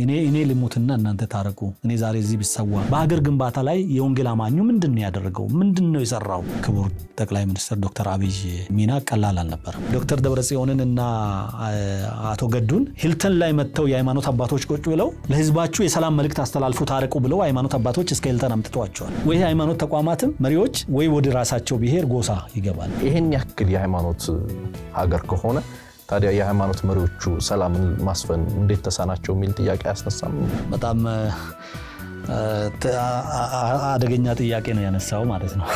እኔ እኔ ልሙትና እናንተ ታረቁ፣ እኔ ዛሬ እዚህ ቢሰዋ በሀገር ግንባታ ላይ የወንጌል አማኙ ምንድን ነው ያደረገው? ምንድን ነው የሰራው? ክቡር ጠቅላይ ሚኒስትር ዶክተር አብይ ሚና ቀላል አልነበረም። ዶክተር ደብረጽዮንን እና አቶ ገዱን ሂልተን ላይ መጥተው የሃይማኖት አባቶች ቁጭ ብለው ለህዝባችሁ የሰላም መልእክት አስተላልፉ፣ ታረቁ ብለው ሃይማኖት አባቶች እስከ ሂልተን አምጥተዋቸዋል። ወይ ሃይማኖት ተቋማትም መሪዎች ወይ ወደ ራሳቸው ብሔር፣ ጎሳ ይገባል። ይህን ያክል የሃይማኖት ሀገር ከሆነ ታዲያ የሃይማኖት መሪዎቹ ሰላምን ማስፈን እንዴት ተሳናቸው የሚል ጥያቄ አያስነሳም? በጣም አደገኛ ጥያቄ ነው ያነሳው ማለት ነው።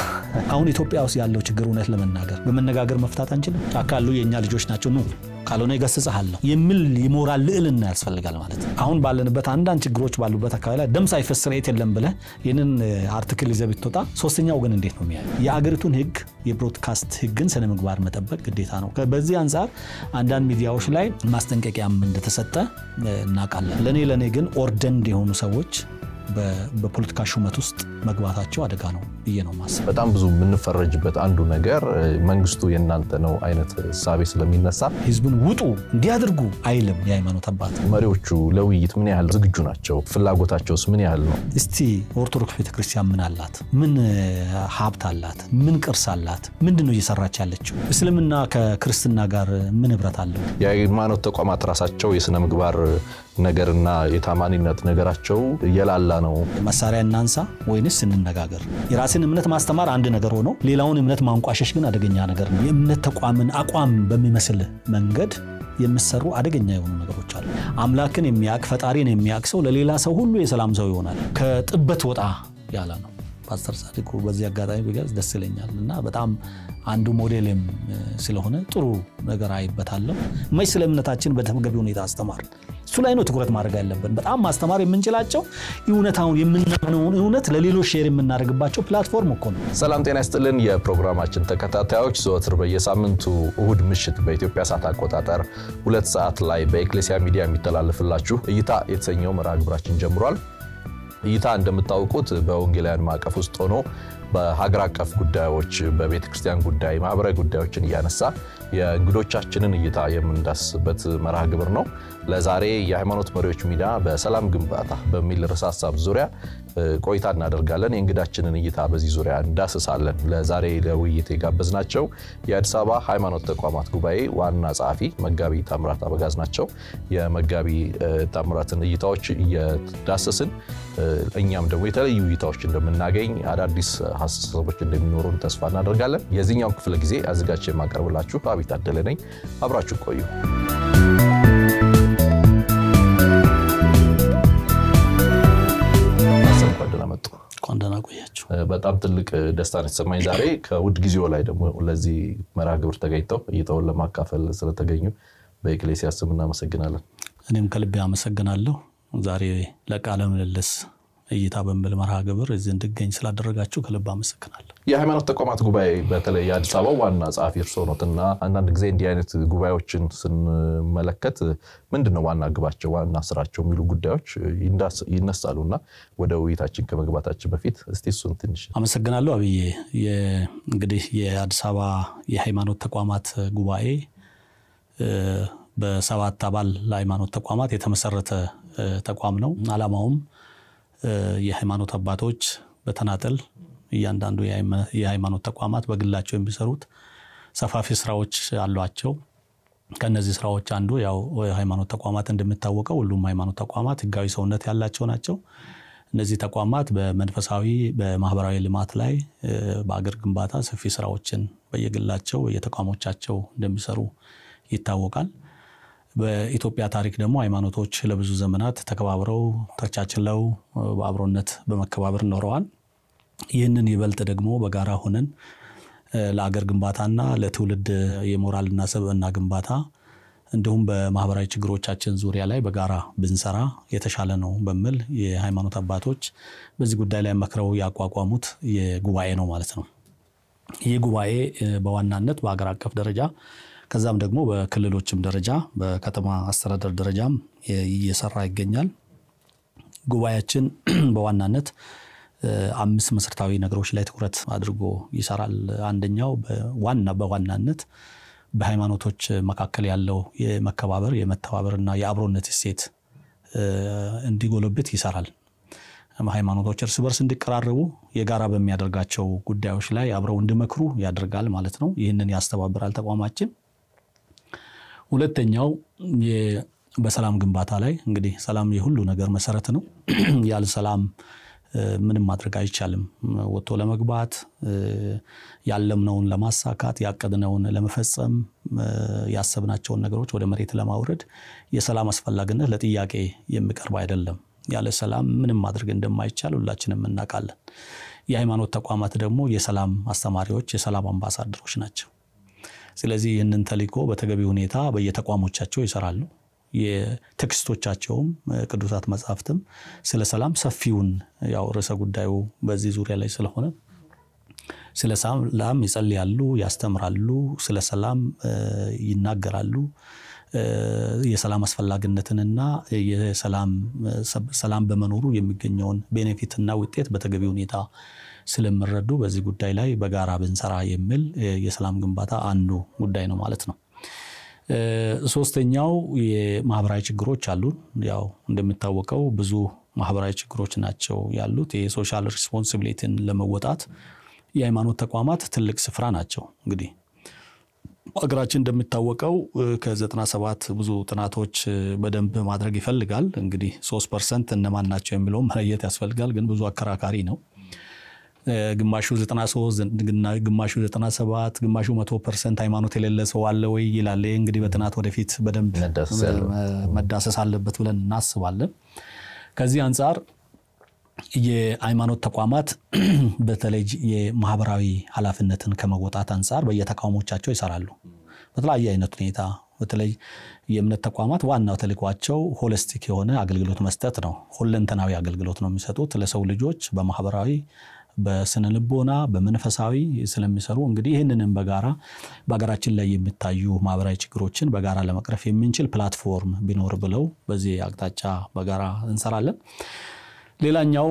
አሁን ኢትዮጵያ ውስጥ ያለው ችግር እውነት ለመናገር በመነጋገር መፍታት አንችልም። አካሉ የእኛ ልጆች ናቸው ነው ካልሆነ ይገስጽሃለሁ የሚል የሞራል ልዕልና ያስፈልጋል ማለት ነው። አሁን ባለንበት አንዳንድ ችግሮች ባሉበት አካባቢ ላይ ደም ሳይፈስ ስርየት የለም ብለህ ይህንን አርቲክል ይዘህ ብትወጣ ሶስተኛ ወገን እንዴት ነው የሚያየው? የአገሪቱን ህግ የብሮድካስት ህግን ስነ ምግባር መጠበቅ ግዴታ ነው። በዚህ አንጻር አንዳንድ ሚዲያዎች ላይ ማስጠንቀቂያም እንደተሰጠ እናውቃለን። ለእኔ ለእኔ ግን ኦርደንድ የሆኑ ሰዎች በፖለቲካ ሹመት ውስጥ መግባታቸው አደጋ ነው ብዬ ነው ማስብ። በጣም ብዙ የምንፈረጅበት አንዱ ነገር መንግስቱ የእናንተ ነው አይነት እሳቤ ስለሚነሳ ህዝቡን ውጡ እንዲያደርጉ አይልም። የሃይማኖት አባት መሪዎቹ ለውይይት ምን ያህል ዝግጁ ናቸው? ፍላጎታቸውስ ምን ያህል ነው? እስቲ ኦርቶዶክስ ቤተክርስቲያን ምን አላት? ምን ሀብት አላት? ምን ቅርስ አላት? ምንድን ነው እየሰራች ያለችው? እስልምና ከክርስትና ጋር ምን ህብረት አለው? የሃይማኖት ተቋማት ራሳቸው የስነ ምግባር ነገርና የታማኒነት ነገራቸው እየላላ ነው። መሳሪያ እናንሳ ወይንስ እንነጋገር? የራስን እምነት ማስተማር አንድ ነገር ሆኖ ሌላውን እምነት ማንቋሸሽ ግን አደገኛ ነገር ነው። የእምነት ተቋምን አቋም በሚመስል መንገድ የሚሰሩ አደገኛ የሆኑ ነገሮች አሉ። አምላክን የሚያውቅ ፈጣሪን የሚያውቅ ሰው ለሌላ ሰው ሁሉ የሰላም ሰው ይሆናል። ከጥበት ወጣ ያለ ነው። ፓስተር ጻድቁ በዚህ አጋጣሚ ቢገልጽ ደስ ይለኛል እና በጣም አንዱ ሞዴልም ስለሆነ ጥሩ ነገር አይበታለሁ። መች ስለ እምነታችን በተገቢ ሁኔታ አስተማር። እሱ ላይ ነው ትኩረት ማድረግ ያለብን። በጣም ማስተማር የምንችላቸው እውነታውን የምናምነውን እውነት ለሌሎች ሼር የምናደርግባቸው ፕላትፎርም እኮ ነው። ሰላም ጤና ይስጥልን። የፕሮግራማችን ተከታታዮች ዘወትር በየሳምንቱ እሁድ ምሽት በኢትዮጵያ ሰዓት አቆጣጠር ሁለት ሰዓት ላይ በኤክሌሲያ ሚዲያ የሚተላለፍላችሁ እይታ የተሰኘው መርሃ ግብራችን ጀምሯል። እይታ እንደምታውቁት በወንጌላውያን ማዕቀፍ ውስጥ ሆኖ በሀገር አቀፍ ጉዳዮች፣ በቤተ ክርስቲያን ጉዳይ፣ ማህበራዊ ጉዳዮችን እያነሳ የእንግዶቻችንን እይታ የምንዳስበት መርሃ ግብር ነው። ለዛሬ የሃይማኖት መሪዎች ሚዳ በሰላም ግንባታ በሚል ርዕሰ ሀሳብ ዙሪያ ቆይታ እናደርጋለን። የእንግዳችንን እይታ በዚህ ዙሪያ እንዳስሳለን። ለዛሬ ለውይይት የጋበዝ ናቸው የአዲስ አበባ ሃይማኖት ተቋማት ጉባኤ ዋና ጸሐፊ መጋቢ ታምራት አበጋዝ ናቸው። የመጋቢ ታምራትን እይታዎች እየዳሰስን እኛም ደግሞ የተለያዩ እይታዎች እንደምናገኝ አዳዲስ ሀሳቦች እንደሚኖሩን ተስፋ እናደርጋለን። የዚህኛው ክፍለ ጊዜ አዘጋጅ የማቀርብላችሁ አቢት አደለ ነኝ። አብራችሁ ቆዩ። እንኳን ደህና በጣም ትልቅ ደስታ ነው የተሰማኝ ዛሬ ከውድ ጊዜው ላይ ደግሞ ለዚህ መርሃ ግብር ተገኝተው እይታውን ለማካፈል ስለተገኙ በኤክሌሲያስ እናመሰግናለን። እኔም ከልቤ አመሰግናለሁ። ዛሬ ለቃለ ምልልስ እይታ በሚል መርሃ ግብር እዚህ እንድገኝ ስላደረጋችሁ ከልብ አመሰግናለሁ። የሃይማኖት ተቋማት ጉባኤ በተለይ የአዲስ አበባ ዋና ጸሐፊ እርስዎ ኖት እና አንዳንድ ጊዜ እንዲህ አይነት ጉባኤዎችን ስንመለከት ምንድን ነው ዋና ግባቸው፣ ዋና ስራቸው የሚሉ ጉዳዮች ይነሳሉ እና ወደ ውይይታችን ከመግባታችን በፊት እስቲ እሱን ትንሽ አመሰግናለሁ። አብዬ እንግዲህ የአዲስ አበባ የሃይማኖት ተቋማት ጉባኤ በሰባት አባል ለሃይማኖት ተቋማት የተመሰረተ ተቋም ነው። አላማውም የሃይማኖት አባቶች በተናጠል እያንዳንዱ የሃይማኖት ተቋማት በግላቸው የሚሰሩት ሰፋፊ ስራዎች አሏቸው። ከነዚህ ስራዎች አንዱ ያው ሃይማኖት ተቋማት እንደሚታወቀው ሁሉም ሃይማኖት ተቋማት ህጋዊ ሰውነት ያላቸው ናቸው። እነዚህ ተቋማት በመንፈሳዊ በማህበራዊ ልማት ላይ በአገር ግንባታ ሰፊ ስራዎችን በየግላቸው የተቋሞቻቸው እንደሚሰሩ ይታወቃል። በኢትዮጵያ ታሪክ ደግሞ ሃይማኖቶች ለብዙ ዘመናት ተከባብረው ተቻችለው በአብሮነት በመከባበር ኖረዋል። ይህንን ይበልጥ ደግሞ በጋራ ሆነን ለአገር ግንባታና ለትውልድ የሞራልና ሰብዕና ግንባታ እንዲሁም በማህበራዊ ችግሮቻችን ዙሪያ ላይ በጋራ ብንሰራ የተሻለ ነው በሚል የሃይማኖት አባቶች በዚህ ጉዳይ ላይ መክረው ያቋቋሙት የጉባኤ ነው ማለት ነው። ይህ ጉባኤ በዋናነት በሀገር አቀፍ ደረጃ ከዛም ደግሞ በክልሎችም ደረጃ በከተማ አስተዳደር ደረጃም እየሰራ ይገኛል። ጉባኤያችን በዋናነት አምስት መሰረታዊ ነገሮች ላይ ትኩረት አድርጎ ይሰራል። አንደኛው ዋና በዋናነት በሃይማኖቶች መካከል ያለው የመከባበር የመተባበርና የአብሮነት እሴት እንዲጎለብት ይሰራል። ሃይማኖቶች እርስ በርስ እንዲቀራረቡ የጋራ በሚያደርጋቸው ጉዳዮች ላይ አብረው እንዲመክሩ ያደርጋል ማለት ነው። ይህንን ያስተባብራል ተቋማችን። ሁለተኛው በሰላም ግንባታ ላይ እንግዲህ ሰላም የሁሉ ነገር መሰረት ነው። ያለ ሰላም ምንም ማድረግ አይቻልም። ወጥቶ ለመግባት ያለምነውን ለማሳካት ያቀድነውን ለመፈጸም ያሰብናቸውን ነገሮች ወደ መሬት ለማውረድ የሰላም አስፈላጊነት ለጥያቄ የሚቀርብ አይደለም። ያለ ሰላም ምንም ማድረግ እንደማይቻል ሁላችንም እናውቃለን። የሃይማኖት ተቋማት ደግሞ የሰላም አስተማሪዎች፣ የሰላም አምባሳደሮች ናቸው። ስለዚህ ይህንን ተልዕኮ በተገቢ ሁኔታ በየተቋሞቻቸው ይሰራሉ። የትክስቶቻቸውም ቅዱሳት መጽሐፍትም ስለ ሰላም ሰፊውን ያው ርዕሰ ጉዳዩ በዚህ ዙሪያ ላይ ስለሆነ ስለ ሰላም ይጸልያሉ፣ ያስተምራሉ፣ ስለ ሰላም ይናገራሉ። የሰላም አስፈላጊነትንና የሰላም ሰላም በመኖሩ የሚገኘውን ቤኔፊትና ውጤት በተገቢ ሁኔታ ስለምረዱ በዚህ ጉዳይ ላይ በጋራ ብንሰራ የሚል የሰላም ግንባታ አንዱ ጉዳይ ነው ማለት ነው። ሶስተኛው የማህበራዊ ችግሮች አሉን። ያው እንደሚታወቀው ብዙ ማህበራዊ ችግሮች ናቸው ያሉት። የሶሻል ሪስፖንሲቢሊቲን ለመወጣት የሃይማኖት ተቋማት ትልቅ ስፍራ ናቸው። እንግዲህ ሀገራችን እንደሚታወቀው ከ97 ብዙ ጥናቶች በደንብ ማድረግ ይፈልጋል። እንግዲህ 3 ፐርሰንት እነማን ናቸው የሚለውም መለየት ያስፈልጋል። ግን ብዙ አከራካሪ ነው። ግማሹ 93 ግማሹ 97 ግማሹ 100 ፐርሰንት ሃይማኖት የሌለ ሰው አለ ወይ ይላል። ይህ እንግዲህ በጥናት ወደፊት በደንብ መዳሰስ አለበት ብለን እናስባለን። ከዚህ አንጻር የሃይማኖት ተቋማት በተለይ የማህበራዊ ኃላፊነትን ከመወጣት አንጻር በየተቃውሞቻቸው ይሰራሉ በተለያየ አይነት ሁኔታ በተለይ የእምነት ተቋማት ዋናው ተልኳቸው ሆለስቲክ የሆነ አገልግሎት መስጠት ነው። ሁለንተናዊ አገልግሎት ነው የሚሰጡት ለሰው ልጆች በማህበራዊ በስነ ልቦና በመንፈሳዊ ስለሚሰሩ እንግዲህ ይህንንም በጋራ በሀገራችን ላይ የሚታዩ ማህበራዊ ችግሮችን በጋራ ለመቅረፍ የምንችል ፕላትፎርም ቢኖር ብለው በዚህ አቅጣጫ በጋራ እንሰራለን። ሌላኛው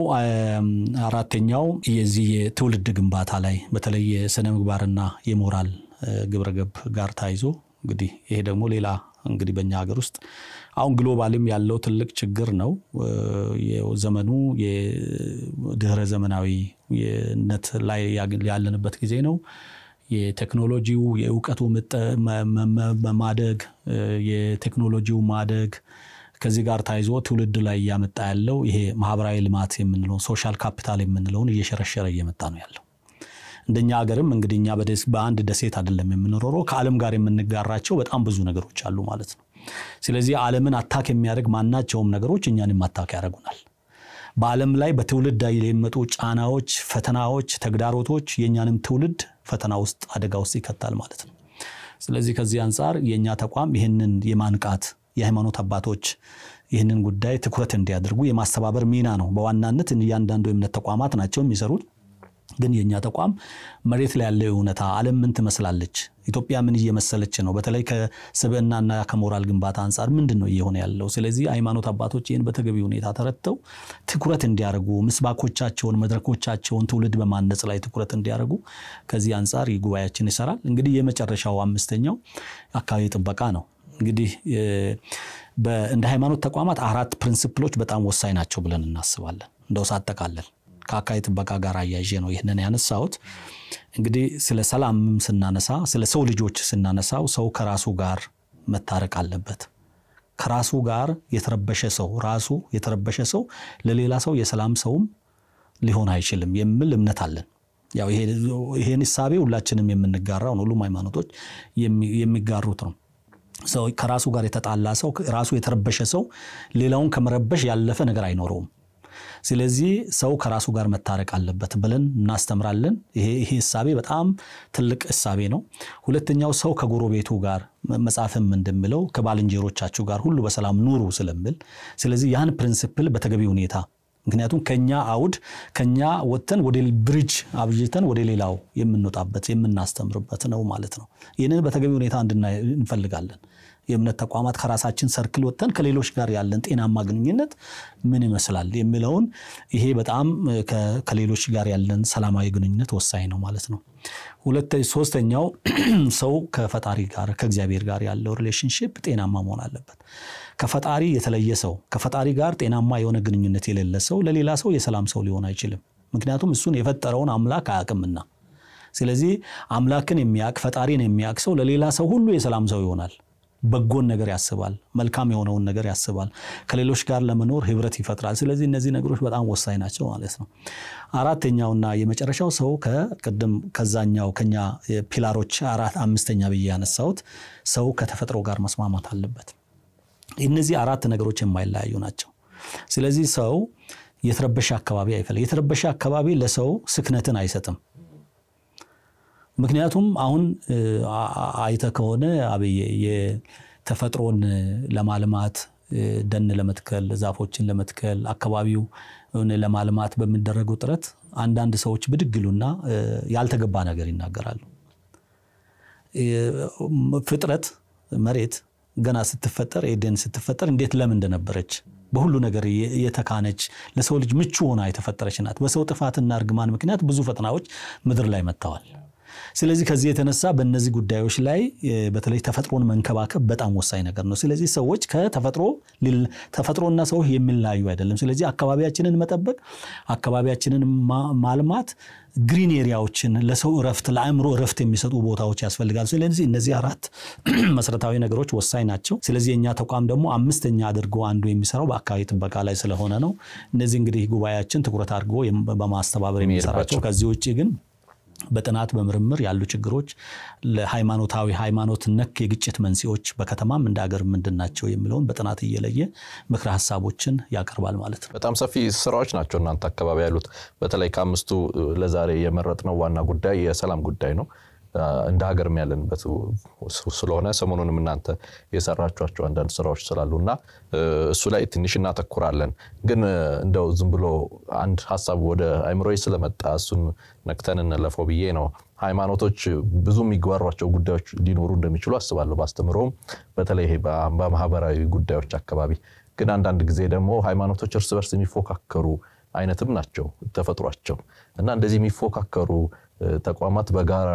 አራተኛው የዚህ የትውልድ ግንባታ ላይ በተለይ የስነ ምግባርና የሞራል ግብረገብ ጋር ታይዞ እንግዲህ ይሄ ደግሞ ሌላ እንግዲህ በእኛ ሀገር ውስጥ አሁን ግሎባልም ያለው ትልቅ ችግር ነው። ዘመኑ የድህረ ዘመናዊ ነት ላይ ያለንበት ጊዜ ነው። የቴክኖሎጂው የእውቀቱ ማደግ የቴክኖሎጂው ማደግ ከዚህ ጋር ታይዞ ትውልድ ላይ እያመጣ ያለው ይሄ ማህበራዊ ልማት የምንለው ሶሻል ካፒታል የምንለውን እየሸረሸረ እየመጣ ነው ያለው። እንደኛ ሀገርም እንግዲህ እኛ በአንድ ደሴት አይደለም የምንኖረው። ከዓለም ጋር የምንጋራቸው በጣም ብዙ ነገሮች አሉ ማለት ነው። ስለዚህ ዓለምን አታክ የሚያደርግ ማናቸውም ነገሮች እኛንም አታክ ያደርጉናል። በዓለም ላይ በትውልድ ላይ የሚመጡ ጫናዎች፣ ፈተናዎች፣ ተግዳሮቶች የእኛንም ትውልድ ፈተና ውስጥ አደጋ ውስጥ ይከታል ማለት ነው። ስለዚህ ከዚህ አንጻር የእኛ ተቋም ይህንን የማንቃት የሃይማኖት አባቶች ይህንን ጉዳይ ትኩረት እንዲያደርጉ የማስተባበር ሚና ነው በዋናነት እያንዳንዱ የእምነት ተቋማት ናቸው የሚሰሩት። ግን የእኛ ተቋም መሬት ላይ ያለው እውነታ ዓለም ምን ትመስላለች፣ ኢትዮጵያ ምን እየመሰለች ነው፣ በተለይ ከስብዕናና ከሞራል ግንባታ አንጻር ምንድን ነው እየሆነ ያለው። ስለዚህ ሃይማኖት አባቶች ይህን በተገቢ ሁኔታ ተረድተው ትኩረት እንዲያደርጉ ምስባኮቻቸውን፣ መድረኮቻቸውን ትውልድ በማነጽ ላይ ትኩረት እንዲያደርጉ ከዚህ አንጻር ጉባኤያችን ይሰራል። እንግዲህ የመጨረሻው አምስተኛው አካባቢ ጥበቃ ነው። እንግዲህ እንደ ሃይማኖት ተቋማት አራት ፕሪንስፕሎች በጣም ወሳኝ ናቸው ብለን እናስባለን እንደው ሳጠቃለን ከአካባቢ ጥበቃ ጋር አያይዤ ነው ይህንን ያነሳሁት። እንግዲህ ስለ ሰላምም ስናነሳ ስለ ሰው ልጆች ስናነሳው ሰው ከራሱ ጋር መታረቅ አለበት። ከራሱ ጋር የተረበሸ ሰው ራሱ የተረበሸ ሰው ለሌላ ሰው የሰላም ሰውም ሊሆን አይችልም የሚል እምነት አለን። ያው ይሄን እሳቤ ሁላችንም የምንጋራው ሁሉም ሃይማኖቶች የሚጋሩት ነው። ሰው ከራሱ ጋር የተጣላ ሰው ራሱ የተረበሸ ሰው ሌላውን ከመረበሽ ያለፈ ነገር አይኖረውም። ስለዚህ ሰው ከራሱ ጋር መታረቅ አለበት ብለን እናስተምራለን። ይሄ እሳቤ በጣም ትልቅ እሳቤ ነው። ሁለተኛው ሰው ከጎረቤቱ ጋር መጽሐፍም እንደሚለው ከባልንጀሮቻችሁ ጋር ሁሉ በሰላም ኑሩ ስለሚል ስለዚህ ያን ፕሪንስፕል በተገቢ ሁኔታ ምክንያቱም ከኛ አውድ ከኛ ወጥተን ወደ ብሪጅ አብጅተን ወደ ሌላው የምንወጣበት የምናስተምርበት ነው ማለት ነው። ይህንን በተገቢ ሁኔታ እንድናይ እንፈልጋለን። የእምነት ተቋማት ከራሳችን ሰርክል ወጥተን ከሌሎች ጋር ያለን ጤናማ ግንኙነት ምን ይመስላል የሚለውን ይሄ በጣም ከሌሎች ጋር ያለን ሰላማዊ ግንኙነት ወሳኝ ነው ማለት ነው። ሶስተኛው ሰው ከፈጣሪ ጋር ከእግዚአብሔር ጋር ያለው ሪሌሽንሽፕ ጤናማ መሆን አለበት። ከፈጣሪ የተለየ ሰው ከፈጣሪ ጋር ጤናማ የሆነ ግንኙነት የሌለ ሰው ለሌላ ሰው የሰላም ሰው ሊሆን አይችልም። ምክንያቱም እሱን የፈጠረውን አምላክ አያውቅምና። ስለዚህ አምላክን የሚያውቅ ፈጣሪን የሚያውቅ ሰው ለሌላ ሰው ሁሉ የሰላም ሰው ይሆናል። በጎን ነገር ያስባል፣ መልካም የሆነውን ነገር ያስባል፣ ከሌሎች ጋር ለመኖር ህብረት ይፈጥራል። ስለዚህ እነዚህ ነገሮች በጣም ወሳኝ ናቸው ማለት ነው። አራተኛውና የመጨረሻው ሰው ከቅድም ከዛኛው ከኛ ፒላሮች አራት አምስተኛ ብዬ ያነሳሁት ሰው ከተፈጥሮ ጋር መስማማት አለበት። እነዚህ አራት ነገሮች የማይለያዩ ናቸው። ስለዚህ ሰው የተረበሸ አካባቢ አይፈልግ። የተረበሸ አካባቢ ለሰው ስክነትን አይሰጥም። ምክንያቱም አሁን አይተ ከሆነ አብይ የተፈጥሮን ለማልማት ደን ለመትከል ዛፎችን ለመትከል አካባቢው ለማልማት በሚደረገው ጥረት አንዳንድ ሰዎች ብድግሉና ያልተገባ ነገር ይናገራሉ። ፍጥረት መሬት ገና ስትፈጠር ኤደን ስትፈጠር እንዴት ለምን እንደነበረች በሁሉ ነገር የተካነች ለሰው ልጅ ምቹ ሆና የተፈጠረች ናት። በሰው ጥፋትና እርግማን ምክንያት ብዙ ፈተናዎች ምድር ላይ መጥተዋል። ስለዚህ ከዚህ የተነሳ በእነዚህ ጉዳዮች ላይ በተለይ ተፈጥሮን መንከባከብ በጣም ወሳኝ ነገር ነው። ስለዚህ ሰዎች ከተፈጥሮ ተፈጥሮና ሰዎች የሚላዩ አይደለም። ስለዚህ አካባቢያችንን መጠበቅ፣ አካባቢያችንን ማልማት፣ ግሪን ኤሪያዎችን ለሰው እረፍት፣ ለአእምሮ እረፍት የሚሰጡ ቦታዎች ያስፈልጋል። ስለዚህ እነዚህ አራት መሰረታዊ ነገሮች ወሳኝ ናቸው። ስለዚህ የእኛ ተቋም ደግሞ አምስተኛ አድርጎ አንዱ የሚሰራው በአካባቢ ጥበቃ ላይ ስለሆነ ነው። እነዚህ እንግዲህ ጉባኤያችን ትኩረት አድርጎ በማስተባበር የሚሰራቸው ከዚህ ውጭ ግን በጥናት በምርምር ያሉ ችግሮች ለሃይማኖታዊ ሃይማኖት ነክ የግጭት መንስኤዎች በከተማም እንደ ሀገር ምንድን ናቸው የሚለውን በጥናት እየለየ ምክረ ሀሳቦችን ያቀርባል ማለት ነው። በጣም ሰፊ ስራዎች ናቸው እናንተ አካባቢ ያሉት። በተለይ ከአምስቱ ለዛሬ የመረጥነው ዋና ጉዳይ የሰላም ጉዳይ ነው። እንደ ሀገርም ያለንበት ስለሆነ ሰሞኑንም እናንተ የሰራችኋቸው አንዳንድ ስራዎች ስላሉ እና እሱ ላይ ትንሽ እናተኩራለን። ግን እንደው ዝም ብሎ አንድ ሀሳብ ወደ አይምሮዬ ስለመጣ እሱን ነክተን እንለፈው ብዬ ነው። ሃይማኖቶች ብዙ የሚግባሯቸው ጉዳዮች ሊኖሩ እንደሚችሉ አስባለሁ። በአስተምሮም በተለይ በማህበራዊ ጉዳዮች አካባቢ ግን አንዳንድ ጊዜ ደግሞ ሃይማኖቶች እርስ በርስ የሚፎካከሩ አይነትም ናቸው ተፈጥሯቸው እና እንደዚህ የሚፎካከሩ ተቋማት በጋራ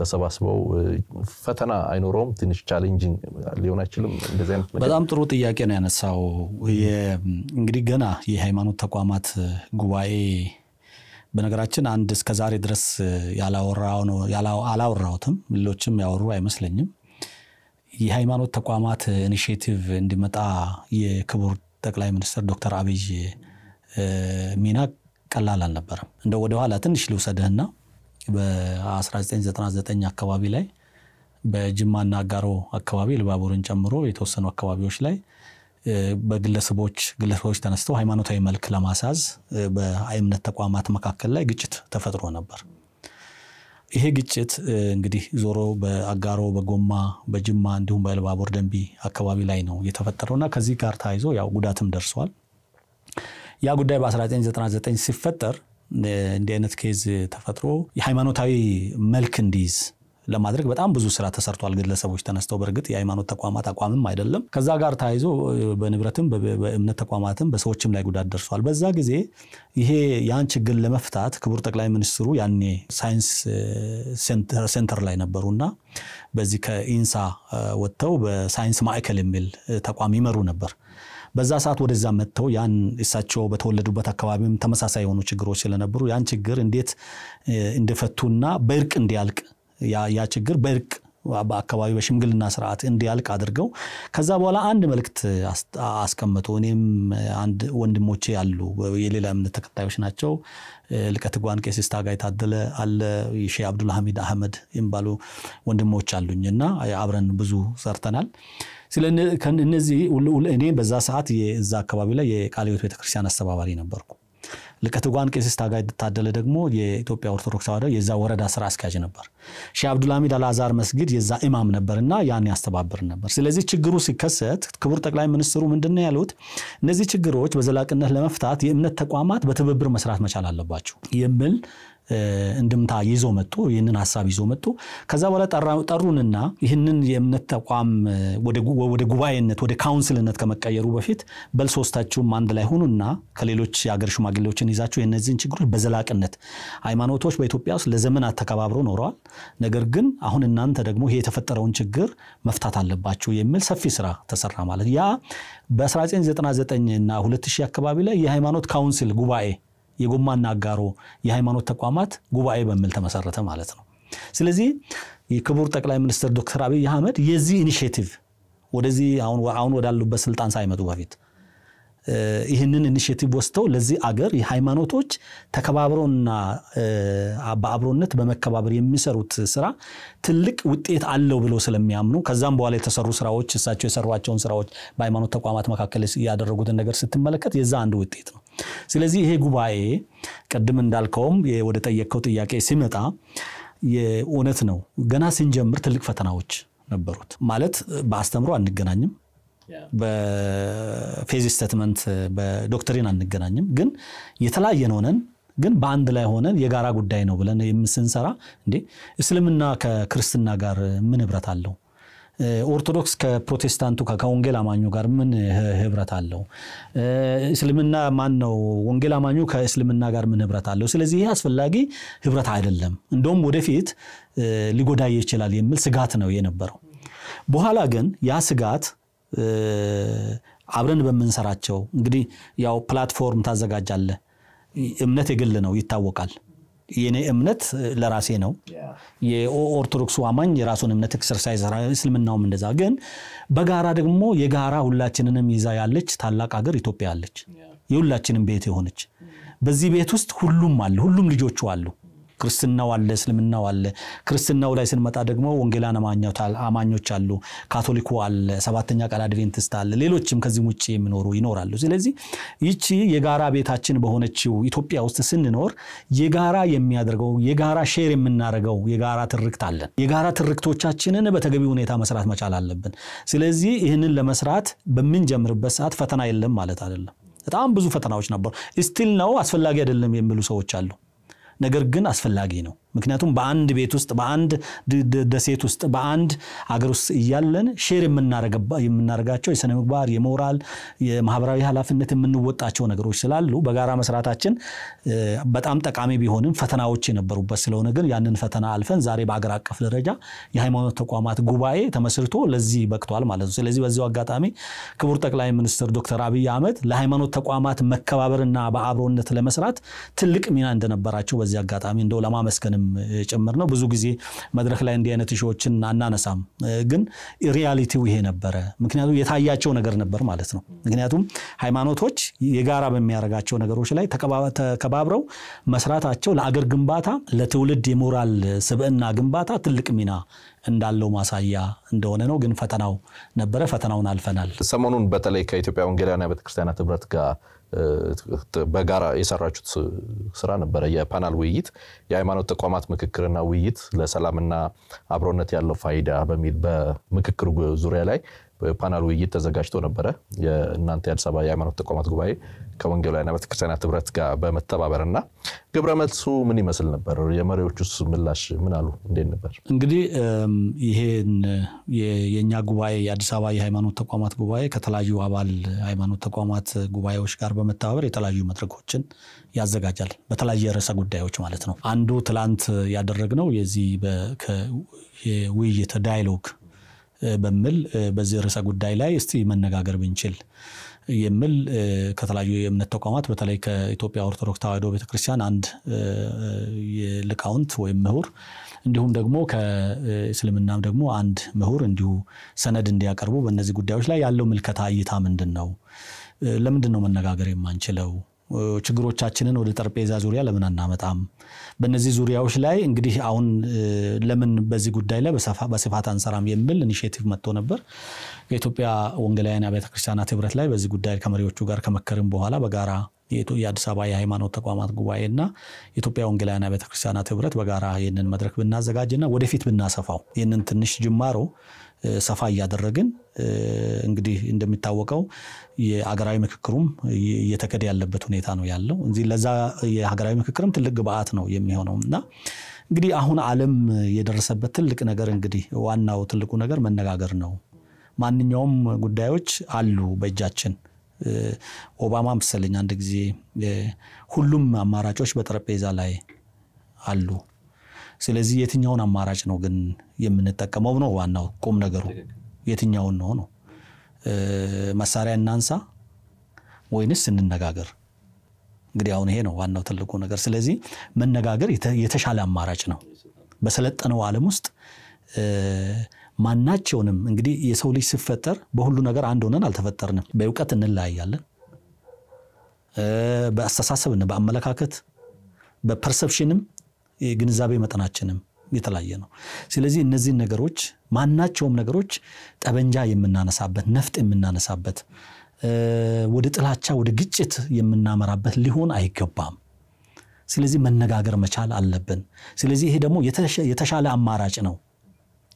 ተሰባስበው ፈተና አይኖረውም። ትንሽ ቻሌንጂንግ ሊሆን አይችልም። በጣም ጥሩ ጥያቄ ነው ያነሳው። እንግዲህ ገና የሃይማኖት ተቋማት ጉባኤ በነገራችን አንድ እስከ ዛሬ ድረስ አላወራሁትም፣ ሌሎችም ያወሩ አይመስለኝም። የሃይማኖት ተቋማት ኢኒሽቲቭ እንዲመጣ የክቡር ጠቅላይ ሚኒስትር ዶክተር አብይ ሚና ቀላል አልነበረም። እንደ ወደኋላ ትንሽ ልውሰድህና በ1999 አካባቢ ላይ በጅማና አጋሮ አካባቢ ልባቡርን ጨምሮ የተወሰኑ አካባቢዎች ላይ በግለሰቦች ግለሰቦች ተነስተው ሃይማኖታዊ መልክ ለማሳዝ በእምነት ተቋማት መካከል ላይ ግጭት ተፈጥሮ ነበር። ይሄ ግጭት እንግዲህ ዞሮ በአጋሮ በጎማ በጅማ እንዲሁም በልባቡር ደንቢ አካባቢ ላይ ነው የተፈጠረው እና ከዚህ ጋር ተያይዞ ያው ጉዳትም ደርሷል። ያ ጉዳይ በ1999 ሲፈጠር እንዲህ አይነት ኬዝ ተፈጥሮ የሃይማኖታዊ መልክ እንዲይዝ ለማድረግ በጣም ብዙ ስራ ተሰርቷል። ግለሰቦች ተነስተው በእርግጥ የሃይማኖት ተቋማት አቋምም አይደለም ከዛ ጋር ተያይዞ በንብረትም በእምነት ተቋማትም በሰዎችም ላይ ጉዳት ደርሷል። በዛ ጊዜ ይሄ ያን ችግር ለመፍታት ክቡር ጠቅላይ ሚኒስትሩ ያኔ ሳይንስ ሴንተር ላይ ነበሩና በዚህ ከኢንሳ ወጥተው በሳይንስ ማዕከል የሚል ተቋም ይመሩ ነበር። በዛ ሰዓት ወደዛ መጥተው ያን እሳቸው በተወለዱበት አካባቢም ተመሳሳይ የሆኑ ችግሮች ስለነበሩ ያን ችግር እንዴት እንደፈቱና በእርቅ እንዲያልቅ ያ ችግር በእርቅ በአካባቢ በሽምግልና ስርዓት እንዲያልቅ አድርገው ከዛ በኋላ አንድ መልእክት አስቀምጡ እኔም አንድ ወንድሞቼ አሉ፣ የሌላ እምነት ተከታዮች ናቸው። ልቀት ጓን ቄስ ስታጋ የታደለ አለ፣ ሼህ አብዱል አህመድ የሚባሉ ወንድሞች አሉኝ እና አብረን ብዙ ሰርተናል። ስለእነዚህ እኔ በዛ ሰዓት እዛ አካባቢ ላይ የቃለ ሕይወት ቤተክርስቲያን አስተባባሪ ነበርኩ። ልቀትጓን ቄስ ታጋይ ታደለ ደግሞ የኢትዮጵያ ኦርቶዶክስ ተዋሕዶ የዛ ወረዳ ስራ አስኪያጅ ነበር። ሼህ አብዱልሐሚድ አልአዛር መስጊድ የዛ ኢማም ነበርና ያን ያስተባብር ነበር። ስለዚህ ችግሩ ሲከሰት ክቡር ጠቅላይ ሚኒስትሩ ምንድነው ያሉት? እነዚህ ችግሮች በዘላቅነት ለመፍታት የእምነት ተቋማት በትብብር መስራት መቻል አለባቸው የሚል እንድምታ ይዞ መጡ። ይህንን ሀሳብ ይዞ መጡ። ከዛ በኋላ ጠሩንና ይህንን የእምነት ተቋም ወደ ጉባኤነት ወደ ካውንስልነት ከመቀየሩ በፊት በል ሶስታችሁም አንድ ላይ ሁኑና ከሌሎች የአገር ሽማግሌዎችን ይዛችሁ የእነዚህን ችግሮች በዘላቅነት ሃይማኖቶች በኢትዮጵያ ውስጥ ለዘመናት ተከባብረው ኖረዋል። ነገር ግን አሁን እናንተ ደግሞ ይሄ የተፈጠረውን ችግር መፍታት አለባችሁ የሚል ሰፊ ስራ ተሰራ ማለት ያ በ1999 እና 2000 አካባቢ ላይ የሃይማኖት ካውንስል ጉባኤ የጎማና አጋሮ የሃይማኖት ተቋማት ጉባኤ በሚል ተመሰረተ ማለት ነው። ስለዚህ የክቡር ጠቅላይ ሚኒስትር ዶክተር አብይ አህመድ የዚህ ኢኒሽቲቭ ወደዚህ አሁን ወዳሉበት ስልጣን ሳይመጡ በፊት ይህንን ኢኒሽቲቭ ወስተው ለዚህ አገር የሃይማኖቶች ተከባብረውና በአብሮነት በመከባበር የሚሰሩት ስራ ትልቅ ውጤት አለው ብለው ስለሚያምኑ ከዛም በኋላ የተሰሩ ስራዎች እሳቸው የሰሯቸውን ስራዎች በሃይማኖት ተቋማት መካከል ያደረጉትን ነገር ስትመለከት የዛ አንድ ውጤት ነው። ስለዚህ ይሄ ጉባኤ ቅድም እንዳልከውም ወደ ጠየቅከው ጥያቄ ሲመጣ እውነት ነው ገና ስንጀምር ትልቅ ፈተናዎች ነበሩት። ማለት በአስተምሮ አንገናኝም። በፌዝ ስተትመንት በዶክትሪን አንገናኝም። ግን የተለያየን ሆነን ግን በአንድ ላይ ሆነን የጋራ ጉዳይ ነው ብለን የምስንሰራ እንዴ እስልምና ከክርስትና ጋር ምን ህብረት አለው? ኦርቶዶክስ ከፕሮቴስታንቱ ከወንጌል አማኙ ጋር ምን ህብረት አለው? እስልምና ማን ነው? ወንጌል አማኙ ከእስልምና ጋር ምን ህብረት አለው? ስለዚህ ይህ አስፈላጊ ህብረት አይደለም፣ እንደውም ወደፊት ሊጎዳ ይችላል የሚል ስጋት ነው የነበረው። በኋላ ግን ያ ስጋት አብረን በምንሰራቸው እንግዲህ ያው ፕላትፎርም ታዘጋጃለህ። እምነት የግል ነው ይታወቃል። የኔ እምነት ለራሴ ነው። የኦርቶዶክሱ አማኝ የራሱን እምነት ኤክሰርሳይዝ፣ እስልምናውም እንደዛ። ግን በጋራ ደግሞ የጋራ ሁላችንንም ይዛ ያለች ታላቅ ሀገር ኢትዮጵያ አለች። የሁላችንም ቤት የሆነች በዚህ ቤት ውስጥ ሁሉም አለ፣ ሁሉም ልጆቹ አሉ። ክርስትናው አለ፣ እስልምናው አለ። ክርስትናው ላይ ስንመጣ ደግሞ ወንጌላን አማኞች አሉ፣ ካቶሊኩ አለ፣ ሰባተኛ ቀን አድቬንትስት አለ፣ ሌሎችም ከዚህም ውጭ የሚኖሩ ይኖራሉ። ስለዚህ ይቺ የጋራ ቤታችን በሆነችው ኢትዮጵያ ውስጥ ስንኖር የጋራ የሚያደርገው የጋራ ሼር የምናደርገው የጋራ ትርክት አለን። የጋራ ትርክቶቻችንን በተገቢ ሁኔታ መስራት መቻል አለብን። ስለዚህ ይህንን ለመስራት በምንጀምርበት ሰዓት ፈተና የለም ማለት አይደለም። በጣም ብዙ ፈተናዎች ነበሩ። ስቲል ነው አስፈላጊ አይደለም የሚሉ ሰዎች አሉ። ነገር ግን አስፈላጊ ነው ምክንያቱም በአንድ ቤት ውስጥ በአንድ ደሴት ውስጥ በአንድ አገር ውስጥ እያለን ሼር የምናደርጋቸው የስነ ምግባር፣ የሞራል፣ የማህበራዊ ኃላፊነት የምንወጣቸው ነገሮች ስላሉ በጋራ መስራታችን በጣም ጠቃሚ ቢሆንም ፈተናዎች የነበሩበት ስለሆነ ግን ያንን ፈተና አልፈን ዛሬ በአገር አቀፍ ደረጃ የሃይማኖት ተቋማት ጉባኤ ተመስርቶ ለዚህ በቅቷል ማለት ነው። ስለዚህ በዚሁ አጋጣሚ ክቡር ጠቅላይ ሚኒስትር ዶክተር አብይ አህመድ ለሃይማኖት ተቋማት መከባበርና በአብሮነት ለመስራት ትልቅ ሚና እንደነበራቸው በዚህ አጋጣሚ እንደው ለማመስገን ስለሆንም ጭምር ነው። ብዙ ጊዜ መድረክ ላይ እንዲህ አይነት እሾዎችን አናነሳም፣ ግን ሪያሊቲው ይሄ ነበረ። ምክንያቱም የታያቸው ነገር ነበር ማለት ነው። ምክንያቱም ሃይማኖቶች የጋራ በሚያደርጋቸው ነገሮች ላይ ተከባብረው መስራታቸው ለአገር ግንባታ፣ ለትውልድ የሞራል ስብዕና ግንባታ ትልቅ ሚና እንዳለው ማሳያ እንደሆነ ነው። ግን ፈተናው ነበረ፣ ፈተናውን አልፈናል። ሰሞኑን በተለይ ከኢትዮጵያ ወንጌላውያን ቤተክርስቲያናት ህብረት ጋር በጋራ የሰራችሁት ስራ ነበረ፣ የፓናል ውይይት የሃይማኖት ተቋማት ምክክርና ውይይት ለሰላምና አብሮነት ያለው ፋይዳ በሚል በምክክር ዙሪያ ላይ ፓናል ውይይት ተዘጋጅቶ ነበረ። የእናንተ የአዲስ አበባ የሃይማኖት ተቋማት ጉባኤ ከወንጌላውያንና ቤተክርስቲያናት ህብረት ጋር በመተባበር እና ግብረ መልሱ ምን ይመስል ነበር? የመሪዎቹስ ምላሽ ምን አሉ? እንዴት ነበር? እንግዲህ ይሄን የእኛ ጉባኤ የአዲስ አበባ የሃይማኖት ተቋማት ጉባኤ ከተለያዩ አባል ሃይማኖት ተቋማት ጉባኤዎች ጋር በመተባበር የተለያዩ መድረኮችን ያዘጋጃል። በተለያየ ርዕሰ ጉዳዮች ማለት ነው። አንዱ ትላንት ያደረግነው የዚህ የውይይት ዳያሎግ በሚል በዚህ ርዕሰ ጉዳይ ላይ እስቲ መነጋገር ብንችል የሚል ከተለያዩ የእምነት ተቋማት በተለይ ከኢትዮጵያ ኦርቶዶክስ ተዋሕዶ ቤተክርስቲያን አንድ ሊቃውንት ወይም ምሁር እንዲሁም ደግሞ ከእስልምናም ደግሞ አንድ ምሁር እንዲሁ ሰነድ እንዲያቀርቡ በእነዚህ ጉዳዮች ላይ ያለው ምልከታ እይታ ምንድን ነው? ለምንድን ነው መነጋገር የማንችለው ችግሮቻችንን ወደ ጠረጴዛ ዙሪያ ለምን አናመጣም? በእነዚህ ዙሪያዎች ላይ እንግዲህ አሁን ለምን በዚህ ጉዳይ ላይ በስፋት አንሰራም የሚል ኢኒሽቲቭ መጥቶ ነበር። የኢትዮጵያ ወንጌላውያን አብያተ ክርስቲያናት ህብረት ላይ በዚህ ጉዳይ ከመሪዎቹ ጋር ከመከርም በኋላ በጋራ የአዲስ አበባ የሃይማኖት ተቋማት ጉባኤ እና የኢትዮጵያ ወንጌላውያን አብያተ ክርስቲያናት ህብረት በጋራ ይህንን መድረክ ብናዘጋጅና ወደፊት ብናሰፋው ይህንን ትንሽ ጅማሮ ሰፋ እያደረግን እንግዲህ እንደሚታወቀው የሀገራዊ ምክክሩም እየተከደ ያለበት ሁኔታ ነው ያለው። እዚህ ለዛ የሀገራዊ ምክክርም ትልቅ ግብአት ነው የሚሆነው እና እንግዲህ አሁን ዓለም የደረሰበት ትልቅ ነገር እንግዲህ ዋናው ትልቁ ነገር መነጋገር ነው። ማንኛውም ጉዳዮች አሉ በእጃችን ኦባማ መሰለኝ አንድ ጊዜ ሁሉም አማራጮች በጠረጴዛ ላይ አሉ ስለዚህ የትኛውን አማራጭ ነው ግን የምንጠቀመው ነው ዋናው ቁም ነገሩ የትኛውን ነው ነው መሳሪያ እናንሳ ወይንስ እንነጋገር እንግዲህ አሁን ይሄ ነው ዋናው ትልቁ ነገር ስለዚህ መነጋገር የተሻለ አማራጭ ነው በሰለጠነው አለም ውስጥ ማናቸውንም እንግዲህ የሰው ልጅ ሲፈጠር በሁሉ ነገር አንድ ሆነን አልተፈጠርንም በእውቀት እንለያያለን በአስተሳሰብ በአመለካከት በፐርሰፕሽንም የግንዛቤ መጠናችንም የተለያየ ነው። ስለዚህ እነዚህን ነገሮች ማናቸውም ነገሮች ጠበንጃ የምናነሳበት ነፍጥ የምናነሳበት ወደ ጥላቻ ወደ ግጭት የምናመራበት ሊሆን አይገባም። ስለዚህ መነጋገር መቻል አለብን። ስለዚህ ይሄ ደግሞ የተሻለ አማራጭ ነው።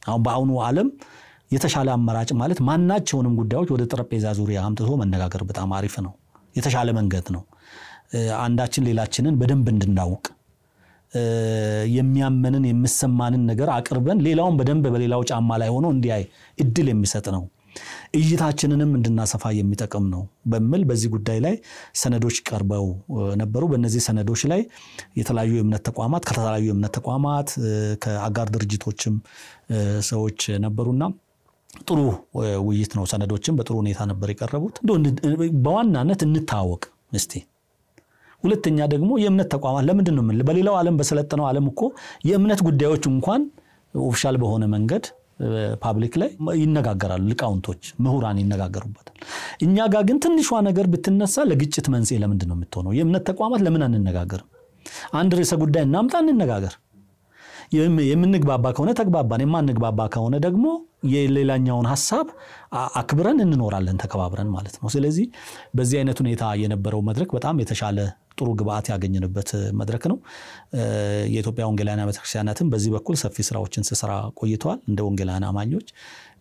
አሁን በአሁኑ ዓለም የተሻለ አማራጭ ማለት ማናቸውንም ጉዳዮች ወደ ጠረጴዛ ዙሪያ አምጥቶ መነጋገር በጣም አሪፍ ነው። የተሻለ መንገድ ነው። አንዳችን ሌላችንን በደንብ እንድናውቅ የሚያመንን የሚሰማንን ነገር አቅርበን ሌላውን በደንብ በሌላው ጫማ ላይ ሆኖ እንዲያይ እድል የሚሰጥ ነው። እይታችንንም እንድናሰፋ የሚጠቅም ነው በሚል በዚህ ጉዳይ ላይ ሰነዶች ቀርበው ነበሩ። በእነዚህ ሰነዶች ላይ የተለያዩ የእምነት ተቋማት ከተለያዩ የእምነት ተቋማት ከአጋር ድርጅቶችም ሰዎች ነበሩና ጥሩ ውይይት ነው። ሰነዶችም በጥሩ ሁኔታ ነበር የቀረቡት። በዋናነት እንታወቅ እስቲ ሁለተኛ ደግሞ የእምነት ተቋማት ለምንድን ነው ምን በሌላው ዓለም በሰለጠነው ዓለም እኮ የእምነት ጉዳዮች እንኳን ኦፊሻል በሆነ መንገድ ፓብሊክ ላይ ይነጋገራሉ፣ ሊቃውንቶች፣ ምሁራን ይነጋገሩበታል። እኛ ጋር ግን ትንሿ ነገር ብትነሳ ለግጭት መንስኤ ለምንድን ነው የምትሆነው? የእምነት ተቋማት ለምን አንነጋገርም? አንድ ርዕሰ ጉዳይ እናምጣ፣ እንነጋገር። የምንግባባ ከሆነ ተግባባን፣ የማንግባባ ከሆነ ደግሞ የሌላኛውን ሀሳብ አክብረን እንኖራለን ተከባብረን ማለት ነው። ስለዚህ በዚህ አይነት ሁኔታ የነበረው መድረክ በጣም የተሻለ ጥሩ ግብአት ያገኘንበት መድረክ ነው። የኢትዮጵያ ወንጌላውያን ቤተክርስቲያናትም በዚህ በኩል ሰፊ ስራዎችን ስሰራ ቆይተዋል። እንደ ወንጌላውያን አማኞች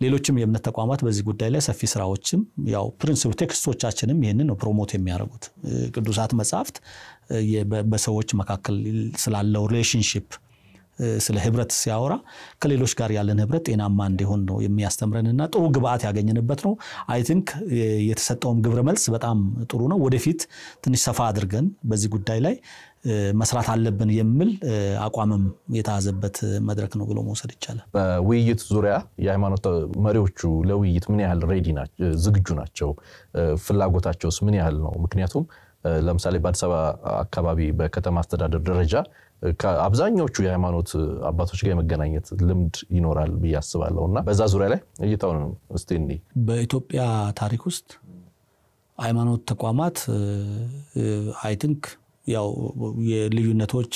ሌሎችም የእምነት ተቋማት በዚህ ጉዳይ ላይ ሰፊ ስራዎችም ያው ፕሪንስፕ ቴክስቶቻችንም ይህንን ነው ፕሮሞት የሚያደርጉት ቅዱሳት መጽሐፍት በሰዎች መካከል ስላለው ሪሌሽንሽፕ ስለ ህብረት ሲያወራ ከሌሎች ጋር ያለን ህብረት ጤናማ እንዲሆን ነው የሚያስተምረንና ጥሩ ግብአት ያገኘንበት ነው። አይ ቲንክ የተሰጠውም ግብረ መልስ በጣም ጥሩ ነው። ወደፊት ትንሽ ሰፋ አድርገን በዚህ ጉዳይ ላይ መስራት አለብን የሚል አቋምም የተያዘበት መድረክ ነው ብሎ መውሰድ ይቻላል። በውይይት ዙሪያ የሃይማኖት መሪዎቹ ለውይይት ምን ያህል ሬዲ ዝግጁ ናቸው? ፍላጎታቸውስ ምን ያህል ነው? ምክንያቱም ለምሳሌ በአዲስ አበባ አካባቢ በከተማ አስተዳደር ደረጃ አብዛኛዎቹ የሃይማኖት አባቶች ጋር የመገናኘት ልምድ ይኖራል ብዬ አስባለሁ እና በዛ ዙሪያ ላይ እይታውን እስቲ በኢትዮጵያ ታሪክ ውስጥ ሃይማኖት ተቋማት አይ ቲንክ ያው የልዩነቶች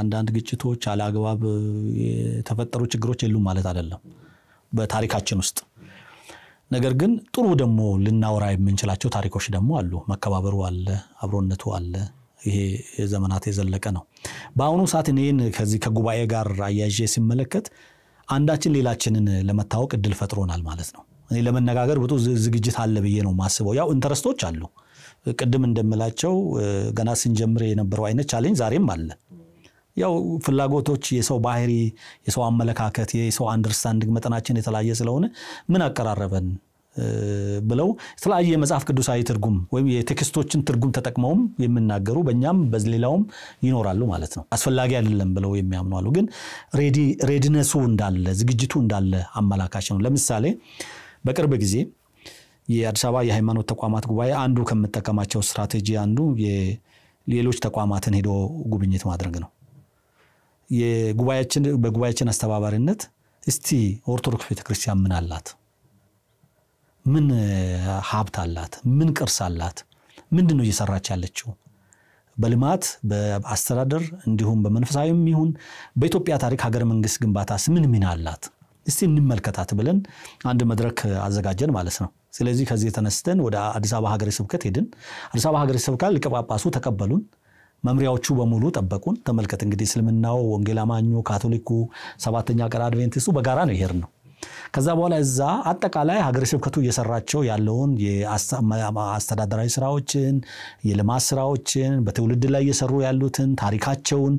አንዳንድ ግጭቶች አለአግባብ የተፈጠሩ ችግሮች የሉም ማለት አይደለም በታሪካችን ውስጥ ነገር ግን ጥሩ ደግሞ ልናወራ የምንችላቸው ታሪኮች ደግሞ አሉ መከባበሩ አለ አብሮነቱ አለ ይሄ ዘመናት የዘለቀ ነው። በአሁኑ ሰዓት እኔን ከዚህ ከጉባኤ ጋር አያዤ ሲመለከት አንዳችን ሌላችንን ለመታወቅ እድል ፈጥሮናል ማለት ነው። እኔ ለመነጋገር ብዙ ዝግጅት አለ ብዬ ነው ማስበው። ያው ኢንተረስቶች አሉ። ቅድም እንደምላቸው ገና ስንጀምር የነበረው አይነት ቻሌንጅ ዛሬም አለ። ያው ፍላጎቶች፣ የሰው ባህሪ፣ የሰው አመለካከት፣ የሰው አንደርስታንዲንግ መጠናችን የተለያየ ስለሆነ ምን አቀራረበን ብለው የተለያየ የመጽሐፍ ቅዱሳዊ ትርጉም ወይም የቴክስቶችን ትርጉም ተጠቅመውም የሚናገሩ በእኛም በሌላውም ይኖራሉ ማለት ነው። አስፈላጊ አይደለም ብለው የሚያምኑ አሉ። ግን ሬዲነሱ እንዳለ ዝግጅቱ እንዳለ አመላካች ነው። ለምሳሌ በቅርብ ጊዜ የአዲስ አበባ የሃይማኖት ተቋማት ጉባኤ አንዱ ከምጠቀማቸው ስትራቴጂ አንዱ ሌሎች ተቋማትን ሄዶ ጉብኝት ማድረግ ነው። በጉባኤችን አስተባባሪነት እስቲ ኦርቶዶክስ ቤተክርስቲያን ምን አላት ምን ሀብት አላት? ምን ቅርስ አላት? ምንድን ነው እየሰራች ያለችው? በልማት በአስተዳደር እንዲሁም በመንፈሳዊም ይሁን በኢትዮጵያ ታሪክ ሀገር መንግስት ግንባታስ ምን ሚና አላት? እስቲ እንመልከታት ብለን አንድ መድረክ አዘጋጀን ማለት ነው። ስለዚህ ከዚህ የተነስተን ወደ አዲስ አበባ ሀገረ ስብከት ሄድን። አዲስ አበባ ሀገረ ስብከት ሊቀ ጳጳሱ ተቀበሉን። መምሪያዎቹ በሙሉ ጠበቁን። ተመልከት እንግዲህ እስልምናው፣ ወንጌል አማኙ፣ ካቶሊኩ፣ ሰባተኛ ቀን አድቬንቲስቱ በጋራ ነው ይሄድ ነው። ከዛ በኋላ እዛ አጠቃላይ ሀገረ ስብከቱ እየሰራቸው ያለውን አስተዳደራዊ ስራዎችን፣ የልማት ስራዎችን፣ በትውልድ ላይ እየሰሩ ያሉትን ታሪካቸውን፣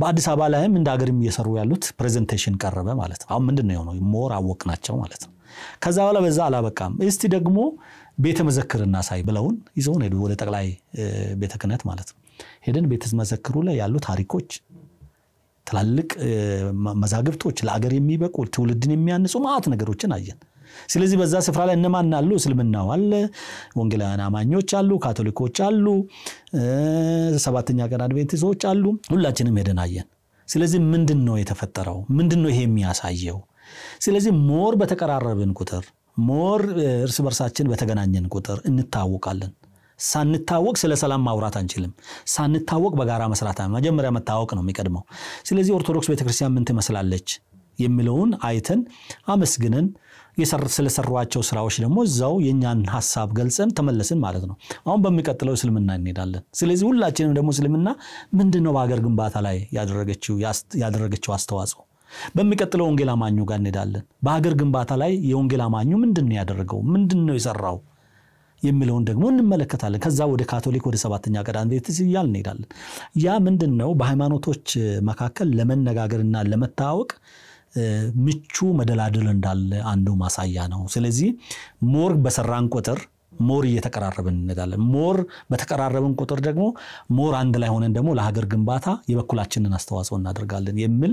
በአዲስ አበባ ላይም እንደ ሀገርም እየሰሩ ያሉት ፕሬዘንቴሽን ቀረበ ማለት ነው። አሁን ምንድን ነው የሆነው? ሞር ናቸው ማለት ነው። ከዛ በኋላ በዛ አላበቃም። እስቲ ደግሞ ቤተ መዘክር እናሳይ ብለውን ይዘውን ሄዱ፣ ወደ ጠቅላይ ቤተ ክህነት ማለት ነው። ሄደን ቤተ መዘክሩ ላይ ያሉ ታሪኮች ትላልቅ መዛግብቶች ለአገር የሚበቁ ትውልድን የሚያንጹ ማአት ነገሮችን አየን። ስለዚህ በዛ ስፍራ ላይ እነማን አሉ? እስልምናው አለ፣ ወንጌላውያን አማኞች አሉ፣ ካቶሊኮች አሉ፣ ሰባተኛ ቀን አድቬንቲስቶች አሉ። ሁላችንም ሄደን አየን። ስለዚህ ምንድን ነው የተፈጠረው? ምንድን ነው ይሄ የሚያሳየው? ስለዚህ ሞር በተቀራረብን ቁጥር ሞር እርስ በርሳችን በተገናኘን ቁጥር እንታወቃለን። ሳንታወቅ ስለ ሰላም ማውራት አንችልም። ሳንታወቅ በጋራ መስራት መጀመሪያ መታወቅ ነው የሚቀድመው። ስለዚህ ኦርቶዶክስ ቤተክርስቲያን ምን ትመስላለች የሚለውን አይተን አመስግነን ስለሰሯቸው ስራዎች ደግሞ እዛው የእኛን ሀሳብ ገልጸን ተመለስን ማለት ነው። አሁን በሚቀጥለው እስልምና እንሄዳለን። ስለዚህ ሁላችንም ደግሞ እስልምና ምንድን ነው በሀገር ግንባታ ላይ ያደረገችው አስተዋጽኦ በሚቀጥለው ወንጌል አማኙ ጋር እንሄዳለን። በሀገር ግንባታ ላይ የወንጌል አማኙ ምንድን ነው ያደረገው? ምንድን ነው የሰራው? የሚለውን ደግሞ እንመለከታለን። ከዛ ወደ ካቶሊክ ወደ ሰባተኛ ቀዳን ቤት እያል እንሄዳለን። ያ ምንድን ነው? በሃይማኖቶች መካከል ለመነጋገርና ለመታወቅ ምቹ መደላደል እንዳለ አንዱ ማሳያ ነው። ስለዚህ ሞር በሰራን ቁጥር ሞር እየተቀራረብን እንሄዳለን። ሞር በተቀራረብን ቁጥር ደግሞ ሞር አንድ ላይ ሆነን ደግሞ ለሀገር ግንባታ የበኩላችንን አስተዋጽኦ እናደርጋለን የሚል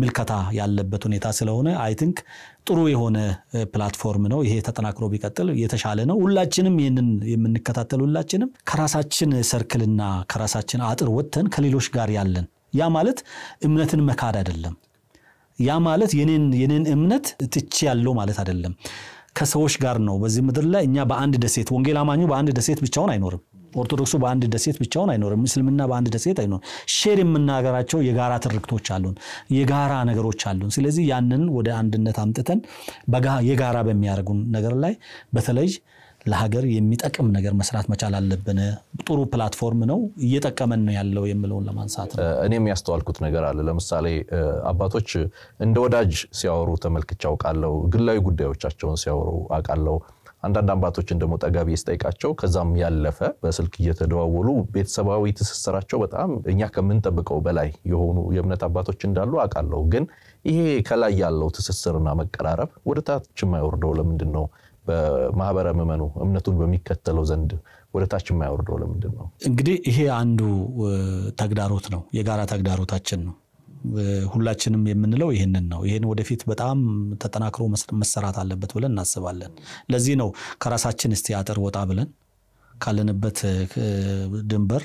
ምልከታ ያለበት ሁኔታ ስለሆነ አይ ቲንክ ጥሩ የሆነ ፕላትፎርም ነው። ይሄ ተጠናክሮ ቢቀጥል የተሻለ ነው። ሁላችንም ይህንን የምንከታተል ሁላችንም ከራሳችን ሰርክልና ከራሳችን አጥር ወጥተን ከሌሎች ጋር ያለን ያ ማለት እምነትን መካድ አይደለም። ያ ማለት የኔን እምነት ትቼ ያለው ማለት አይደለም። ከሰዎች ጋር ነው። በዚህ ምድር ላይ እኛ በአንድ ደሴት ወንጌል አማኙ በአንድ ደሴት ብቻውን አይኖርም። ኦርቶዶክሱ በአንድ ደሴት ብቻውን አይኖርም። እስልምና በአንድ ደሴት አይኖርም። ሼር የምናገራቸው የጋራ ትርክቶች አሉን፣ የጋራ ነገሮች አሉን። ስለዚህ ያንን ወደ አንድነት አምጥተን የጋራ በሚያደርጉን ነገር ላይ በተለይ ለሀገር የሚጠቅም ነገር መስራት መቻል አለብን። ጥሩ ፕላትፎርም ነው፣ እየጠቀመን ነው ያለው የምለውን ለማንሳት ነው። እኔም ያስተዋልኩት ነገር አለ። ለምሳሌ አባቶች እንደ ወዳጅ ሲያወሩ ተመልክቼ አውቃለሁ። ግላዊ ጉዳዮቻቸውን ሲያወሩ አውቃለሁ። አንዳንድ አባቶችን ደግሞ ጠጋቢ ስጠይቃቸው ከዛም ያለፈ በስልክ እየተደዋወሉ ቤተሰባዊ ትስስራቸው በጣም እኛ ከምንጠብቀው በላይ የሆኑ የእምነት አባቶች እንዳሉ አውቃለሁ። ግን ይሄ ከላይ ያለው ትስስርና መቀራረብ ወደ ታች የማይወርደው ለምንድን ነው? በማህበረ ምዕመኑ እምነቱን በሚከተለው ዘንድ ወደ ታች የማይወርደው ለምንድን ነው? እንግዲህ ይሄ አንዱ ተግዳሮት ነው፣ የጋራ ተግዳሮታችን ነው። ሁላችንም የምንለው ይህንን ነው። ይህን ወደፊት በጣም ተጠናክሮ መሰራት አለበት ብለን እናስባለን። ለዚህ ነው ከራሳችን እስቲ አጥር ወጣ ብለን ካለንበት ድንበር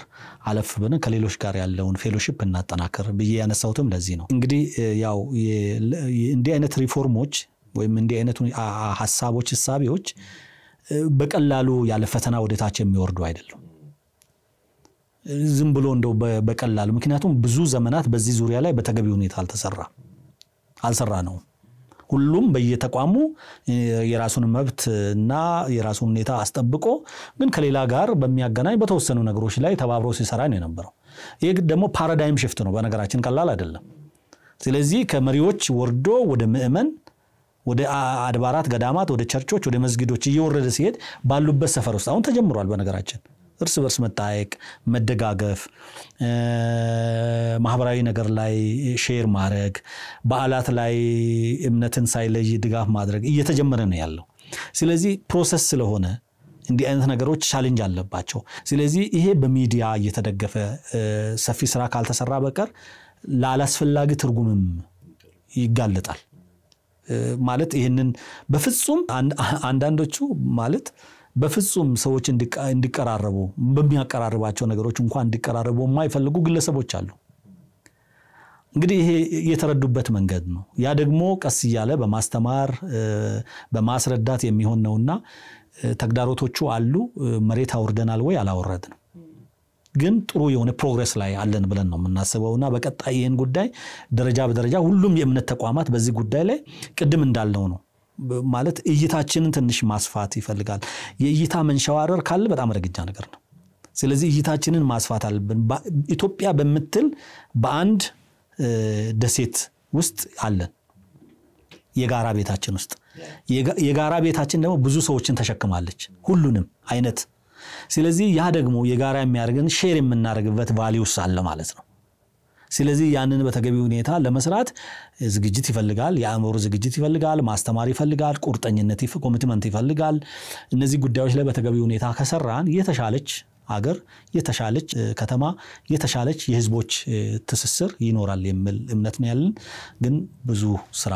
አለፍ ብለን ከሌሎች ጋር ያለውን ፌሎሽፕ እናጠናክር ብዬ ያነሳሁትም ለዚህ ነው። እንግዲህ ያው እንዲህ አይነት ሪፎርሞች ወይም እንዲህ አይነት ሀሳቦች፣ እሳቤዎች በቀላሉ ያለ ፈተና ወደታች የሚወርዱ አይደሉም። ዝም ብሎ እንደው በቀላሉ ምክንያቱም ብዙ ዘመናት በዚህ ዙሪያ ላይ በተገቢ ሁኔታ አልተሰራ አልሰራ ነው። ሁሉም በየተቋሙ የራሱን መብት እና የራሱን ሁኔታ አስጠብቆ ግን ከሌላ ጋር በሚያገናኝ በተወሰኑ ነገሮች ላይ ተባብሮ ሲሰራ ነው የነበረው። ይህ ደግሞ ፓራዳይም ሽፍት ነው፣ በነገራችን ቀላል አይደለም። ስለዚህ ከመሪዎች ወርዶ ወደ ምዕመን ወደ አድባራት ገዳማት፣ ወደ ቸርቾች፣ ወደ መስጊዶች እየወረደ ሲሄድ ባሉበት ሰፈር ውስጥ አሁን ተጀምሯል በነገራችን እርስ በርስ መጠያየቅ፣ መደጋገፍ፣ ማህበራዊ ነገር ላይ ሼር ማድረግ፣ በዓላት ላይ እምነትን ሳይለይ ድጋፍ ማድረግ እየተጀመረ ነው ያለው። ስለዚህ ፕሮሰስ ስለሆነ እንዲህ አይነት ነገሮች ቻሌንጅ አለባቸው። ስለዚህ ይሄ በሚዲያ እየተደገፈ ሰፊ ስራ ካልተሰራ በቀር ላላስፈላጊ ትርጉምም ይጋለጣል። ማለት ይህንን በፍጹም አንዳንዶቹ ማለት በፍጹም ሰዎች እንዲቀራረቡ በሚያቀራርባቸው ነገሮች እንኳን እንዲቀራረቡ የማይፈልጉ ግለሰቦች አሉ። እንግዲህ ይሄ የተረዱበት መንገድ ነው። ያ ደግሞ ቀስ እያለ በማስተማር በማስረዳት የሚሆን ነውና ተግዳሮቶቹ አሉ። መሬት አውርደናል ወይ? አላወረድንም። ግን ጥሩ የሆነ ፕሮግረስ ላይ አለን ብለን ነው የምናስበው እና በቀጣይ ይህን ጉዳይ ደረጃ በደረጃ ሁሉም የእምነት ተቋማት በዚህ ጉዳይ ላይ ቅድም እንዳልነው ነው ማለት እይታችንን ትንሽ ማስፋት ይፈልጋል። የእይታ መንሸዋረር ካለ በጣም ረግጃ ነገር ነው። ስለዚህ እይታችንን ማስፋት አለብን። ኢትዮጵያ በምትል በአንድ ደሴት ውስጥ አለን፣ የጋራ ቤታችን ውስጥ። የጋራ ቤታችን ደግሞ ብዙ ሰዎችን ተሸክማለች፣ ሁሉንም አይነት። ስለዚህ ያ ደግሞ የጋራ የሚያደርግን ሼር የምናደርግበት ቫሊዩስ አለ ማለት ነው። ስለዚህ ያንን በተገቢ ሁኔታ ለመስራት ዝግጅት ይፈልጋል፣ የአእምሮ ዝግጅት ይፈልጋል፣ ማስተማር ይፈልጋል፣ ቁርጠኝነት ኮሚትመንት ይፈልጋል። እነዚህ ጉዳዮች ላይ በተገቢ ሁኔታ ከሰራን የተሻለች አገር የተሻለች ከተማ የተሻለች የህዝቦች ትስስር ይኖራል የሚል እምነት ነው ያለን። ግን ብዙ ስራ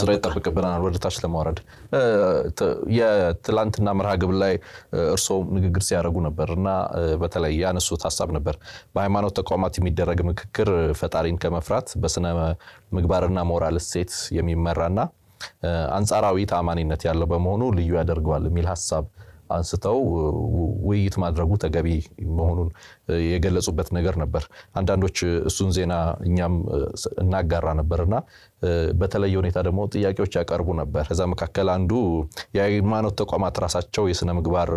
ስራ ይጠበቅብናል ወደ ታች ለማውረድ። የትላንትና መርሃ ግብር ላይ እርስዎ ንግግር ሲያደርጉ ነበር እና በተለይ ያነሱት ሀሳብ ነበር በሃይማኖት ተቋማት የሚደረግ ምክክር ፈጣሪን ከመፍራት በስነ ምግባርና ሞራል እሴት የሚመራና አንጻራዊ ተአማኒነት ያለው በመሆኑ ልዩ ያደርገዋል የሚል ሀሳብ አንስተው ውይይት ማድረጉ ተገቢ መሆኑን የገለጹበት ነገር ነበር። አንዳንዶች እሱን ዜና እኛም እናጋራ ነበር እና በተለየ ሁኔታ ደግሞ ጥያቄዎች ያቀርቡ ነበር። ከዛ መካከል አንዱ የሃይማኖት ተቋማት ራሳቸው የስነ ምግባር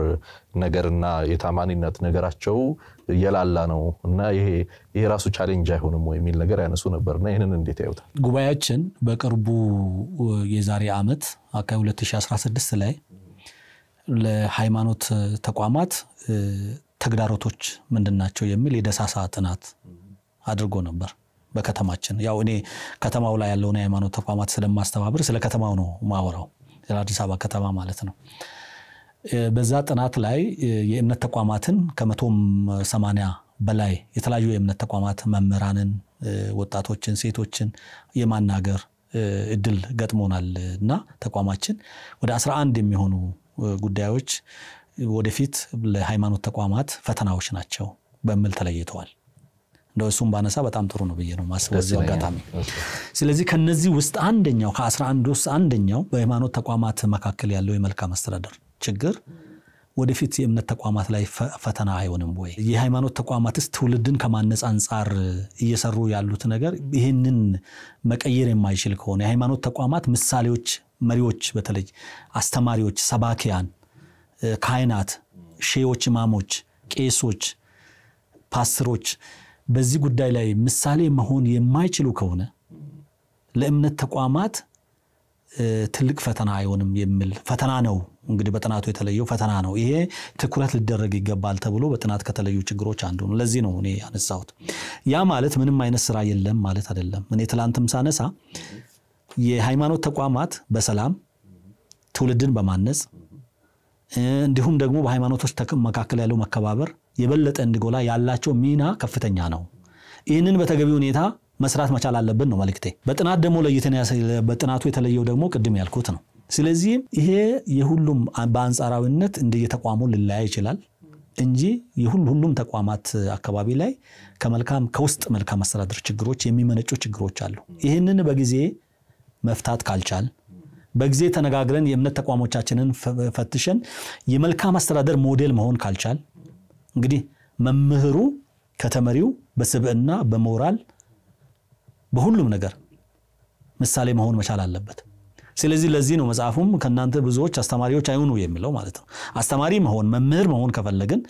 ነገርና የታማኒነት ነገራቸው የላላ ነው እና ይሄ ራሱ ቻሌንጅ አይሆንም የሚል ነገር ያነሱ ነበርና ይህንን እንዴት ያዩታል? ጉባኤያችን በቅርቡ የዛሬ ዓመት አካባቢ 2016 ላይ ለሃይማኖት ተቋማት ተግዳሮቶች ምንድን ናቸው የሚል የደሳሳ ጥናት አድርጎ ነበር በከተማችን። ያው እኔ ከተማው ላይ ያለውን የሃይማኖት ተቋማት ስለማስተባብር ስለ ከተማው ነው ማወራው፣ ስለ አበባ ከተማ ማለት ነው። በዛ ጥናት ላይ የእምነት ተቋማትን ከመቶም ሰማንያ በላይ የተለያዩ የእምነት ተቋማት መምህራንን፣ ወጣቶችን፣ ሴቶችን የማናገር እድል ገጥሞናል እና ተቋማችን ወደ 11 የሚሆኑ ጉዳዮች ወደፊት ለሃይማኖት ተቋማት ፈተናዎች ናቸው በሚል ተለይተዋል። እንደው እሱም ባነሳ በጣም ጥሩ ነው ብዬ ነው ማስበዚ አጋጣሚ። ስለዚህ ከነዚህ ውስጥ አንደኛው ከ11 ውስጥ አንደኛው በሃይማኖት ተቋማት መካከል ያለው የመልካም አስተዳደር ችግር ወደፊት የእምነት ተቋማት ላይ ፈተና አይሆንም ወይ? የሃይማኖት ተቋማትስ ትውልድን ከማነጽ አንጻር እየሰሩ ያሉት ነገር ይህንን መቀየር የማይችል ከሆነ የሃይማኖት ተቋማት ምሳሌዎች መሪዎች በተለይ አስተማሪዎች፣ ሰባኪያን፣ ካህናት፣ ሼዎች፣ እማሞች፣ ቄሶች፣ ፓስተሮች በዚህ ጉዳይ ላይ ምሳሌ መሆን የማይችሉ ከሆነ ለእምነት ተቋማት ትልቅ ፈተና አይሆንም የሚል ፈተና ነው። እንግዲህ በጥናቱ የተለየው ፈተና ነው። ይሄ ትኩረት ሊደረግ ይገባል ተብሎ በጥናት ከተለዩ ችግሮች አንዱ ነው። ለዚህ ነው እኔ ያነሳሁት። ያ ማለት ምንም አይነት ስራ የለም ማለት አይደለም። እኔ ትላንትም ሳነሳ የሃይማኖት ተቋማት በሰላም ትውልድን በማነጽ እንዲሁም ደግሞ በሃይማኖቶች መካከል ያለው መከባበር የበለጠ እንዲጎላ ያላቸው ሚና ከፍተኛ ነው። ይህንን በተገቢ ሁኔታ መስራት መቻል አለብን ነው መልክቴ። በጥናት ደግሞ ለይተን በጥናቱ የተለየው ደግሞ ቅድም ያልኩት ነው። ስለዚህም ይሄ የሁሉም በአንጻራዊነት እንደየተቋሙ ሊለያይ ይችላል እንጂ ሁሉም ተቋማት አካባቢ ላይ ከመልካም ከውስጥ መልካም አስተዳደር ችግሮች የሚመነጩ ችግሮች አሉ። ይህንን በጊዜ መፍታት ካልቻል በጊዜ ተነጋግረን የእምነት ተቋሞቻችንን ፈትሸን የመልካም አስተዳደር ሞዴል መሆን ካልቻል እንግዲህ መምህሩ ከተመሪው በስብዕና በሞራል በሁሉም ነገር ምሳሌ መሆን መቻል አለበት። ስለዚህ ለዚህ ነው መጽሐፉም ከእናንተ ብዙዎች አስተማሪዎች አይሆኑ የሚለው ማለት ነው። አስተማሪ መሆን መምህር መሆን ከፈለግን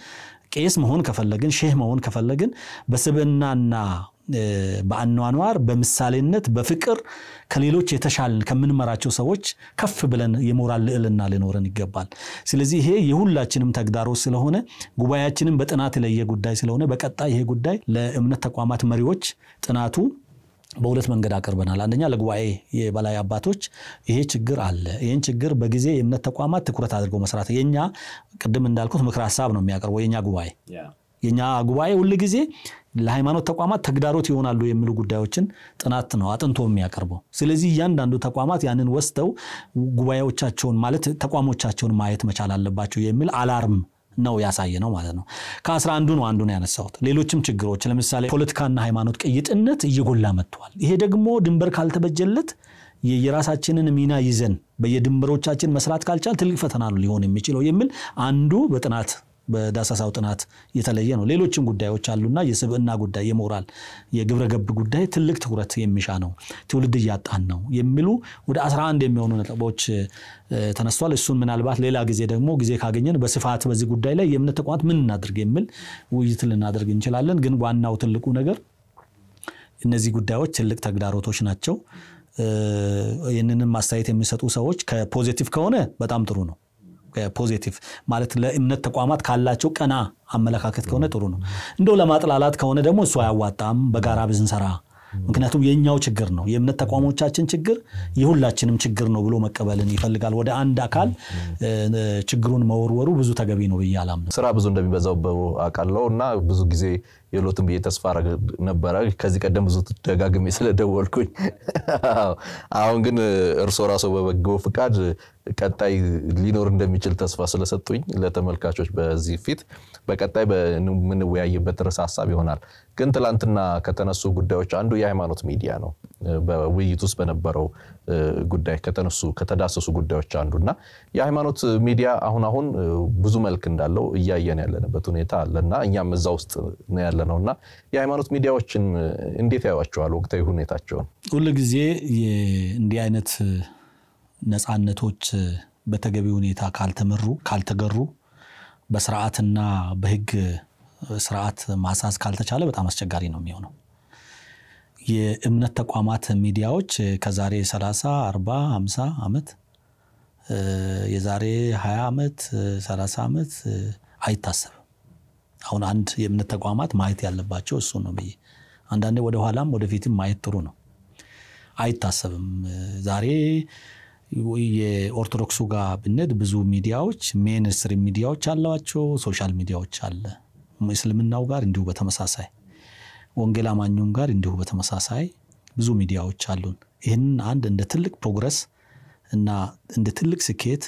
ቄስ መሆን ከፈለግን ሼህ መሆን ከፈለግን በስብዕናና በአኗኗር በምሳሌነት በፍቅር ከሌሎች የተሻልን ከምንመራቸው ሰዎች ከፍ ብለን የሞራል ልዕልና ሊኖረን ይገባል። ስለዚህ ይሄ የሁላችንም ተግዳሮት ስለሆነ ጉባኤያችንም በጥናት የለየ ጉዳይ ስለሆነ በቀጣይ ይሄ ጉዳይ ለእምነት ተቋማት መሪዎች ጥናቱ በሁለት መንገድ አቅርበናል። አንደኛ ለጉባኤ የበላይ አባቶች ይሄ ችግር አለ፣ ይህን ችግር በጊዜ የእምነት ተቋማት ትኩረት አድርገው መስራት። የኛ ቅድም እንዳልኩት ምክር ሀሳብ ነው የሚያቀርበው የኛ ጉባኤ የኛ ጉባኤ ሁል ጊዜ ለሃይማኖት ተቋማት ተግዳሮት ይሆናሉ የሚሉ ጉዳዮችን ጥናት ነው አጥንቶ የሚያቀርበው። ስለዚህ እያንዳንዱ ተቋማት ያንን ወስደው ጉባኤዎቻቸውን ማለት ተቋሞቻቸውን ማየት መቻል አለባቸው የሚል አላርም ነው ያሳየ ነው ማለት ነው። ከአስራ አንዱ ነው አንዱ ነው ያነሳሁት። ሌሎችም ችግሮች ለምሳሌ ፖለቲካና ሃይማኖት ቅይጥነት እየጎላ መጥተዋል። ይሄ ደግሞ ድንበር ካልተበጀለት የራሳችንን ሚና ይዘን በየድንበሮቻችን መስራት ካልቻል ትልቅ ፈተና ነው ሊሆን የሚችለው የሚል አንዱ በጥናት በዳሳሳው ጥናት የተለየ ነው። ሌሎችም ጉዳዮች አሉና የስብዕና ጉዳይ፣ የሞራል የግብረ ገብ ጉዳይ ትልቅ ትኩረት የሚሻ ነው። ትውልድ እያጣን ነው የሚሉ ወደ 11 የሚሆኑ ነጥቦች ተነስቷል። እሱን ምናልባት ሌላ ጊዜ ደግሞ ጊዜ ካገኘን በስፋት በዚህ ጉዳይ ላይ የእምነት ተቋማት ምን እናድርግ የሚል ውይይት ልናደርግ እንችላለን። ግን ዋናው ትልቁ ነገር እነዚህ ጉዳዮች ትልቅ ተግዳሮቶች ናቸው። ይህንንም አስተያየት የሚሰጡ ሰዎች ከፖዚቲቭ ከሆነ በጣም ጥሩ ነው። ፖዚቲቭ ማለት ለእምነት ተቋማት ካላቸው ቀና አመለካከት ከሆነ ጥሩ ነው። እንደው ለማጥላላት ከሆነ ደግሞ እሱ አያዋጣም፣ በጋራ ብንሰራ። ምክንያቱም የእኛው ችግር ነው፣ የእምነት ተቋሞቻችን ችግር የሁላችንም ችግር ነው ብሎ መቀበልን ይፈልጋል። ወደ አንድ አካል ችግሩን መወርወሩ ብዙ ተገቢ ነው ብዬ ስራ ብዙ እንደሚበዛው አውቃለሁ እና ብዙ ጊዜ የሎትን ብዬ ተስፋ ነበረ። ከዚህ ቀደም ብዙ ደጋግሜ ስለደወልኩኝ፣ አሁን ግን እርሶ ራሶ በበጎ ፍቃድ ቀጣይ ሊኖር እንደሚችል ተስፋ ስለሰጡኝ ለተመልካቾች በዚህ ፊት በቀጣይ የምንወያይበት ርዕሰ ሀሳብ ይሆናል። ግን ትላንትና ከተነሱ ጉዳዮች አንዱ የሃይማኖት ሚዲያ ነው። በውይይት ውስጥ በነበረው ጉዳይ ከተነሱ ከተዳሰሱ ጉዳዮች አንዱና የሃይማኖት ሚዲያ አሁን አሁን ብዙ መልክ እንዳለው እያየን ያለንበት ሁኔታ አለና እኛም እዛ ውስጥ ነው ያለነው እና የሃይማኖት ሚዲያዎችን እንዴት ያዩቸዋል ወቅታዊ ሁኔታቸውን ሁሉ ጊዜ እንዲህ አይነት ነፃነቶች በተገቢ ሁኔታ ካልተመሩ ካልተገሩ በስርዓትና በህግ ስርዓት ማሳዝ ካልተቻለ በጣም አስቸጋሪ ነው የሚሆነው። የእምነት ተቋማት ሚዲያዎች ከዛሬ 30 40 50 ዓመት የዛሬ 20 ዓመት 30 ዓመት አይታሰብም። አሁን አንድ የእምነት ተቋማት ማየት ያለባቸው እሱ ነው ብዬ አንዳንዴ ወደኋላም ወደፊትም ማየት ጥሩ ነው። አይታሰብም። ዛሬ የኦርቶዶክሱ ጋር ብንሄድ ብዙ ሚዲያዎች ሜንስትሪም ሚዲያዎች አለዋቸው፣ ሶሻል ሚዲያዎች አለ። እስልምናው ጋር እንዲሁ በተመሳሳይ ወንጌል አማኙም ጋር እንዲሁ በተመሳሳይ ብዙ ሚዲያዎች አሉን። ይህንን አንድ እንደ ትልቅ ፕሮግረስ እና እንደ ትልቅ ስኬት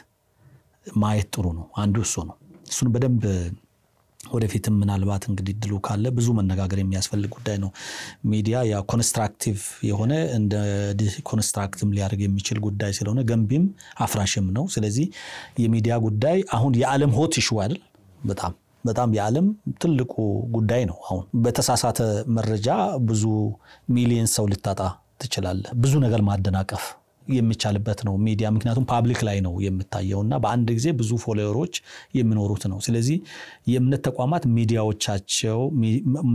ማየት ጥሩ ነው። አንዱ እሱ ነው። እሱን በደንብ ወደፊትም ምናልባት እንግዲህ ድሉ ካለ ብዙ መነጋገር የሚያስፈልግ ጉዳይ ነው። ሚዲያ ያ ኮንስትራክቲቭ የሆነ እንደ ኮንስትራክትም ሊያደርግ የሚችል ጉዳይ ስለሆነ ገንቢም አፍራሽም ነው። ስለዚህ የሚዲያ ጉዳይ አሁን የዓለም ሆት ይሽዋል በጣም በጣም የዓለም ትልቁ ጉዳይ ነው። አሁን በተሳሳተ መረጃ ብዙ ሚሊየን ሰው ልታጣ ትችላለ ብዙ ነገር ማደናቀፍ የሚቻልበት ነው ሚዲያ። ምክንያቱም ፓብሊክ ላይ ነው የምታየው እና በአንድ ጊዜ ብዙ ፎሎወሮች የሚኖሩት ነው። ስለዚህ የእምነት ተቋማት ሚዲያዎቻቸው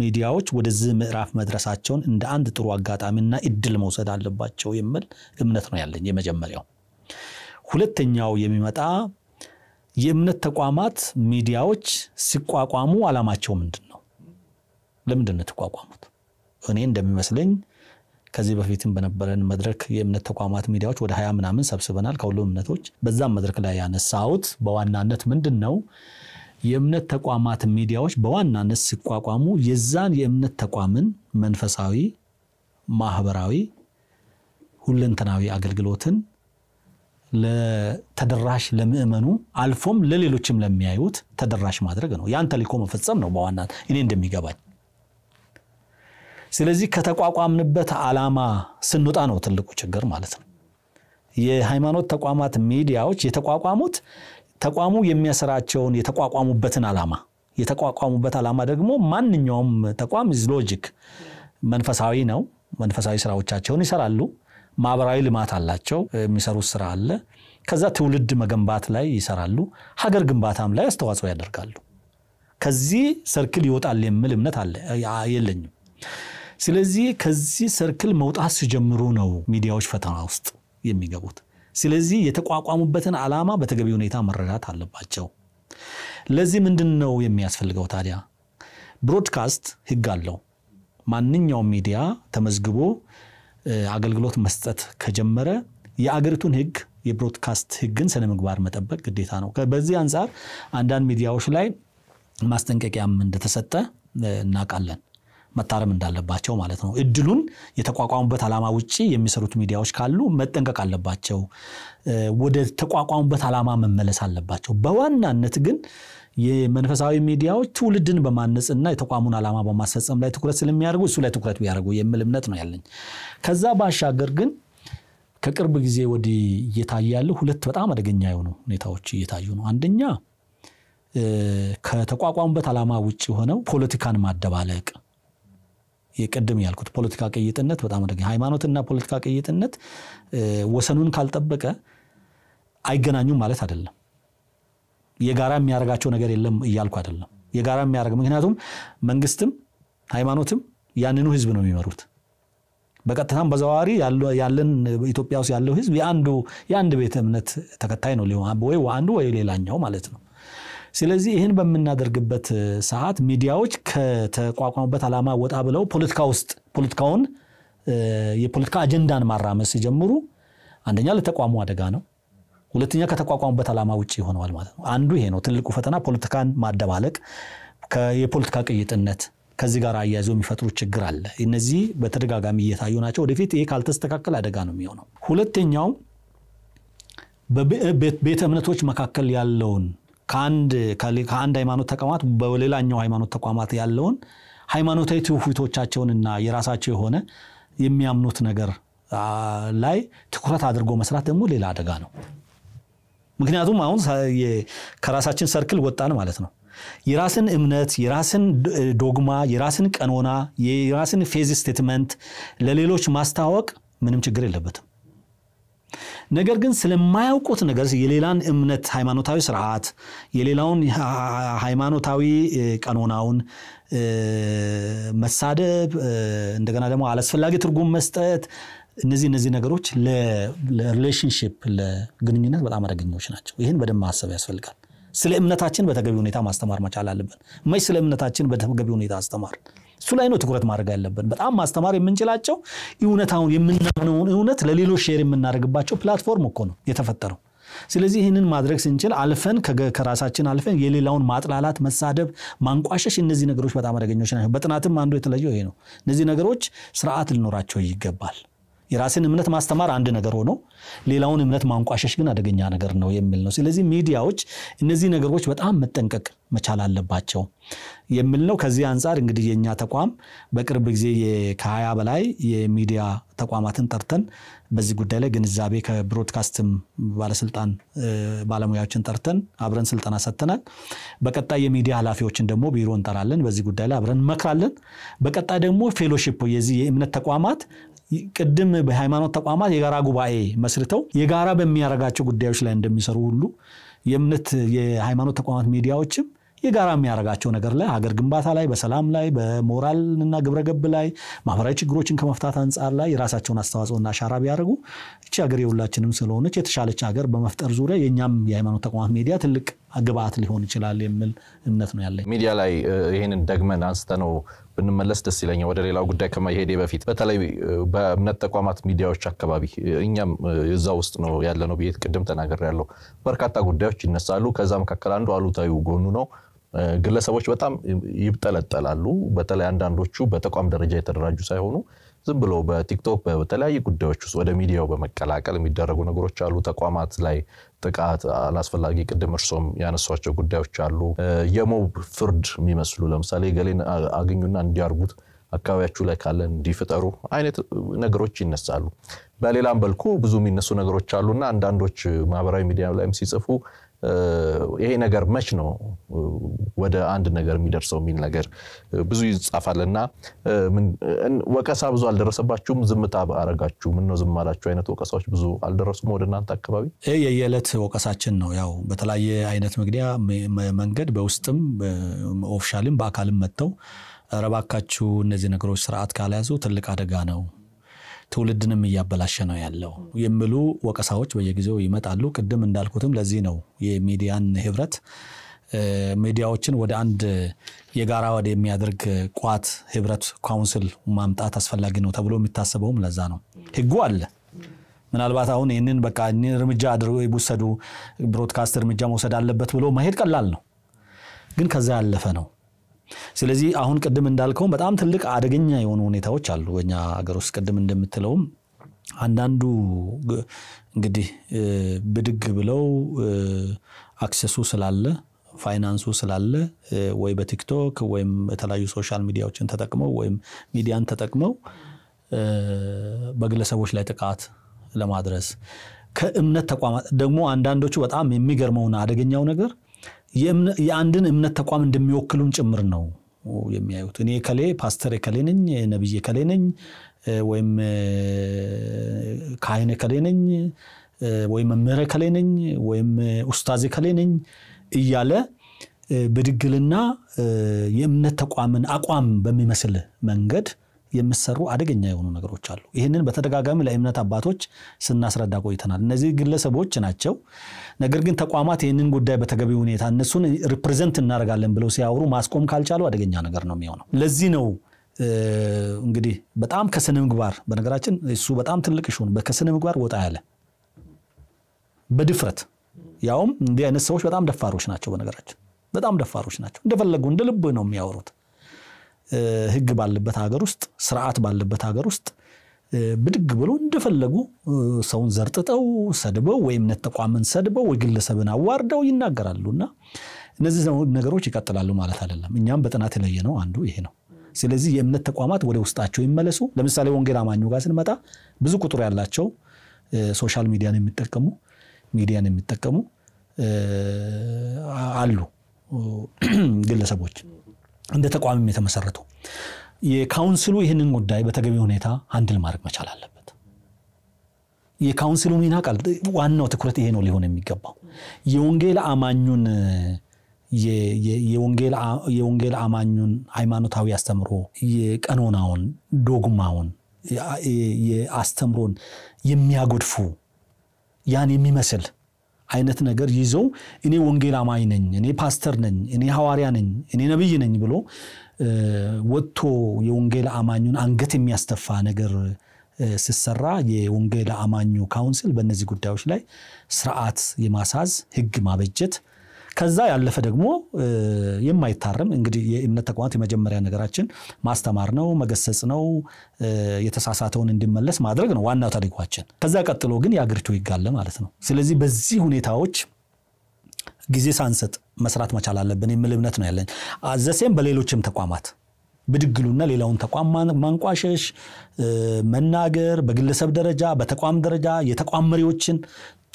ሚዲያዎች ወደዚህ ምዕራፍ መድረሳቸውን እንደ አንድ ጥሩ አጋጣሚ እና እድል መውሰድ አለባቸው የሚል እምነት ነው ያለኝ የመጀመሪያው። ሁለተኛው የሚመጣ የእምነት ተቋማት ሚዲያዎች ሲቋቋሙ አላማቸው ምንድን ነው? ለምንድን ነው የተቋቋሙት? እኔ እንደሚመስለኝ ከዚህ በፊትም በነበረን መድረክ የእምነት ተቋማት ሚዲያዎች ወደ ሀያ ምናምን ሰብስበናል ከሁሉም እምነቶች። በዛም መድረክ ላይ ያነሳሁት በዋናነት ምንድን ነው የእምነት ተቋማት ሚዲያዎች በዋናነት ሲቋቋሙ የዛን የእምነት ተቋምን መንፈሳዊ፣ ማህበራዊ፣ ሁለንተናዊ አገልግሎትን ተደራሽ ለምእመኑ አልፎም ለሌሎችም ለሚያዩት ተደራሽ ማድረግ ነው። ያን ተልእኮ መፈጸም ነው በዋና እኔ እንደሚገባኝ። ስለዚህ ከተቋቋምንበት ዓላማ ስንወጣ ነው ትልቁ ችግር ማለት ነው። የሃይማኖት ተቋማት ሚዲያዎች የተቋቋሙት ተቋሙ የሚያሰራቸውን የተቋቋሙበትን ዓላማ የተቋቋሙበት ዓላማ ደግሞ ማንኛውም ተቋም ሎጂክ መንፈሳዊ ነው። መንፈሳዊ ስራዎቻቸውን ይሰራሉ። ማህበራዊ ልማት አላቸው፣ የሚሰሩት ስራ አለ። ከዛ ትውልድ መገንባት ላይ ይሰራሉ፣ ሀገር ግንባታም ላይ አስተዋጽኦ ያደርጋሉ። ከዚህ ሰርክል ይወጣል የሚል እምነት አለ የለኝም። ስለዚህ ከዚህ ሰርክል መውጣት ሲጀምሩ ነው ሚዲያዎች ፈተና ውስጥ የሚገቡት። ስለዚህ የተቋቋሙበትን ዓላማ በተገቢ ሁኔታ መረዳት አለባቸው። ለዚህ ምንድን ነው የሚያስፈልገው ታዲያ? ብሮድካስት ህግ አለው። ማንኛውም ሚዲያ ተመዝግቦ አገልግሎት መስጠት ከጀመረ የአገሪቱን ህግ የብሮድካስት ህግን ስነ ምግባር መጠበቅ ግዴታ ነው። በዚህ አንጻር አንዳንድ ሚዲያዎች ላይ ማስጠንቀቂያም እንደተሰጠ እናውቃለን። መታረም እንዳለባቸው ማለት ነው። እድሉን የተቋቋሙበት ዓላማ ውጭ የሚሰሩት ሚዲያዎች ካሉ መጠንቀቅ አለባቸው። ወደ ተቋቋሙበት ዓላማ መመለስ አለባቸው። በዋናነት ግን የመንፈሳዊ ሚዲያዎች ትውልድን በማነጽና የተቋሙን ዓላማ በማስፈጸም ላይ ትኩረት ስለሚያደርጉ እሱ ላይ ትኩረት ቢያደርጉ የሚል እምነት ነው ያለኝ። ከዛ ባሻገር ግን ከቅርብ ጊዜ ወዲህ እየታዩ ያሉ ሁለት በጣም አደገኛ የሆኑ ሁኔታዎች እየታዩ ነው። አንደኛ ከተቋቋሙበት ዓላማ ውጭ ሆነው ፖለቲካን ማደባለቅ የቅድም ያልኩት ፖለቲካ ቅይጥነት በጣም አደገኛ ሃይማኖትና ፖለቲካ ቅይጥነት ወሰኑን ካልጠበቀ አይገናኙም ማለት አይደለም። የጋራ የሚያደርጋቸው ነገር የለም እያልኩ አይደለም። የጋራ የሚያደርግ ምክንያቱም መንግስትም ሃይማኖትም ያንኑ ህዝብ ነው የሚመሩት። በቀጥታም በዘዋዋሪ ያለን ኢትዮጵያ ውስጥ ያለው ህዝብ የአንዱ የአንድ ቤተ እምነት ተከታይ ነው ሊሆን ወይ አንዱ ወይ ሌላኛው ማለት ነው። ስለዚህ ይህን በምናደርግበት ሰዓት ሚዲያዎች ከተቋቋሙበት ዓላማ ወጣ ብለው ፖለቲካ ውስጥ ፖለቲካውን የፖለቲካ አጀንዳን ማራመስ ሲጀምሩ አንደኛ ለተቋሙ አደጋ ነው። ሁለተኛ ከተቋቋሙበት ዓላማ ውጭ ይሆነዋል ማለት ነው። አንዱ ይሄ ነው ትልቁ ፈተና። ፖለቲካን ማደባለቅ፣ የፖለቲካ ቅይጥነት ከዚህ ጋር አያይዘው የሚፈጥሩት ችግር አለ። እነዚህ በተደጋጋሚ እየታዩ ናቸው። ወደፊት ይሄ ካልተስተካከል አደጋ ነው የሚሆነው። ሁለተኛው በቤተ እምነቶች መካከል ያለውን ከአንድ ሃይማኖት ተቋማት በሌላኛው ሃይማኖት ተቋማት ያለውን ሃይማኖታዊ ትውፊቶቻቸውን እና የራሳቸው የሆነ የሚያምኑት ነገር ላይ ትኩረት አድርጎ መስራት ደግሞ ሌላ አደጋ ነው። ምክንያቱም አሁን ከራሳችን ሰርክል ወጣን ማለት ነው። የራስን እምነት፣ የራስን ዶግማ፣ የራስን ቀኖና፣ የራስን ፌዝ ስቴትመንት ለሌሎች ማስታወቅ ምንም ችግር የለበትም። ነገር ግን ስለማያውቁት ነገር የሌላን እምነት ሃይማኖታዊ ስርዓት የሌላውን ሃይማኖታዊ ቀኖናውን መሳደብ እንደገና ደግሞ አላስፈላጊ ትርጉም መስጠት እነዚህ እነዚህ ነገሮች ለሪሌሽንሽፕ ለግንኙነት በጣም አደገኞች ናቸው። ይህን በደንብ ማሰብ ያስፈልጋል። ስለ እምነታችን በተገቢ ሁኔታ ማስተማር መቻል አለብን። መች ስለ እምነታችን በተገቢ ሁኔታ አስተማር እሱ ላይ ነው ትኩረት ማድረግ ያለብን። በጣም ማስተማር የምንችላቸው እውነታውን የምናምነውን እውነት ለሌሎች ሼር የምናደርግባቸው ፕላትፎርም እኮ ነው የተፈጠረው። ስለዚህ ይህንን ማድረግ ስንችል አልፈን ከራሳችን አልፈን የሌላውን ማጥላላት፣ መሳደብ፣ ማንቋሸሽ እነዚህ ነገሮች በጣም አደገኞች ናቸው። በጥናትም አንዱ የተለየው ይሄ ነው። እነዚህ ነገሮች ስርዓት ሊኖራቸው ይገባል። የራስን እምነት ማስተማር አንድ ነገር ሆኖ ሌላውን እምነት ማንቋሸሽ ግን አደገኛ ነገር ነው የሚል ነው። ስለዚህ ሚዲያዎች እነዚህ ነገሮች በጣም መጠንቀቅ መቻል አለባቸው የሚል ነው። ከዚህ አንጻር እንግዲህ የእኛ ተቋም በቅርብ ጊዜ ከሀያ በላይ የሚዲያ ተቋማትን ጠርተን በዚህ ጉዳይ ላይ ግንዛቤ ከብሮድካስትም ባለስልጣን ባለሙያዎችን ጠርተን አብረን ስልጠና ሰጥተናል። በቀጣይ የሚዲያ ኃላፊዎችን ደግሞ ቢሮ እንጠራለን። በዚህ ጉዳይ ላይ አብረን እንመክራለን። በቀጣይ ደግሞ ፌሎሺፕ የዚህ የእምነት ተቋማት ቅድም በሃይማኖት ተቋማት የጋራ ጉባኤ መስርተው የጋራ በሚያደርጋቸው ጉዳዮች ላይ እንደሚሰሩ ሁሉ የእምነት የሃይማኖት ተቋማት ሚዲያዎችም የጋራ የሚያደርጋቸው ነገር ላይ ሀገር ግንባታ ላይ፣ በሰላም ላይ፣ በሞራልና ግብረገብ ላይ፣ ማህበራዊ ችግሮችን ከመፍታት አንጻር ላይ የራሳቸውን አስተዋጽኦና አሻራ ቢያደርጉ እቺ ሀገር የሁላችንም ስለሆነች የተሻለች ሀገር በመፍጠር ዙሪያ የእኛም የሃይማኖት ተቋማት ሚዲያ ትልቅ ግብአት ሊሆን ይችላል የሚል እምነት ነው ያለኝ። ሚዲያ ላይ ይህንን ደግመን አንስተ ነው ብንመለስ ደስ ይለኛል። ወደ ሌላው ጉዳይ ከመሄዴ በፊት በተለይ በእምነት ተቋማት ሚዲያዎች አካባቢ እኛም እዛ ውስጥ ነው ነው ብዬ ቅድም ተናገር ያለው በርካታ ጉዳዮች ይነሳሉ። ከዛ መካከል አንዱ አሉታዊ ጎኑ ነው ግለሰቦች በጣም ይብጠለጠላሉ። በተለይ አንዳንዶቹ በተቋም ደረጃ የተደራጁ ሳይሆኑ ዝም ብሎ በቲክቶክ በተለያዩ ጉዳዮች ውስጥ ወደ ሚዲያው በመቀላቀል የሚደረጉ ነገሮች አሉ። ተቋማት ላይ ጥቃት፣ አላስፈላጊ ቅድም እርሶም ያነሷቸው ጉዳዮች አሉ። የሞብ ፍርድ የሚመስሉ ለምሳሌ ገሌን አግኙና እንዲያርጉት አካባቢያችሁ ላይ ካለ እንዲፍጠሩ አይነት ነገሮች ይነሳሉ። በሌላም በልኩ ብዙ የሚነሱ ነገሮች አሉና አንዳንዶች ማህበራዊ ሚዲያ ላይም ሲጽፉ ይሄ ነገር መች ነው ወደ አንድ ነገር የሚደርሰው የሚል ነገር ብዙ ይጻፋል እና ወቀሳ ብዙ አልደረሰባችሁም? ዝምታ አረጋችሁ? ምን ነው ዝም አላችሁ? አይነት ወቀሳዎች ብዙ አልደረሱም ወደ እናንተ አካባቢ? ይህ የየዕለት ወቀሳችን ነው። ያው በተለያየ አይነት ምግዲያ መንገድ በውስጥም ኦፊሻልም በአካልም መጥተው ረባካችሁ እነዚህ ነገሮች ስርዓት ካልያዙ ትልቅ አደጋ ነው ትውልድንም እያበላሸ ነው ያለው የሚሉ ወቀሳዎች በየጊዜው ይመጣሉ። ቅድም እንዳልኩትም ለዚህ ነው የሚዲያን ህብረት ሚዲያዎችን ወደ አንድ የጋራ ወደ የሚያደርግ ቋት ህብረት ካውንስል ማምጣት አስፈላጊ ነው ተብሎ የሚታሰበውም ለዛ ነው። ህጉ አለ። ምናልባት አሁን ይህንን በቃ እርምጃ አድርጎ ይወሰዱ ብሮድካስት እርምጃ መውሰድ አለበት ብሎ መሄድ ቀላል ነው፣ ግን ከዛ ያለፈ ነው። ስለዚህ አሁን ቅድም እንዳልከውም በጣም ትልቅ አደገኛ የሆኑ ሁኔታዎች አሉ በኛ ሀገር ውስጥ ቅድም እንደምትለውም አንዳንዱ እንግዲህ ብድግ ብለው አክሰሱ ስላለ ፋይናንሱ ስላለ ወይ በቲክቶክ ወይም የተለያዩ ሶሻል ሚዲያዎችን ተጠቅመው ወይም ሚዲያን ተጠቅመው በግለሰቦች ላይ ጥቃት ለማድረስ ከእምነት ተቋማት ደግሞ አንዳንዶቹ በጣም የሚገርመውን አደገኛው ነገር የአንድን እምነት ተቋም እንደሚወክሉን ጭምር ነው የሚያዩት። እኔ ከሌ ፓስተር ከሌ ነኝ፣ ነቢይ ከሌ ነኝ፣ ወይም ካህን ከሌ ነኝ፣ ወይም መምህር ከሌ ነኝ፣ ወይም ኡስታዝ የከሌ ነኝ እያለ ብድግልና የእምነት ተቋምን አቋም በሚመስል መንገድ የሚሰሩ አደገኛ የሆኑ ነገሮች አሉ። ይህንን በተደጋጋሚ ለእምነት አባቶች ስናስረዳ ቆይተናል። እነዚህ ግለሰቦች ናቸው ነገር ግን ተቋማት ይህንን ጉዳይ በተገቢ ሁኔታ እነሱን ሪፕሬዘንት እናደርጋለን ብለው ሲያወሩ ማስቆም ካልቻሉ አደገኛ ነገር ነው የሚሆነው። ለዚህ ነው እንግዲህ በጣም ከስነ ምግባር በነገራችን እሱ በጣም ትልቅ ሹን ከስነ ምግባር ወጣ ያለ በድፍረት ያውም እንዲህ አይነት ሰዎች በጣም ደፋሮች ናቸው። በነገራችን በጣም ደፋሮች ናቸው። እንደፈለጉ እንደ ልብ ነው የሚያወሩት። ህግ ባለበት ሀገር ውስጥ ስርዓት ባለበት ሀገር ውስጥ ብድግ ብሎ እንደፈለጉ ሰውን ዘርጥጠው ሰድበው፣ ወይ እምነት ተቋምን ሰድበው፣ ወይ ግለሰብን አዋርደው ይናገራሉና እነዚህ ነገሮች ይቀጥላሉ ማለት አይደለም። እኛም በጥናት የለየ ነው አንዱ ይሄ ነው። ስለዚህ የእምነት ተቋማት ወደ ውስጣቸው ይመለሱ። ለምሳሌ ወንጌል አማኙ ጋር ስንመጣ ብዙ ቁጥር ያላቸው ሶሻል ሚዲያን የሚጠቀሙ ሚዲያን የሚጠቀሙ አሉ ግለሰቦች እንደ ተቋምም የተመሰረቱ የካውንስሉ ይህንን ጉዳይ በተገቢ ሁኔታ አንድል ማድረግ መቻል አለበት። የካውንስሉ ሚና ቃል ዋናው ትኩረት ይሄ ነው ሊሆን የሚገባው የወንጌል አማኙን የወንጌል አማኙን ሃይማኖታዊ አስተምሮ የቀኖናውን ዶግማውን አስተምሮን የሚያጎድፉ ያን የሚመስል አይነት ነገር ይዘው እኔ ወንጌል አማኝ ነኝ፣ እኔ ፓስተር ነኝ፣ እኔ ሐዋርያ ነኝ፣ እኔ ነቢይ ነኝ ብሎ ወጥቶ የወንጌል አማኙን አንገት የሚያስተፋ ነገር ሲሰራ የወንጌል አማኙ ካውንስል በእነዚህ ጉዳዮች ላይ ስርዓት የማሳዝ ህግ ማበጀት ከዛ ያለፈ ደግሞ የማይታረም እንግዲህ የእምነት ተቋማት የመጀመሪያ ነገራችን ማስተማር ነው፣ መገሰጽ ነው፣ የተሳሳተውን እንዲመለስ ማድረግ ነው ዋናው ተልዕኳችን። ከዛ ቀጥሎ ግን የአገሪቱ ይጋለ ማለት ነው። ስለዚህ በዚህ ሁኔታዎች ጊዜ ሳንሰጥ መስራት መቻል አለብን የሚል እምነት ነው ያለኝ። አዘሴም በሌሎችም ተቋማት ብድግሉና ሌላውን ተቋም ማንቋሸሽ፣ መናገር፣ በግለሰብ ደረጃ በተቋም ደረጃ የተቋም መሪዎችን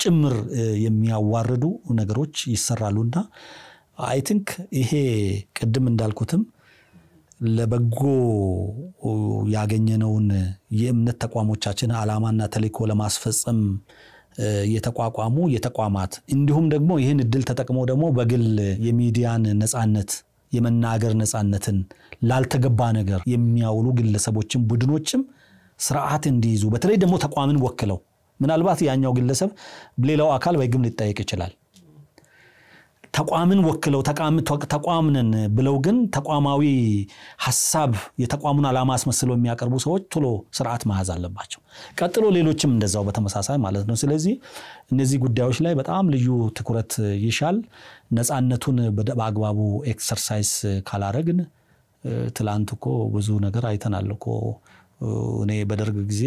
ጭምር የሚያዋርዱ ነገሮች ይሰራሉና አይ ቲንክ ይሄ ቅድም እንዳልኩትም ለበጎ ያገኘነውን የእምነት ተቋሞቻችን ዓላማና ተልእኮ ለማስፈጸም የተቋቋሙ የተቋማት እንዲሁም ደግሞ ይህን እድል ተጠቅሞ ደግሞ በግል የሚዲያን ነፃነት የመናገር ነፃነትን ላልተገባ ነገር የሚያውሉ ግለሰቦችም ቡድኖችም ስርዓት እንዲይዙ በተለይ ደግሞ ተቋምን ወክለው ምናልባት ያኛው ግለሰብ ሌላው አካል በሕግም ሊጠየቅ ይችላል። ተቋምን ወክለው ተቋም ብለው ግን ተቋማዊ ሀሳብ የተቋሙን ዓላማ አስመስለው የሚያቀርቡ ሰዎች ቶሎ ስርዓት መያዝ አለባቸው። ቀጥሎ ሌሎችም እንደዛው በተመሳሳይ ማለት ነው። ስለዚህ እነዚህ ጉዳዮች ላይ በጣም ልዩ ትኩረት ይሻል። ነፃነቱን በአግባቡ ኤክሰርሳይዝ ካላረግን ትላንት እኮ ብዙ ነገር አይተናል እኮ እኔ በደርግ ጊዜ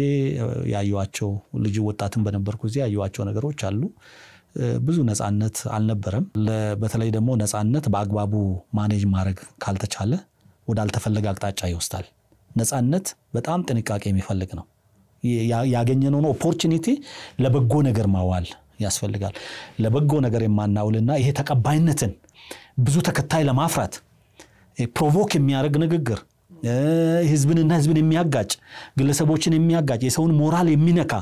ያየኋቸው ልጅ ወጣትን በነበርኩ ጊዜ ያየኋቸው ነገሮች አሉ። ብዙ ነፃነት አልነበረም። በተለይ ደግሞ ነፃነት በአግባቡ ማኔጅ ማድረግ ካልተቻለ ወዳልተፈለገ አቅጣጫ ይወስዳል። ነፃነት በጣም ጥንቃቄ የሚፈልግ ነው። ያገኘነውን ኦፖርቹኒቲ ለበጎ ነገር ማዋል ያስፈልጋል። ለበጎ ነገር የማናውልና ይሄ ተቀባይነትን ብዙ ተከታይ ለማፍራት ፕሮቮክ የሚያደርግ ንግግር ህዝብንና ህዝብን የሚያጋጭ ግለሰቦችን የሚያጋጭ የሰውን ሞራል የሚነካ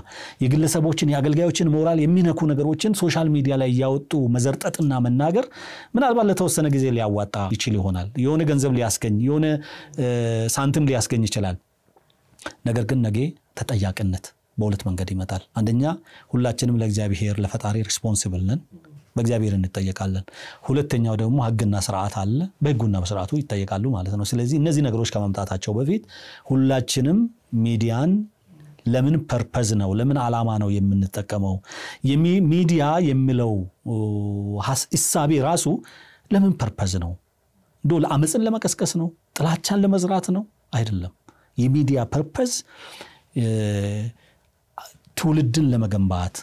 የግለሰቦችን የአገልጋዮችን ሞራል የሚነኩ ነገሮችን ሶሻል ሚዲያ ላይ እያወጡ መዘርጠጥና መናገር ምናልባት ለተወሰነ ጊዜ ሊያዋጣ ይችል ይሆናል። የሆነ ገንዘብ ሊያስገኝ፣ የሆነ ሳንቲም ሊያስገኝ ይችላል። ነገር ግን ነገ ተጠያቂነት በሁለት መንገድ ይመጣል። አንደኛ ሁላችንም ለእግዚአብሔር ለፈጣሪ ሪስፖንስብል ነን። በእግዚአብሔር እንጠየቃለን። ሁለተኛው ደግሞ ህግና ስርዓት አለ። በህጉና በስርዓቱ ይጠየቃሉ ማለት ነው። ስለዚህ እነዚህ ነገሮች ከመምጣታቸው በፊት ሁላችንም ሚዲያን ለምን ፐርፐዝ ነው ለምን ዓላማ ነው የምንጠቀመው? ሚዲያ የሚለው እሳቤ ራሱ ለምን ፐርፐዝ ነው? እንዶ ለአመፅን ለመቀስቀስ ነው? ጥላቻን ለመዝራት ነው? አይደለም። የሚዲያ ፐርፐዝ ትውልድን ለመገንባት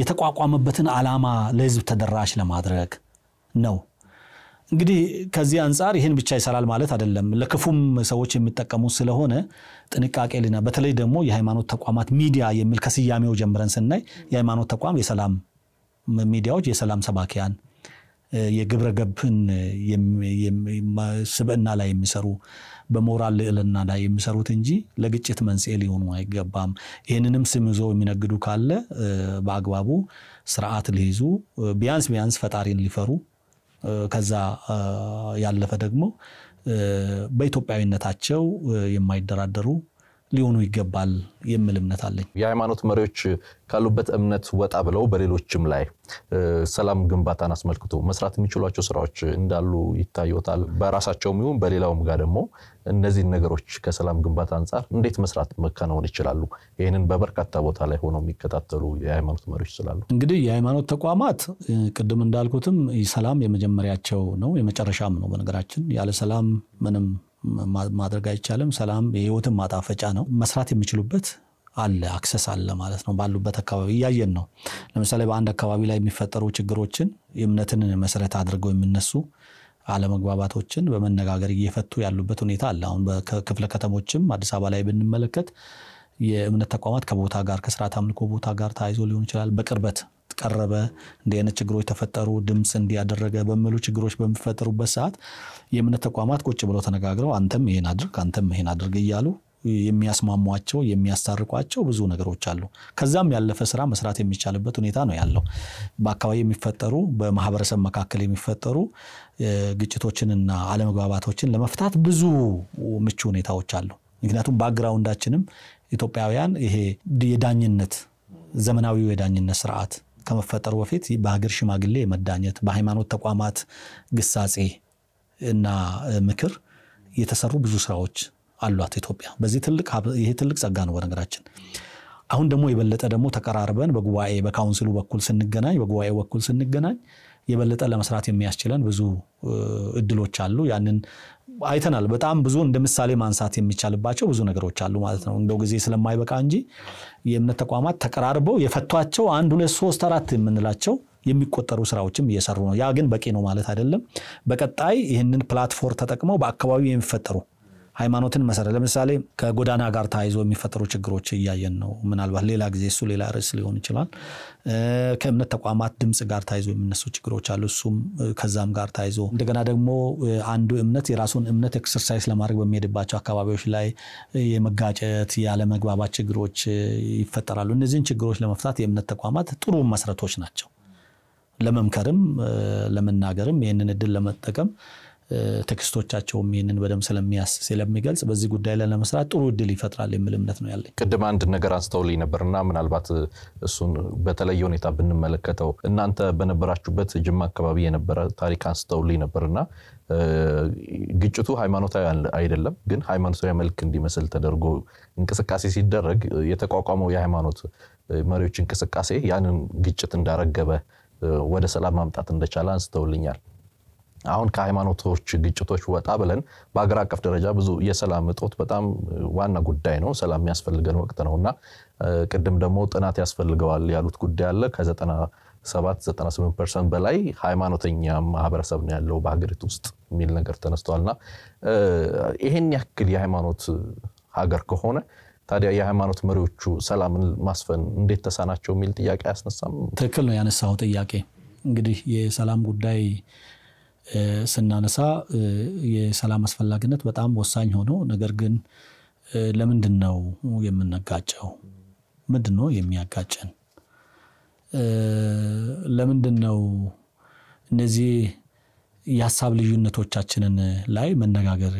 የተቋቋመበትን ዓላማ ለህዝብ ተደራሽ ለማድረግ ነው። እንግዲህ ከዚህ አንጻር ይህን ብቻ ይሰራል ማለት አይደለም። ለክፉም ሰዎች የሚጠቀሙ ስለሆነ ጥንቃቄ ልና በተለይ ደግሞ የሃይማኖት ተቋማት ሚዲያ የሚል ከስያሜው ጀምረን ስናይ የሃይማኖት ተቋም የሰላም ሚዲያዎች፣ የሰላም ሰባኪያን፣ የግብረ ገብን ስብዕና ላይ የሚሰሩ በሞራል ልዕልና ላይ የሚሰሩት እንጂ ለግጭት መንስኤ ሊሆኑ አይገባም። ይህንንም ስም ይዞ የሚነግዱ ካለ በአግባቡ ስርዓት ሊይዙ ቢያንስ ቢያንስ ፈጣሪን ሊፈሩ ከዛ ያለፈ ደግሞ በኢትዮጵያዊነታቸው የማይደራደሩ ሊሆኑ ይገባል የሚል እምነት አለኝ። የሃይማኖት መሪዎች ካሉበት እምነት ወጣ ብለው በሌሎችም ላይ ሰላም ግንባታን አስመልክቶ መስራት የሚችሏቸው ስራዎች እንዳሉ ይታዩታል። በራሳቸውም ይሁን በሌላውም ጋር ደግሞ እነዚህን ነገሮች ከሰላም ግንባታ አንጻር እንዴት መስራት መከናወን ይችላሉ? ይህንን በበርካታ ቦታ ላይ ሆነው የሚከታተሉ የሃይማኖት መሪዎች ስላሉ እንግዲህ የሃይማኖት ተቋማት ቅድም እንዳልኩትም ሰላም የመጀመሪያቸው ነው፣ የመጨረሻም ነው። በነገራችን ያለ ሰላም ምንም ማድረግ አይቻልም። ሰላም የህይወትን ማጣፈጫ ነው። መስራት የሚችሉበት አለ አክሰስ አለ ማለት ነው። ባሉበት አካባቢ እያየን ነው። ለምሳሌ በአንድ አካባቢ ላይ የሚፈጠሩ ችግሮችን የእምነትን መሰረት አድርገው የሚነሱ አለመግባባቶችን በመነጋገር እየፈቱ ያሉበት ሁኔታ አለ። አሁን በክፍለ ከተሞችም አዲስ አበባ ላይ ብንመለከት የእምነት ተቋማት ከቦታ ጋር ከስርዓት አምልኮ ቦታ ጋር ተያይዞ ሊሆን ይችላል በቅርበት ቀረበ፣ እንዲህ አይነት ችግሮች ተፈጠሩ፣ ድምፅ እንዲያደረገ በሚሉ ችግሮች በሚፈጠሩበት ሰዓት የእምነት ተቋማት ቁጭ ብለው ተነጋግረው አንተም ይሄን አድርግ፣ አንተም ይሄን አድርግ እያሉ የሚያስማሟቸው የሚያስታርቋቸው ብዙ ነገሮች አሉ። ከዛም ያለፈ ስራ መስራት የሚቻልበት ሁኔታ ነው ያለው። በአካባቢ የሚፈጠሩ በማህበረሰብ መካከል የሚፈጠሩ ግጭቶችንና አለመግባባቶችን ለመፍታት ብዙ ምቹ ሁኔታዎች አሉ። ምክንያቱም ባክግራውንዳችንም ኢትዮጵያውያን ይሄ የዳኝነት ዘመናዊው የዳኝነት ስርዓት ከመፈጠሩ በፊት በሀገር ሽማግሌ መዳኘት፣ በሃይማኖት ተቋማት ግሳጼ እና ምክር የተሰሩ ብዙ ስራዎች አሏት ኢትዮጵያ። በዚህ ትልቅ ይሄ ትልቅ ጸጋ ነው በነገራችን። አሁን ደግሞ የበለጠ ደግሞ ተቀራርበን በጉባኤ በካውንስሉ በኩል ስንገናኝ፣ በጉባኤ በኩል ስንገናኝ የበለጠ ለመስራት የሚያስችለን ብዙ እድሎች አሉ። ያንን አይተናል። በጣም ብዙ እንደ ምሳሌ ማንሳት የሚቻልባቸው ብዙ ነገሮች አሉ ማለት ነው። እንደው ጊዜ ስለማይበቃ እንጂ የእምነት ተቋማት ተቀራርበው የፈቷቸው አንድ ሁለት ሶስት አራት የምንላቸው የሚቆጠሩ ስራዎችም እየሰሩ ነው። ያ ግን በቂ ነው ማለት አይደለም። በቀጣይ ይህንን ፕላትፎርም ተጠቅመው በአካባቢው የሚፈጠሩ ሃይማኖትን መሰረት ለምሳሌ ከጎዳና ጋር ተያይዞ የሚፈጠሩ ችግሮች እያየን ነው። ምናልባት ሌላ ጊዜ እሱ ሌላ ርዕስ ሊሆን ይችላል። ከእምነት ተቋማት ድምፅ ጋር ተያይዞ የሚነሱ ችግሮች አሉ። እሱም ከዛም ጋር ተያይዞ እንደገና ደግሞ አንዱ እምነት የራሱን እምነት ኤክሰርሳይዝ ለማድረግ በሚሄድባቸው አካባቢዎች ላይ የመጋጨት ያለመግባባት ችግሮች ይፈጠራሉ። እነዚህን ችግሮች ለመፍታት የእምነት ተቋማት ጥሩ መሰረቶች ናቸው። ለመምከርም ለመናገርም ይህንን እድል ለመጠቀም ቴክስቶቻቸውም ይህንን በደም ስለሚያስ ስለሚገልጽ በዚህ ጉዳይ ላይ ለመስራት ጥሩ እድል ይፈጥራል የሚል እምነት ነው ያለኝ። ቅድም አንድ ነገር አንስተውልኝ ነበርና ምናልባት እሱን በተለየ ሁኔታ ብንመለከተው እናንተ በነበራችሁበት ጅማ አካባቢ የነበረ ታሪክ አንስተውልኝ ነበርና ግጭቱ ሃይማኖታዊ አይደለም፣ ግን ሃይማኖታዊ መልክ እንዲመስል ተደርጎ እንቅስቃሴ ሲደረግ የተቋቋመው የሃይማኖት መሪዎች እንቅስቃሴ ያንን ግጭት እንዳረገበ ወደ ሰላም ማምጣት እንደቻለ አንስተውልኛል። አሁን ከሃይማኖቶች ግጭቶች ወጣ ብለን በሀገር አቀፍ ደረጃ ብዙ የሰላም እጦት በጣም ዋና ጉዳይ ነው። ሰላም የሚያስፈልገን ወቅት ነው እና ቅድም ደግሞ ጥናት ያስፈልገዋል ያሉት ጉዳይ አለ። ከ97 ፐርሰንት በላይ ሃይማኖተኛ ማህበረሰብ ነው ያለው በሀገሪቱ ውስጥ የሚል ነገር ተነስቷል እና ይህን ያክል የሃይማኖት ሀገር ከሆነ ታዲያ የሃይማኖት መሪዎቹ ሰላምን ማስፈን እንዴት ተሳናቸው የሚል ጥያቄ አያስነሳም? ትክክል ነው ያነሳው ጥያቄ እንግዲህ የሰላም ጉዳይ ስናነሳ የሰላም አስፈላጊነት በጣም ወሳኝ ሆኖ ነገር ግን ለምንድን ነው የምንጋጨው? ምንድን ነው የሚያጋጨን? ለምንድን ነው እነዚህ የሀሳብ ልዩነቶቻችንን ላይ መነጋገር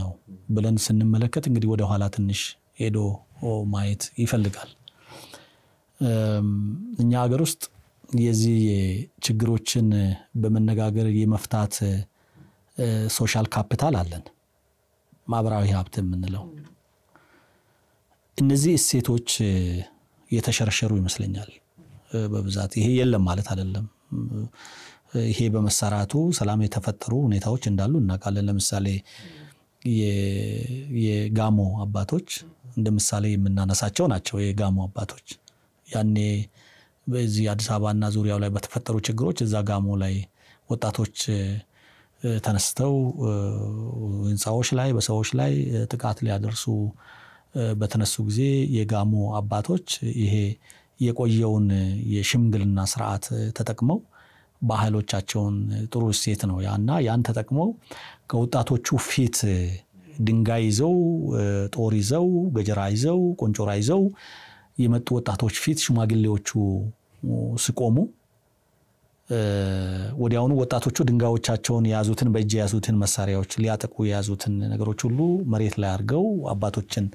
ነው ብለን ስንመለከት እንግዲህ ወደ ኋላ ትንሽ ሄዶ ማየት ይፈልጋል። እኛ ሀገር ውስጥ የዚህ ችግሮችን በመነጋገር የመፍታት ሶሻል ካፒታል አለን፣ ማህበራዊ ሀብት የምንለው። እነዚህ እሴቶች የተሸረሸሩ ይመስለኛል በብዛት። ይሄ የለም ማለት አይደለም። ይሄ በመሰራቱ ሰላም የተፈጠሩ ሁኔታዎች እንዳሉ እናውቃለን። ለምሳሌ የጋሞ አባቶች እንደ ምሳሌ የምናነሳቸው ናቸው። የጋሞ አባቶች ያኔ በዚህ አዲስ አበባና ዙሪያው ላይ በተፈጠሩ ችግሮች እዛ ጋሞ ላይ ወጣቶች ተነስተው ህንፃዎች ላይ በሰዎች ላይ ጥቃት ሊያደርሱ በተነሱ ጊዜ የጋሞ አባቶች ይሄ የቆየውን የሽምግልና ስርዓት ተጠቅመው ባህሎቻቸውን ጥሩ እሴት ነው ያና ያን ተጠቅመው ከወጣቶቹ ፊት ድንጋይ ይዘው ጦር ይዘው ገጀራ ይዘው ቆንጮራ ይዘው የመጡ ወጣቶች ፊት ሽማግሌዎቹ ሲቆሙ ወዲያውኑ ወጣቶቹ ድንጋዮቻቸውን የያዙትን በእጅ የያዙትን መሳሪያዎች ሊያጠቁ የያዙትን ነገሮች ሁሉ መሬት ላይ አድርገው አባቶችን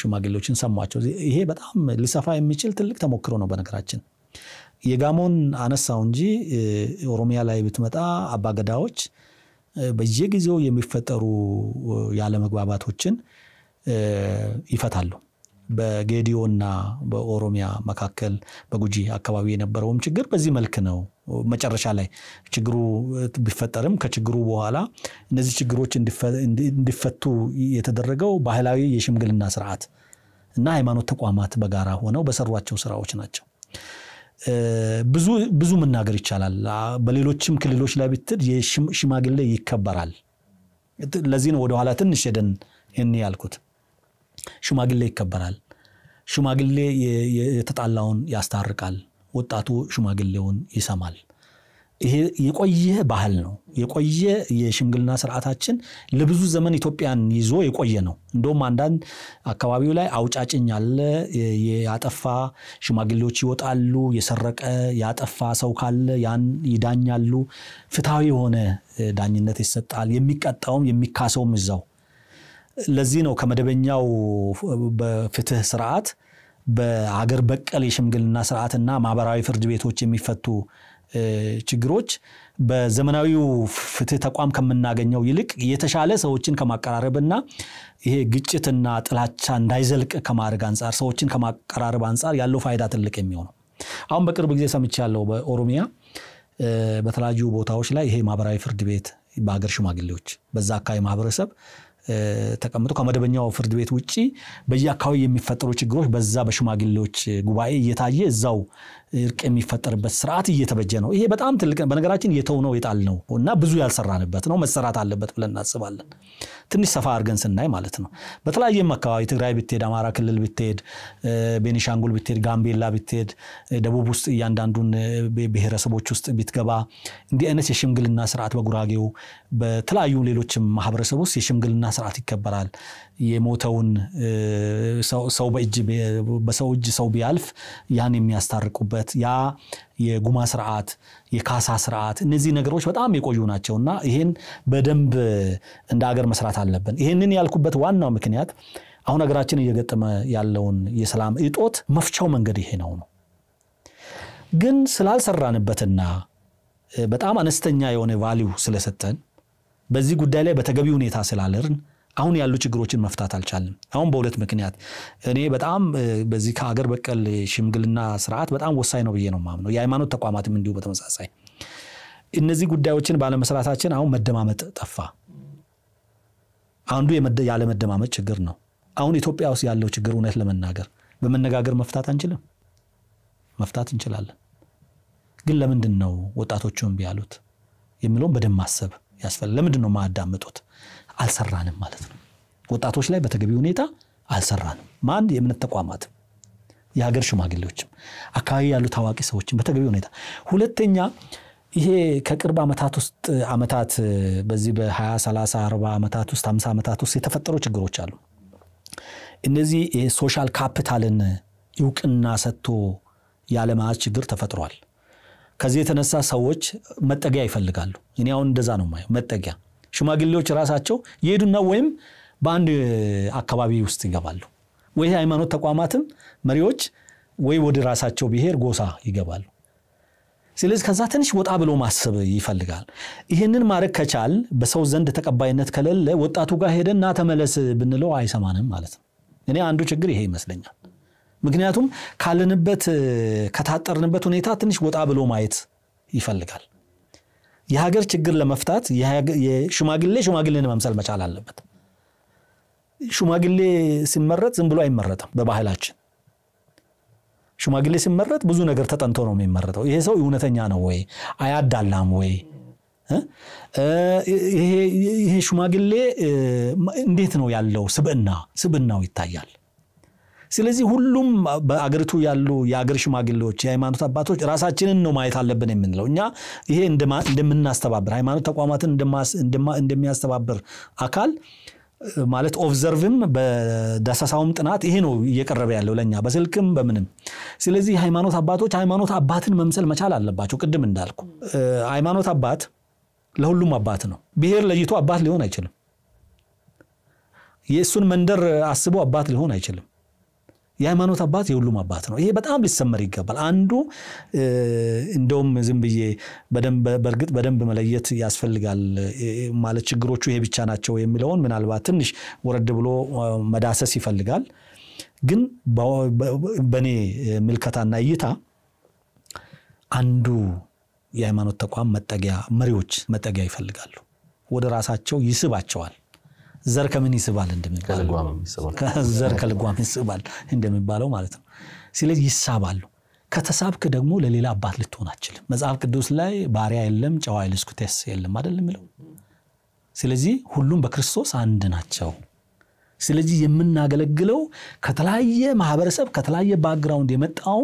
ሽማግሌዎችን ሰሟቸው። ይሄ በጣም ሊሰፋ የሚችል ትልቅ ተሞክሮ ነው። በነገራችን የጋሞን አነሳው እንጂ ኦሮሚያ ላይ ብትመጣ አባገዳዎች በየጊዜው የሚፈጠሩ ያለመግባባቶችን ይፈታሉ። በጌዲዮና በኦሮሚያ መካከል በጉጂ አካባቢ የነበረውም ችግር በዚህ መልክ ነው። መጨረሻ ላይ ችግሩ ቢፈጠርም ከችግሩ በኋላ እነዚህ ችግሮች እንዲፈቱ የተደረገው ባህላዊ የሽምግልና ስርዓት እና ሃይማኖት ተቋማት በጋራ ሆነው በሰሯቸው ስራዎች ናቸው። ብዙ ብዙ መናገር ይቻላል። በሌሎችም ክልሎች ላይ ብትል የሽማግሌ ይከበራል። ለዚህ ነው ወደኋላ ትንሽ ሄደን ይህን ያልኩት ሽማግሌ ይከበራል። ሽማግሌ የተጣላውን ያስታርቃል። ወጣቱ ሽማግሌውን ይሰማል። ይሄ የቆየ ባህል ነው። የቆየ የሽምግልና ስርዓታችን ለብዙ ዘመን ኢትዮጵያን ይዞ የቆየ ነው። እንደውም አንዳንድ አካባቢው ላይ አውጫጭኝ አለ። ያጠፋ ሽማግሌዎች ይወጣሉ። የሰረቀ ያጠፋ ሰው ካለ ያን ይዳኛሉ። ፍትሐዊ የሆነ ዳኝነት ይሰጣል። የሚቀጣውም የሚካሰውም እዛው ለዚህ ነው ከመደበኛው በፍትህ ስርዓት በአገር በቀል የሽምግልና ስርዓትና ማህበራዊ ፍርድ ቤቶች የሚፈቱ ችግሮች በዘመናዊው ፍትህ ተቋም ከምናገኘው ይልቅ የተሻለ ሰዎችን ከማቀራረብና ይሄ ግጭትና ጥላቻ እንዳይዘልቅ ከማድረግ አንጻር ሰዎችን ከማቀራረብ አንጻር ያለው ፋይዳ ትልቅ የሚሆነው አሁን በቅርብ ጊዜ ያለው በኦሮሚያ በተለያዩ ቦታዎች ላይ ይሄ ማህበራዊ ፍርድ ቤት በሀገር ሽማግሌዎች በዛ አካባቢ ማህበረሰብ ተቀምጦ ከመደበኛው ፍርድ ቤት ውጭ በየአካባቢ የሚፈጠሩ ችግሮች በዛ በሽማግሌዎች ጉባኤ እየታየ እዛው እርቅ የሚፈጠርበት ስርዓት እየተበጀ ነው። ይሄ በጣም ትልቅ በነገራችን የተው ነው የጣል ነው እና ብዙ ያልሰራንበት ነው መሰራት አለበት ብለን እናስባለን። ትንሽ ሰፋ አድርገን ስናይ ማለት ነው። በተለያየም አካባቢ ትግራይ ብትሄድ፣ አማራ ክልል ብትሄድ፣ ቤኒሻንጉል ብትሄድ፣ ጋምቤላ ብትሄድ፣ ደቡብ ውስጥ እያንዳንዱን ብሔረሰቦች ውስጥ ብትገባ እንዲህ አይነት የሽምግልና ስርዓት በጉራጌው በተለያዩ ሌሎችም ማህበረሰብ ውስጥ የሽምግልና ስርዓት ይከበራል። የሞተውን ሰው በእጅ በሰው እጅ ሰው ቢያልፍ ያን የሚያስታርቁበት ያ የጉማ ስርዓት፣ የካሳ ስርዓት እነዚህ ነገሮች በጣም የቆዩ ናቸው እና ይሄን በደንብ እንደ አገር መስራት አለብን። ይሄንን ያልኩበት ዋናው ምክንያት አሁን ሀገራችን እየገጠመ ያለውን የሰላም እጦት መፍቻው መንገድ ይሄ ነው ነው ግን ስላልሰራንበትና በጣም አነስተኛ የሆነ ቫሊዩ ስለሰጠን በዚህ ጉዳይ ላይ በተገቢ ሁኔታ ስላልርን አሁን ያሉ ችግሮችን መፍታት አልቻልም። አሁን በሁለት ምክንያት እኔ በጣም በዚህ ከሀገር በቀል ሽምግልና ስርዓት በጣም ወሳኝ ነው ብዬ ነው ማምነው። የሃይማኖት ተቋማትም እንዲሁ በተመሳሳይ እነዚህ ጉዳዮችን ባለመስራታችን አሁን መደማመጥ ጠፋ። አንዱ ያለመደማመጥ ችግር ነው። አሁን ኢትዮጵያ ውስጥ ያለው ችግር እውነት ለመናገር በመነጋገር መፍታት አንችልም። መፍታት እንችላለን፣ ግን ለምንድን ነው ወጣቶቹ እምቢ ያሉት የሚለውን በደንብ ማሰብ ያስፈልጋል። ለምንድን ነው ማያዳምጡት? አልሰራንም ማለት ነው። ወጣቶች ላይ በተገቢ ሁኔታ አልሰራንም። ማን የእምነት ተቋማትም የሀገር ሽማግሌዎችም አካባቢ ያሉ ታዋቂ ሰዎችም በተገቢ ሁኔታ። ሁለተኛ ይሄ ከቅርብ ዓመታት ውስጥ ዓመታት በዚህ በ20 30 40 ዓመታት ውስጥ 50 ዓመታት ውስጥ የተፈጠሩ ችግሮች አሉ። እነዚህ ሶሻል ካፒታልን እውቅና ሰጥቶ ያለማያዝ ችግር ተፈጥሯል። ከዚህ የተነሳ ሰዎች መጠጊያ ይፈልጋሉ። እኔ አሁን እንደዛ ነው የማየው መጠጊያ ሽማግሌዎች ራሳቸው ይሄዱና ወይም በአንድ አካባቢ ውስጥ ይገባሉ ወይ ሃይማኖት ተቋማትም መሪዎች ወይ ወደ ራሳቸው ብሔር ጎሳ ይገባሉ። ስለዚህ ከዛ ትንሽ ወጣ ብሎ ማሰብ ይፈልጋል። ይህንን ማድረግ ከቻል በሰው ዘንድ ተቀባይነት ከሌለ ወጣቱ ጋር ሄደ እና ተመለስ ብንለው አይሰማንም ማለት ነው። እኔ አንዱ ችግር ይሄ ይመስለኛል። ምክንያቱም ካለንበት ከታጠርንበት ሁኔታ ትንሽ ወጣ ብሎ ማየት ይፈልጋል። የሀገር ችግር ለመፍታት ሽማግሌ ሽማግሌን መምሰል መቻል አለበት። ሽማግሌ ሲመረጥ ዝም ብሎ አይመረጥም። በባህላችን ሽማግሌ ሲመረጥ ብዙ ነገር ተጠንቶ ነው የሚመረጠው። ይሄ ሰው እውነተኛ ነው ወይ፣ አያዳላም ወይ፣ ይሄ ሽማግሌ እንዴት ነው ያለው ስብዕና፣ ስብዕናው ይታያል። ስለዚህ ሁሉም በአገሪቱ ያሉ የአገር ሽማግሌዎች፣ የሃይማኖት አባቶች ራሳችንን ነው ማየት አለብን የምንለው እኛ ይሄ እንደምናስተባብር ሃይማኖት ተቋማትን እንደሚያስተባብር አካል ማለት ኦብዘርቭም በዳሰሳውም ጥናት ይሄ ነው እየቀረበ ያለው ለእኛ በስልክም በምንም። ስለዚህ ሃይማኖት አባቶች ሃይማኖት አባትን መምሰል መቻል አለባቸው። ቅድም እንዳልኩ ሃይማኖት አባት ለሁሉም አባት ነው። ብሔር ለይቶ አባት ሊሆን አይችልም። የእሱን መንደር አስቦ አባት ሊሆን አይችልም። የሃይማኖት አባት የሁሉም አባት ነው። ይሄ በጣም ሊሰመር ይገባል። አንዱ እንደውም ዝም ብዬ በእርግጥ በደንብ መለየት ያስፈልጋል ማለት ችግሮቹ ይሄ ብቻ ናቸው የሚለውን ምናልባት ትንሽ ወረድ ብሎ መዳሰስ ይፈልጋል። ግን በእኔ ምልከታና እይታ አንዱ የሃይማኖት ተቋም መጠጊያ መሪዎች መጠጊያ ይፈልጋሉ። ወደ ራሳቸው ይስባቸዋል። ዘር ከምን ይስባል እንደሚባለዘር ከልጓም ይስባል እንደሚባለው ማለት ነው። ስለዚህ ይሳባሉ። ከተሳብክ ደግሞ ለሌላ አባት ልትሆን አችልም። መጽሐፍ ቅዱስ ላይ ባሪያ የለም ጨዋ ልስኩቴስ የለም አይደል የሚለው። ስለዚህ ሁሉም በክርስቶስ አንድ ናቸው። ስለዚህ የምናገለግለው ከተለያየ ማህበረሰብ ከተለያየ ባክግራውንድ የመጣው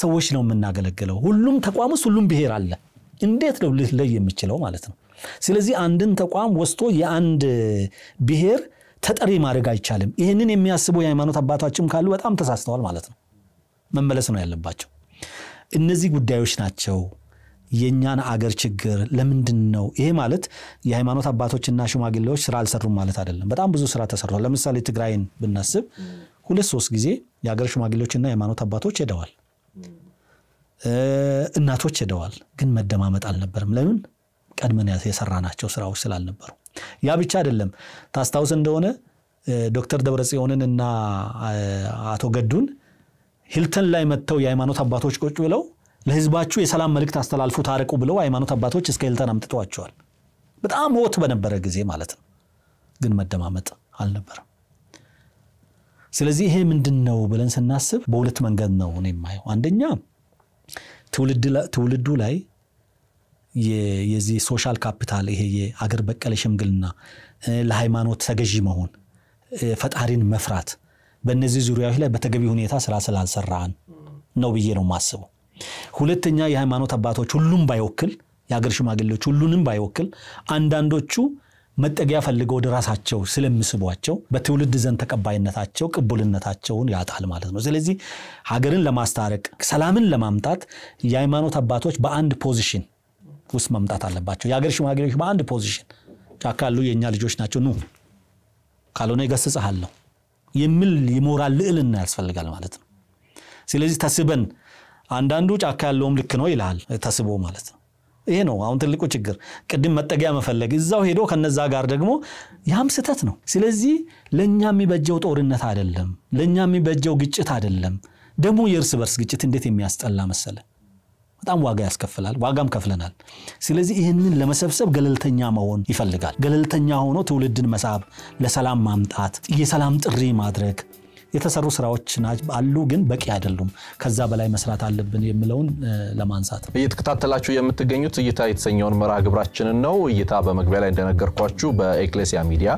ሰዎች ነው የምናገለግለው። ሁሉም ተቋም ውስጥ ሁሉም ብሔር አለ። እንዴት ነው ልለይ የምችለው ማለት ነው። ስለዚህ አንድን ተቋም ወስቶ የአንድ ብሔር ተጠሪ ማድረግ አይቻልም። ይህንን የሚያስቡ የሃይማኖት አባቶችም ካሉ በጣም ተሳስተዋል ማለት ነው። መመለስ ነው ያለባቸው። እነዚህ ጉዳዮች ናቸው የእኛን አገር ችግር ለምንድን ነው? ይሄ ማለት የሃይማኖት አባቶችና ሽማግሌዎች ስራ አልሰሩም ማለት አይደለም። በጣም ብዙ ስራ ተሰርቷል። ለምሳሌ ትግራይን ብናስብ ሁለት ሶስት ጊዜ የአገር ሽማግሌዎችና የሃይማኖት አባቶች ሄደዋል፣ እናቶች ሄደዋል። ግን መደማመጥ አልነበርም። ለምን ቀድመን የሰራናቸው ስራዎች ስላልነበሩ ያ ብቻ አይደለም። ታስታውስ እንደሆነ ዶክተር ደብረጽዮንን እና አቶ ገዱን ሂልተን ላይ መጥተው የሃይማኖት አባቶች ቁጭ ብለው ለህዝባችሁ የሰላም መልእክት አስተላልፉ፣ ታረቁ ብለው ሃይማኖት አባቶች እስከ ሂልተን አምጥተዋቸዋል። በጣም ወት በነበረ ጊዜ ማለት ነው። ግን መደማመጥ አልነበረም። ስለዚህ ይሄ ምንድን ነው ብለን ስናስብ በሁለት መንገድ ነው እኔ የማየው። አንደኛ ትውልዱ ላይ የዚህ ሶሻል ካፒታል ይሄ የአገር በቀለ ሽምግልና፣ ለሃይማኖት ተገዢ መሆን፣ ፈጣሪን መፍራት በእነዚህ ዙሪያዎች ላይ በተገቢ ሁኔታ ስራ ስላልሰራን ነው ብዬ ነው የማስበው። ሁለተኛ የሃይማኖት አባቶች ሁሉም ባይወክል፣ የአገር ሽማግሌዎች ሁሉንም ባይወክል፣ አንዳንዶቹ መጠጊያ ፈልገው ወደ ራሳቸው ስለሚስቧቸው በትውልድ ዘንድ ተቀባይነታቸው ቅቡልነታቸውን ያጣል ማለት ነው። ስለዚህ ሀገርን ለማስታረቅ ሰላምን ለማምጣት የሃይማኖት አባቶች በአንድ ፖዚሽን ውስጥ መምጣት አለባቸው። የሀገር ሽማግሌዎች በአንድ ፖዚሽን ጫካ ያሉ የእኛ ልጆች ናቸው ኑ ካልሆነ ይገስጽሃለሁ የሚል የሞራል ልዕልና ያስፈልጋል ማለት ነው። ስለዚህ ተስበን አንዳንዱ ጫካ ያለውም ልክ ነው ይልሃል ተስቦ ማለት ነው። ይሄ ነው አሁን ትልቁ ችግር፣ ቅድም መጠጊያ መፈለግ፣ እዛው ሄዶ ከነዛ ጋር ደግሞ ያም ስህተት ነው። ስለዚህ ለእኛ የሚበጀው ጦርነት አይደለም፣ ለእኛ የሚበጀው ግጭት አይደለም። ደግሞ የእርስ በርስ ግጭት እንዴት የሚያስጠላ መሰለ በጣም ዋጋ ያስከፍላል፣ ዋጋም ከፍለናል። ስለዚህ ይህንን ለመሰብሰብ ገለልተኛ መሆን ይፈልጋል። ገለልተኛ ሆኖ ትውልድን መሳብ፣ ለሰላም ማምጣት፣ የሰላም ጥሪ ማድረግ የተሰሩ ስራዎች አሉ፣ ግን በቂ አይደሉም። ከዛ በላይ መስራት አለብን የሚለውን ለማንሳት ነው። እየተከታተላችሁ የምትገኙት እይታ የተሰኘውን መርሃ ግብራችንን ነው። እይታ በመግቢያ ላይ እንደነገርኳችሁ በኤክሌሲያ ሚዲያ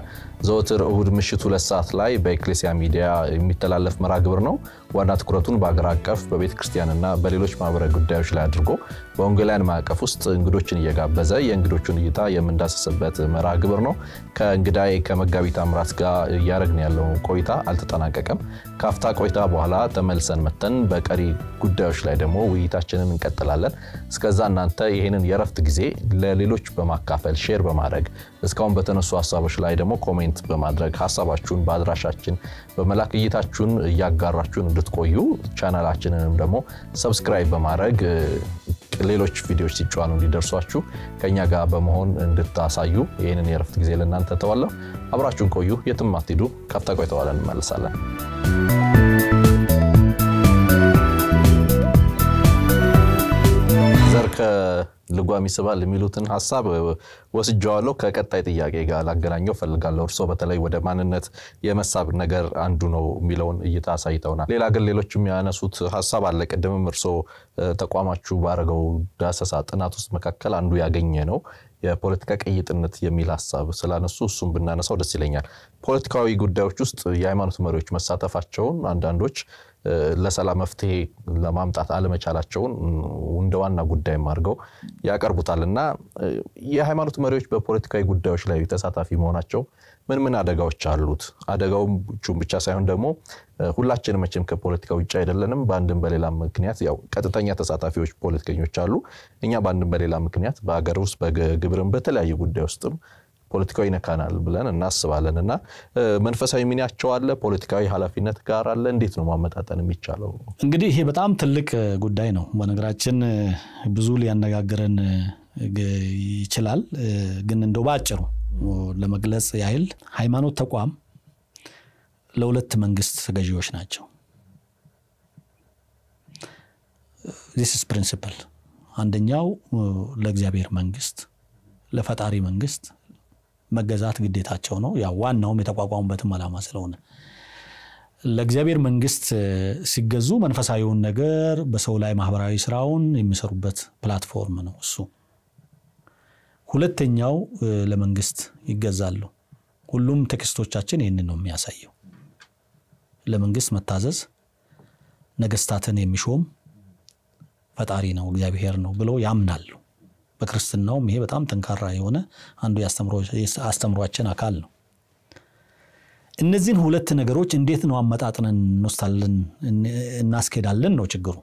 ዘወትር እሁድ ምሽት ሁለት ሰዓት ላይ በኤክሌሲያ ሚዲያ የሚተላለፍ መርሃ ግብር ነው። ዋና ትኩረቱን በአገር አቀፍ በቤተ ክርስቲያንና በሌሎች ማህበራዊ ጉዳዮች ላይ አድርጎ በወንጌላውያን ማዕቀፍ ውስጥ እንግዶችን እየጋበዘ የእንግዶቹን እይታ የምንዳሰስበት መርሃ ግብር ነው። ከእንግዳይ ከመጋቢ ታምራት ጋር እያደረግን ያለው ቆይታ አልተጠናቀቀም። ከአፍታ ቆይታ በኋላ ተመልሰን መተን በቀሪ ጉዳዮች ላይ ደግሞ ውይይታችንን እንቀጥላለን። እስከዛ እናንተ ይህንን የረፍት ጊዜ ለሌሎች በማካፈል ሼር በማድረግ እስካሁን በተነሱ ሀሳቦች ላይ ደግሞ ኮሜንት በማድረግ ሀሳባችሁን በአድራሻችን በመላክ እይታችሁን እያጋራችሁን እንድትቆዩ ቻናላችንንም ደግሞ ሰብስክራይብ በማድረግ ሌሎች ቪዲዮዎች ሲጫኑ እንዲደርሷችሁ ከኛ ጋር በመሆን እንድታሳዩ ይህንን የረፍት ጊዜ ለእናንተ ተዋለሁ። አብራችሁን ቆዩ፣ የትም አትሂዱ። ካፍታ ቆይተዋለን እንመልሳለን። ፍቅር ከልጓም ይስባል የሚሉትን ሀሳብ ወስጀዋለሁ። ከቀጣይ ጥያቄ ጋር ላገናኘው ፈልጋለሁ። እርስዎ በተለይ ወደ ማንነት የመሳብ ነገር አንዱ ነው የሚለውን እይታ አሳይተውናል። ሌላ ግን ሌሎችም ያነሱት ሀሳብ አለ። ቅድምም እርስዎ ተቋማችሁ ባረገው ዳሰሳ ጥናት ውስጥ መካከል አንዱ ያገኘ ነው የፖለቲካ ቅይጥነት የሚል ሀሳብ ስላነሱ እሱም ብናነሳው ደስ ይለኛል። ፖለቲካዊ ጉዳዮች ውስጥ የሃይማኖት መሪዎች መሳተፋቸውን አንዳንዶች ለሰላም መፍትሄ ለማምጣት አለመቻላቸውን እንደ ዋና ጉዳይም አድርገው ያቀርቡታል እና የሃይማኖት መሪዎች በፖለቲካዊ ጉዳዮች ላይ ተሳታፊ መሆናቸው ምን ምን አደጋዎች አሉት? አደጋዎቹን ብቻ ሳይሆን ደግሞ ሁላችንም መቼም ከፖለቲካ ውጭ አይደለንም። በአንድም በሌላ ምክንያት ያው ቀጥተኛ ተሳታፊዎች ፖለቲከኞች አሉ። እኛ በአንድም በሌላ ምክንያት በሀገር ውስጥ በግብርም በተለያየ ጉዳይ ውስጥም ፖለቲካዊ ይነካናል ብለን እናስባለን እና መንፈሳዊ ሚናቸው አለ፣ ፖለቲካዊ ኃላፊነት ጋር አለ። እንዴት ነው ማመጣጠን የሚቻለው? እንግዲህ ይሄ በጣም ትልቅ ጉዳይ ነው። በነገራችን ብዙ ሊያነጋግረን ይችላል። ግን እንደው በአጭሩ ለመግለጽ ያህል ሃይማኖት ተቋም ለሁለት መንግስት ገዢዎች ናቸው። ዚስ ፕሪንሲፕል አንደኛው ለእግዚአብሔር መንግስት ለፈጣሪ መንግስት መገዛት ግዴታቸው ነው። ያው ዋናውም የተቋቋሙበትም ዓላማ ስለሆነ ለእግዚአብሔር መንግስት ሲገዙ መንፈሳዊውን ነገር በሰው ላይ ማህበራዊ ስራውን የሚሰሩበት ፕላትፎርም ነው እሱ። ሁለተኛው ለመንግስት ይገዛሉ። ሁሉም ቴክስቶቻችን ይህን ነው የሚያሳየው። ለመንግስት መታዘዝ ነገስታትን የሚሾም ፈጣሪ ነው እግዚአብሔር ነው ብለው ያምናሉ። በክርስትናውም ይሄ በጣም ጠንካራ የሆነ አንዱ የአስተምሯችን አካል ነው። እነዚህን ሁለት ነገሮች እንዴት ነው አመጣጥነን እንወስዳለን እናስኬዳለን ነው ችግሩ።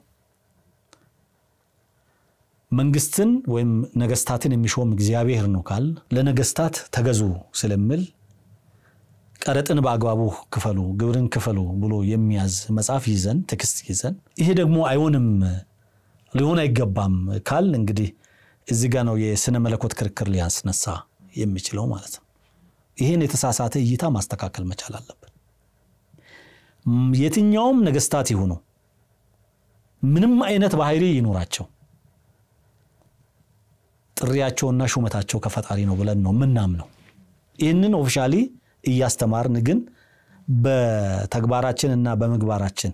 መንግስትን ወይም ነገስታትን የሚሾም እግዚአብሔር ነው ካል ለነገስታት ተገዙ ስለምል ቀረጥን በአግባቡ ክፈሉ፣ ግብርን ክፈሉ ብሎ የሚያዝ መጽሐፍ ይዘን ትክስት ይዘን ይሄ ደግሞ አይሆንም ሊሆን አይገባም ካል እንግዲህ እዚህ ጋ ነው የስነ መለኮት ክርክር ሊያስነሳ የሚችለው ማለት ነው። ይህን የተሳሳተ እይታ ማስተካከል መቻል አለብን። የትኛውም ነገስታት ይሁኑ ምንም አይነት ባህሪ ይኖራቸው ጥሪያቸውና ሹመታቸው ከፈጣሪ ነው ብለን ነው ምናምነው። ይህንን ኦፊሻሊ እያስተማርን ግን እና በምግባራችን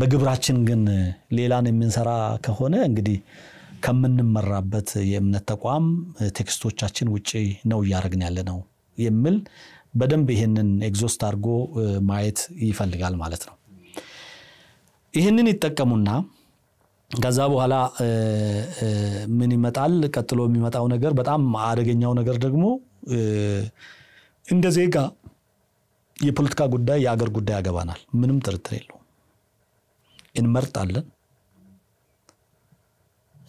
በግብራችን ግን ሌላን የምንሰራ ከሆነ እንግዲህ ከምንመራበት የእምነት ተቋም ቴክስቶቻችን ውጭ ነው እያደረግን ያለ ነው የሚል በደንብ ይህንን ኤግዞስት አድርጎ ማየት ይፈልጋል ማለት ነው። ይህንን ይጠቀሙና ከዛ በኋላ ምን ይመጣል? ቀጥሎ የሚመጣው ነገር በጣም አደገኛው ነገር ደግሞ እንደ ዜጋ የፖለቲካ ጉዳይ የአገር ጉዳይ ያገባናል። ምንም ጥርጥር የለው። እንመርጣለን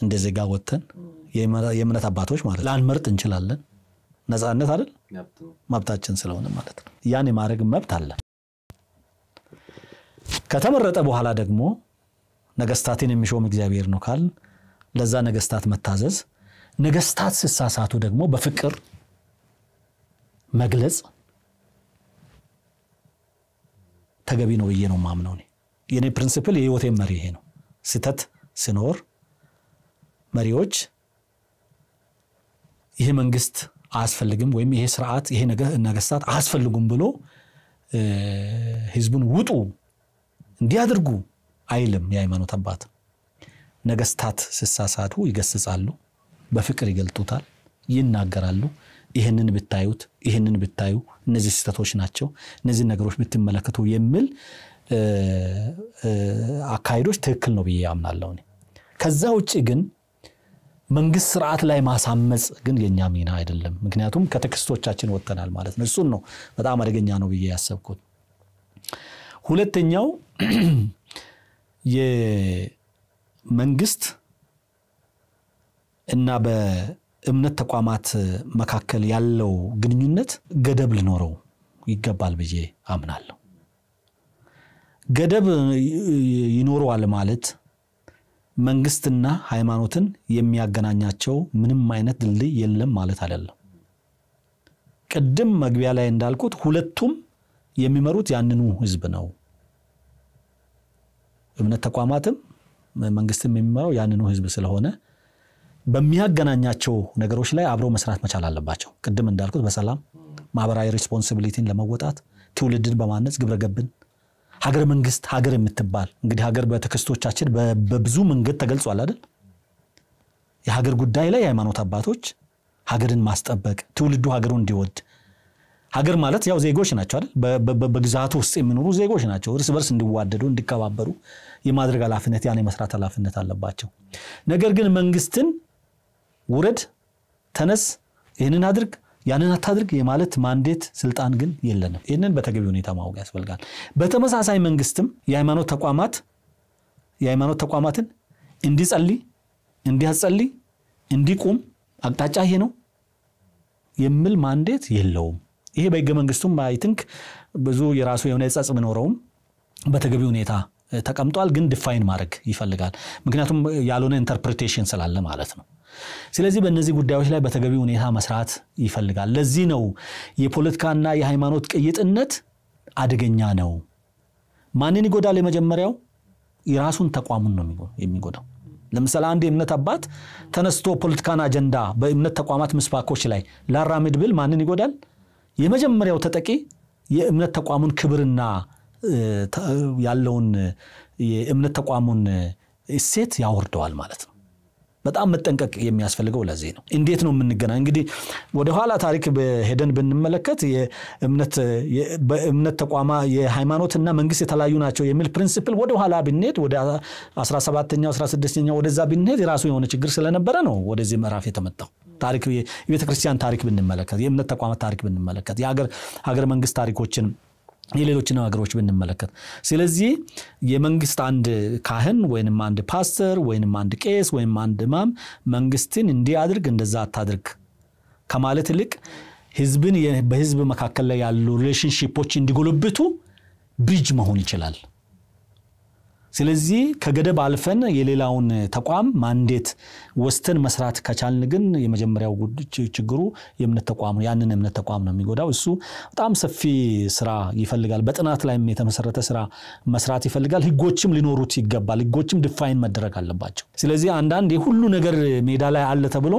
እንደ ዜጋ ወተን የእምነት አባቶች ማለት ላንመርጥ እንችላለን ነፃነት አይደል መብታችን ስለሆነ ማለት ነው ያን የማድረግ መብት አለ ከተመረጠ በኋላ ደግሞ ነገስታትን የሚሾም እግዚአብሔር ነው ካል ለዛ ነገስታት መታዘዝ ነገስታት ስሳሳቱ ደግሞ በፍቅር መግለጽ ተገቢ ነው ብዬ ነው ማምነው የኔ ፕሪንስፕል የህይወቴ መሪ ይሄ ነው። ስህተት ሲኖር መሪዎች ይሄ መንግስት አያስፈልግም ወይም ይሄ ስርዓት ይሄ ነገስታት አያስፈልጉም ብሎ ህዝቡን ውጡ እንዲያደርጉ አይልም የሃይማኖት አባት። ነገስታት ሲሳሳቱ ይገስጻሉ፣ በፍቅር ይገልጡታል፣ ይናገራሉ። ይህንን ብታዩት፣ ይህንን ብታዩ እነዚህ ስህተቶች ናቸው፣ እነዚህን ነገሮች ብትመለከቱ የሚል አካሄዶች ትክክል ነው ብዬ ያምናለው ከዛ ውጭ ግን መንግስት ስርዓት ላይ ማሳመፅ ግን የኛ ሚና አይደለም። ምክንያቱም ከትክስቶቻችን ወጥተናል ማለት ነው። እሱን ነው በጣም አደገኛ ነው ብዬ ያሰብኩት። ሁለተኛው የመንግስት እና በእምነት ተቋማት መካከል ያለው ግንኙነት ገደብ ሊኖረው ይገባል ብዬ አምናለሁ። ገደብ ይኖረዋል ማለት መንግስትና ሃይማኖትን የሚያገናኛቸው ምንም አይነት ድልድይ የለም ማለት አይደለም። ቅድም መግቢያ ላይ እንዳልኩት ሁለቱም የሚመሩት ያንኑ ህዝብ ነው። እምነት ተቋማትም መንግስትም የሚመራው ያንኑ ህዝብ ስለሆነ በሚያገናኛቸው ነገሮች ላይ አብረው መስራት መቻል አለባቸው። ቅድም እንዳልኩት በሰላም ማህበራዊ ሪስፖንሲቢሊቲን ለመወጣት ትውልድን በማነጽ ግብረገብን ሀገር መንግስት ሀገር የምትባል እንግዲህ ሀገር በተክስቶቻችን በብዙ መንገድ ተገልጿል አይደል? የሀገር ጉዳይ ላይ የሃይማኖት አባቶች ሀገርን ማስጠበቅ ትውልዱ ሀገሩ እንዲወድ ሀገር ማለት ያው ዜጎች ናቸው አይደል? በግዛቱ ውስጥ የሚኖሩ ዜጎች ናቸው። እርስ በርስ እንዲዋደዱ እንዲከባበሩ የማድረግ ኃላፊነት ያን የመስራት ኃላፊነት አለባቸው። ነገር ግን መንግስትን ውረድ፣ ተነስ፣ ይህንን አድርግ ያንን አታድርግ የማለት ማንዴት ስልጣን ግን የለንም። ይህንን በተገቢ ሁኔታ ማወቅ ያስፈልጋል። በተመሳሳይ መንግስትም የሃይማኖት ተቋማት የሃይማኖት ተቋማትን እንዲጸልይ፣ እንዲያጸልይ፣ እንዲቁም አቅጣጫ ይሄ ነው የሚል ማንዴት የለውም። ይሄ በህገ መንግስቱም አይ ቲንክ ብዙ የራሱ የሆነ ጸጽ ቢኖረውም በተገቢ ሁኔታ ተቀምጧል። ግን ድፋይን ማድረግ ይፈልጋል። ምክንያቱም ያልሆነ ኢንተርፕሬቴሽን ስላለ ማለት ነው። ስለዚህ በእነዚህ ጉዳዮች ላይ በተገቢ ሁኔታ መስራት ይፈልጋል። ለዚህ ነው የፖለቲካና የሃይማኖት ቅይጥነት አደገኛ ነው። ማንን ይጎዳል? የመጀመሪያው የራሱን ተቋሙን ነው የሚጎዳው። ለምሳሌ አንድ የእምነት አባት ተነስቶ ፖለቲካን አጀንዳ በእምነት ተቋማት ምስባኮች ላይ ላራምድ ብል ማንን ይጎዳል? የመጀመሪያው ተጠቂ የእምነት ተቋሙን ክብርና ያለውን የእምነት ተቋሙን እሴት ያወርደዋል ማለት ነው። በጣም መጠንቀቅ የሚያስፈልገው ለዚህ ነው። እንዴት ነው የምንገናኝ? እንግዲህ ወደኋላ ታሪክ ሄደን ብንመለከት በእምነት ተቋማ የሃይማኖትና መንግስት የተለያዩ ናቸው የሚል ፕሪንስፕል ወደኋላ ብንሄድ ወደ 17ኛው 16ኛው ወደዛ ብንሄድ የራሱ የሆነ ችግር ስለነበረ ነው ወደዚህ ምዕራፍ የተመጣው። ታሪክ የቤተክርስቲያን ታሪክ ብንመለከት፣ የእምነት ተቋማት ታሪክ ብንመለከት፣ የሀገር መንግስት ታሪኮችን የሌሎችን ሀገሮች ብንመለከት ስለዚህ የመንግስት አንድ ካህን ወይንም አንድ ፓስተር ወይንም አንድ ቄስ ወይም አንድ ማም መንግስትን እንዲህ አድርግ እንደዛ አታድርግ ከማለት ይልቅ ህዝብን በህዝብ መካከል ላይ ያሉ ሪሌሽንሽፖች እንዲጎለብቱ ብሪጅ መሆን ይችላል ስለዚህ ከገደብ አልፈን የሌላውን ተቋም ማንዴት ወስተን መስራት ከቻልን ግን የመጀመሪያው ችግሩ የእምነት ተቋም ያንን የምነት ተቋም ነው የሚጎዳው። እሱ በጣም ሰፊ ስራ ይፈልጋል። በጥናት ላይ የተመሰረተ ስራ መስራት ይፈልጋል። ህጎችም ሊኖሩት ይገባል። ህጎችም ድፋይን መደረግ አለባቸው። ስለዚህ አንዳንድ የሁሉ ነገር ሜዳ ላይ አለ ተብሎ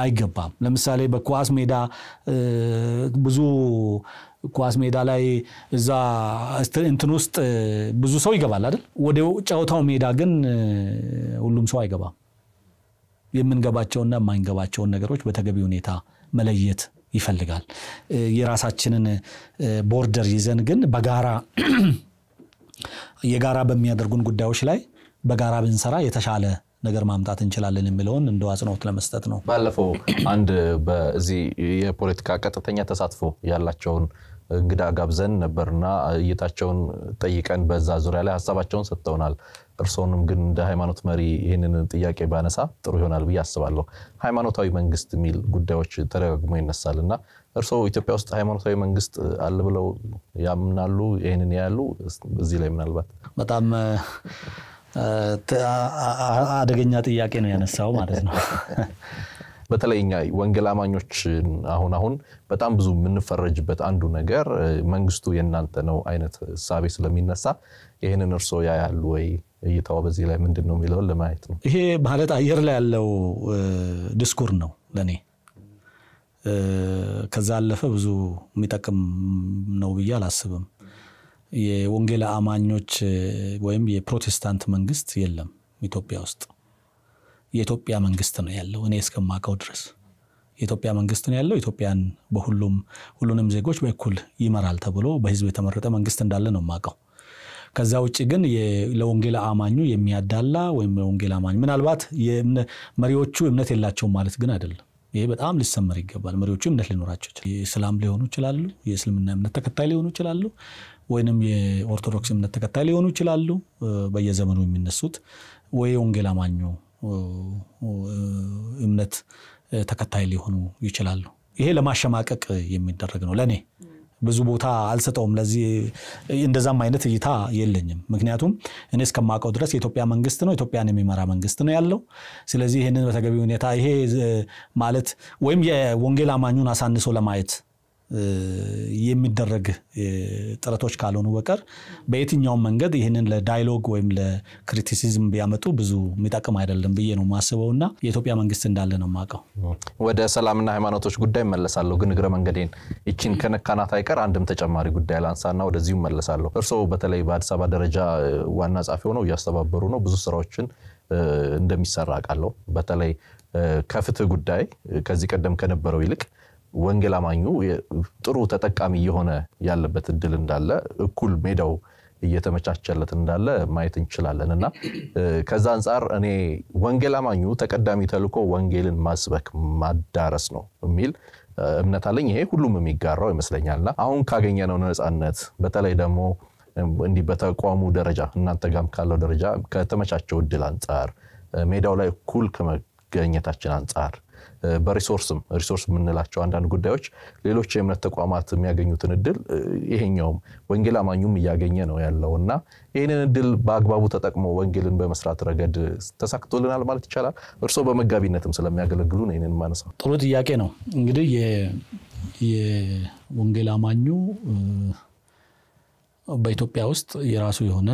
አይገባም። ለምሳሌ በኳስ ሜዳ ብዙ ኳስ ሜዳ ላይ እዛ እንትን ውስጥ ብዙ ሰው ይገባል አይደል? ወደ ጨውታው ሜዳ ግን ሁሉም ሰው አይገባም። የምንገባቸውና የማይንገባቸውን ነገሮች በተገቢ ሁኔታ መለየት ይፈልጋል። የራሳችንን ቦርደር ይዘን ግን በጋራ የጋራ በሚያደርጉን ጉዳዮች ላይ በጋራ ብንሰራ የተሻለ ነገር ማምጣት እንችላለን የሚለውን እንደ አጽንኦት ለመስጠት ነው። ባለፈው አንድ በዚህ የፖለቲካ ቀጥተኛ ተሳትፎ ያላቸውን እንግዳ ጋብዘን ነበርና እይታቸውን ጠይቀን በዛ ዙሪያ ላይ ሀሳባቸውን ሰጥተውናል። እርስዎንም ግን እንደ ሃይማኖት መሪ ይህንን ጥያቄ ባነሳ ጥሩ ይሆናል ብዬ አስባለሁ። ሃይማኖታዊ መንግስት የሚል ጉዳዮች ተደጋግሞ ይነሳል እና እርስዎ ኢትዮጵያ ውስጥ ሃይማኖታዊ መንግስት አለ ብለው ያምናሉ? ይህንን ያሉ እዚህ ላይ ምናልባት በጣም አደገኛ ጥያቄ ነው ያነሳው ማለት ነው። በተለይ እኛ ወንጌል አማኞች አሁን አሁን በጣም ብዙ የምንፈረጅበት አንዱ ነገር መንግስቱ የእናንተ ነው አይነት እሳቤ ስለሚነሳ ይህንን እርሶ ያያሉ ወይ? እይታው በዚህ ላይ ምንድን ነው የሚለውን ለማየት ነው። ይሄ ማለት አየር ላይ ያለው ዲስኩር ነው ለእኔ ከዛ አለፈ ብዙ የሚጠቅም ነው ብዬ አላስብም። የወንጌል አማኞች ወይም የፕሮቴስታንት መንግስት የለም ኢትዮጵያ ውስጥ የኢትዮጵያ መንግስት ነው ያለው። እኔ እስከማቀው ድረስ የኢትዮጵያ መንግስት ነው ያለው። ኢትዮጵያን በሁሉም ሁሉንም ዜጎች በኩል ይመራል ተብሎ በህዝብ የተመረጠ መንግስት እንዳለ ነው ማቀው ከዛ ውጭ ግን ለወንጌል አማኙ የሚያዳላ ወይም ለወንጌል አማኙ ምናልባት መሪዎቹ እምነት የላቸውም ማለት ግን አይደለም። ይሄ በጣም ሊሰመር ይገባል። መሪዎቹ እምነት ሊኖራቸው ይችላል። የእስላም ሊሆኑ ይችላሉ። የእስልምና እምነት ተከታይ ሊሆኑ ይችላሉ። ወይንም የኦርቶዶክስ እምነት ተከታይ ሊሆኑ ይችላሉ። በየዘመኑ የሚነሱት ወይ ወንጌል አማኙ እምነት ተከታይ ሊሆኑ ይችላሉ። ይሄ ለማሸማቀቅ የሚደረግ ነው። ለእኔ ብዙ ቦታ አልሰጠውም። ለዚህ እንደዛም አይነት እይታ የለኝም። ምክንያቱም እኔ እስከማውቀው ድረስ የኢትዮጵያ መንግስት ነው ኢትዮጵያን የሚመራ መንግስት ነው ያለው። ስለዚህ ይህንን በተገቢ ሁኔታ ይሄ ማለት ወይም የወንጌል አማኙን አሳንሶ ለማየት የሚደረግ ጥረቶች ካልሆኑ በቀር በየትኛውም መንገድ ይህንን ለዳይሎግ ወይም ለክሪቲሲዝም ቢያመጡ ብዙ የሚጠቅም አይደለም ብዬ ነው የማስበው እና የኢትዮጵያ መንግስት እንዳለ ነው የማውቀው። ወደ ሰላምና ሃይማኖቶች ጉዳይ መለሳለሁ፣ ግን እግረ መንገዴን ይችን ከነካናት አይቀር አንድም ተጨማሪ ጉዳይ ላንሳና ወደዚሁ መለሳለሁ። እርስዎ በተለይ በአዲስ አበባ ደረጃ ዋና ጻፊ ሆነው እያስተባበሩ ነው ብዙ ስራዎችን እንደሚሰራ አውቃለሁ። በተለይ ከፍትህ ጉዳይ ከዚህ ቀደም ከነበረው ይልቅ ወንጌል አማኙ ጥሩ ተጠቃሚ እየሆነ ያለበት እድል እንዳለ እኩል ሜዳው እየተመቻቸለት እንዳለ ማየት እንችላለን እና ከዛ አንጻር እኔ ወንጌል አማኙ ተቀዳሚ ተልኮ ወንጌልን ማስበክ ማዳረስ ነው የሚል እምነት አለኝ። ይሄ ሁሉም የሚጋራው ይመስለኛልና አሁን ካገኘነው ነፃነት በተለይ ደግሞ እንዲህ በተቋሙ ደረጃ እናንተ ጋም ካለው ደረጃ ከተመቻቸው እድል አንጻር ሜዳው ላይ እኩል ከመገኘታችን አንጻር በሪሶርስም ሪሶርስ የምንላቸው አንዳንድ ጉዳዮች ሌሎች የእምነት ተቋማት የሚያገኙትን እድል ይሄኛውም ወንጌል አማኙም እያገኘ ነው ያለው እና ይህንን እድል በአግባቡ ተጠቅሞ ወንጌልን በመስራት ረገድ ተሳክቶልናል ማለት ይቻላል። እርስዎ በመጋቢነትም ስለሚያገለግሉ ነው ይህንን ማነሳው። ጥሩ ጥያቄ ነው። እንግዲህ የወንጌል አማኙ በኢትዮጵያ ውስጥ የራሱ የሆነ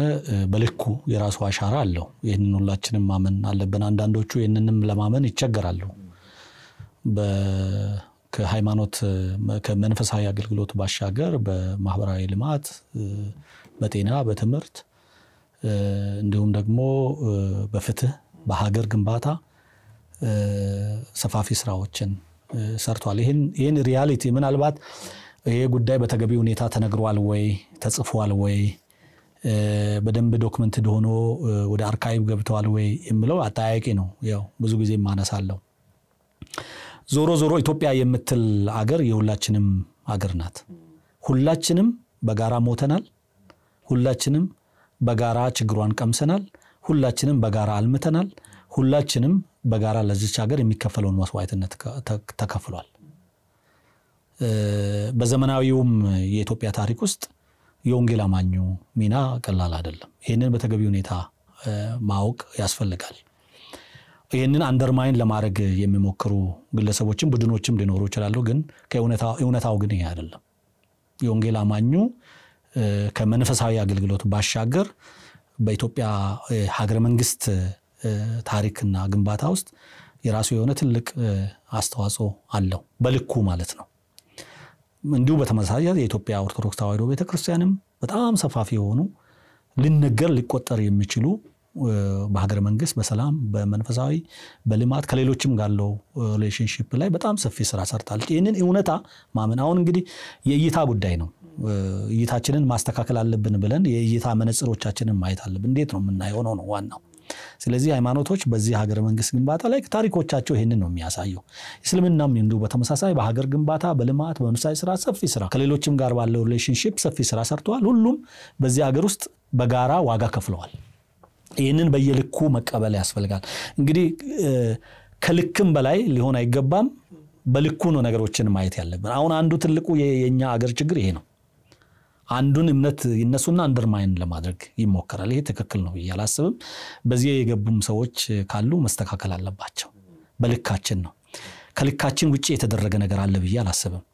በልኩ የራሱ አሻራ አለው። ይህንን ሁላችንም ማመን አለብን። አንዳንዶቹ ይህንንም ለማመን ይቸገራሉ። ከሃይማኖት ከመንፈሳዊ አገልግሎት ባሻገር በማህበራዊ ልማት፣ በጤና፣ በትምህርት እንዲሁም ደግሞ በፍትህ፣ በሀገር ግንባታ ሰፋፊ ስራዎችን ሰርቷል። ይህን ሪያሊቲ ምናልባት ይህ ጉዳይ በተገቢ ሁኔታ ተነግሯል ወይ ተጽፏል ወይ በደንብ ዶክመንትድ ሆኖ ወደ አርካይቭ ገብተዋል ወይ የምለው አጠያቂ ነው። ያው ብዙ ጊዜ ማነሳለው ዞሮ ዞሮ ኢትዮጵያ የምትል አገር የሁላችንም አገር ናት። ሁላችንም በጋራ ሞተናል። ሁላችንም በጋራ ችግሯን ቀምሰናል። ሁላችንም በጋራ አልምተናል። ሁላችንም በጋራ ለዚች ሀገር የሚከፈለውን መስዋዕትነት ተከፍሏል። በዘመናዊውም የኢትዮጵያ ታሪክ ውስጥ የወንጌል አማኙ ሚና ቀላል አይደለም። ይህንን በተገቢ ሁኔታ ማወቅ ያስፈልጋል። ይህንን አንደርማይን ለማድረግ የሚሞክሩ ግለሰቦችም ቡድኖችም ሊኖሩ ይችላሉ። ግን እውነታው ግን ይሄ አይደለም። የወንጌል አማኙ ከመንፈሳዊ አገልግሎት ባሻገር በኢትዮጵያ ሀገረ መንግስት ታሪክና ግንባታ ውስጥ የራሱ የሆነ ትልቅ አስተዋጽኦ አለው፣ በልኩ ማለት ነው። እንዲሁ በተመሳሳይ የኢትዮጵያ ኦርቶዶክስ ተዋሕዶ ቤተክርስቲያንም በጣም ሰፋፊ የሆኑ ሊነገር ሊቆጠር የሚችሉ በሀገር መንግስት በሰላም በመንፈሳዊ በልማት ከሌሎችም ጋለው ሪሌሽንሽፕ ላይ በጣም ሰፊ ስራ ሰርታለች። ይህንን እውነታ ማመን አሁን እንግዲህ የእይታ ጉዳይ ነው። እይታችንን ማስተካከል አለብን ብለን የእይታ መነጽሮቻችንን ማየት አለብን። እንዴት ነው የምናየው ነው ዋናው። ስለዚህ ሃይማኖቶች በዚህ ሀገር መንግስት ግንባታ ላይ ታሪኮቻቸው ይህንን ነው የሚያሳየው። እስልምናም እንዱ በተመሳሳይ በሀገር ግንባታ፣ በልማት፣ በመንፈሳዊ ስራ ሰፊ ስራ ከሌሎችም ጋር ባለው ሪሌሽንሽፕ ሰፊ ስራ ሰርተዋል። ሁሉም በዚህ ሀገር ውስጥ በጋራ ዋጋ ከፍለዋል። ይህንን በየልኩ መቀበል ያስፈልጋል። እንግዲህ ከልክም በላይ ሊሆን አይገባም። በልኩ ነው ነገሮችን ማየት ያለብን። አሁን አንዱ ትልቁ የእኛ አገር ችግር ይሄ ነው። አንዱን እምነት ይነሱና አንደርማይን ለማድረግ ይሞከራል። ይሄ ትክክል ነው ብዬ አላስብም። በዚህ የገቡም ሰዎች ካሉ መስተካከል አለባቸው። በልካችን ነው። ከልካችን ውጭ የተደረገ ነገር አለ ብዬ አላስብም።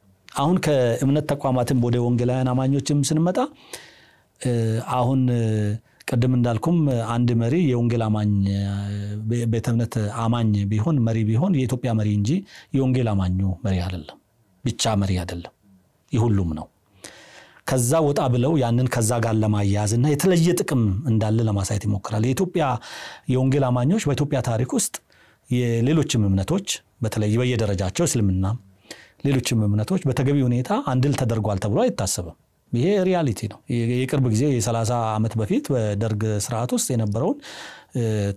አሁን ከእምነት ተቋማትም ወደ ወንጌላውያን አማኞችም ስንመጣ አሁን ቅድም እንዳልኩም አንድ መሪ የወንጌል አማኝ ቤተ እምነት አማኝ ቢሆን መሪ ቢሆን የኢትዮጵያ መሪ እንጂ የወንጌል አማኙ መሪ አይደለም፣ ብቻ መሪ አይደለም፣ የሁሉም ነው። ከዛ ወጣ ብለው ያንን ከዛ ጋር ለማያያዝ እና የተለየ ጥቅም እንዳለ ለማሳየት ይሞክራል። የኢትዮጵያ የወንጌል አማኞች በኢትዮጵያ ታሪክ ውስጥ የሌሎችም እምነቶች በተለይ በየደረጃቸው እስልምና፣ ሌሎችም እምነቶች በተገቢ ሁኔታ አንድል ተደርጓል ተብሎ አይታሰብም። ይሄ ሪያሊቲ ነው። የቅርብ ጊዜ የ30 ዓመት በፊት በደርግ ስርዓት ውስጥ የነበረውን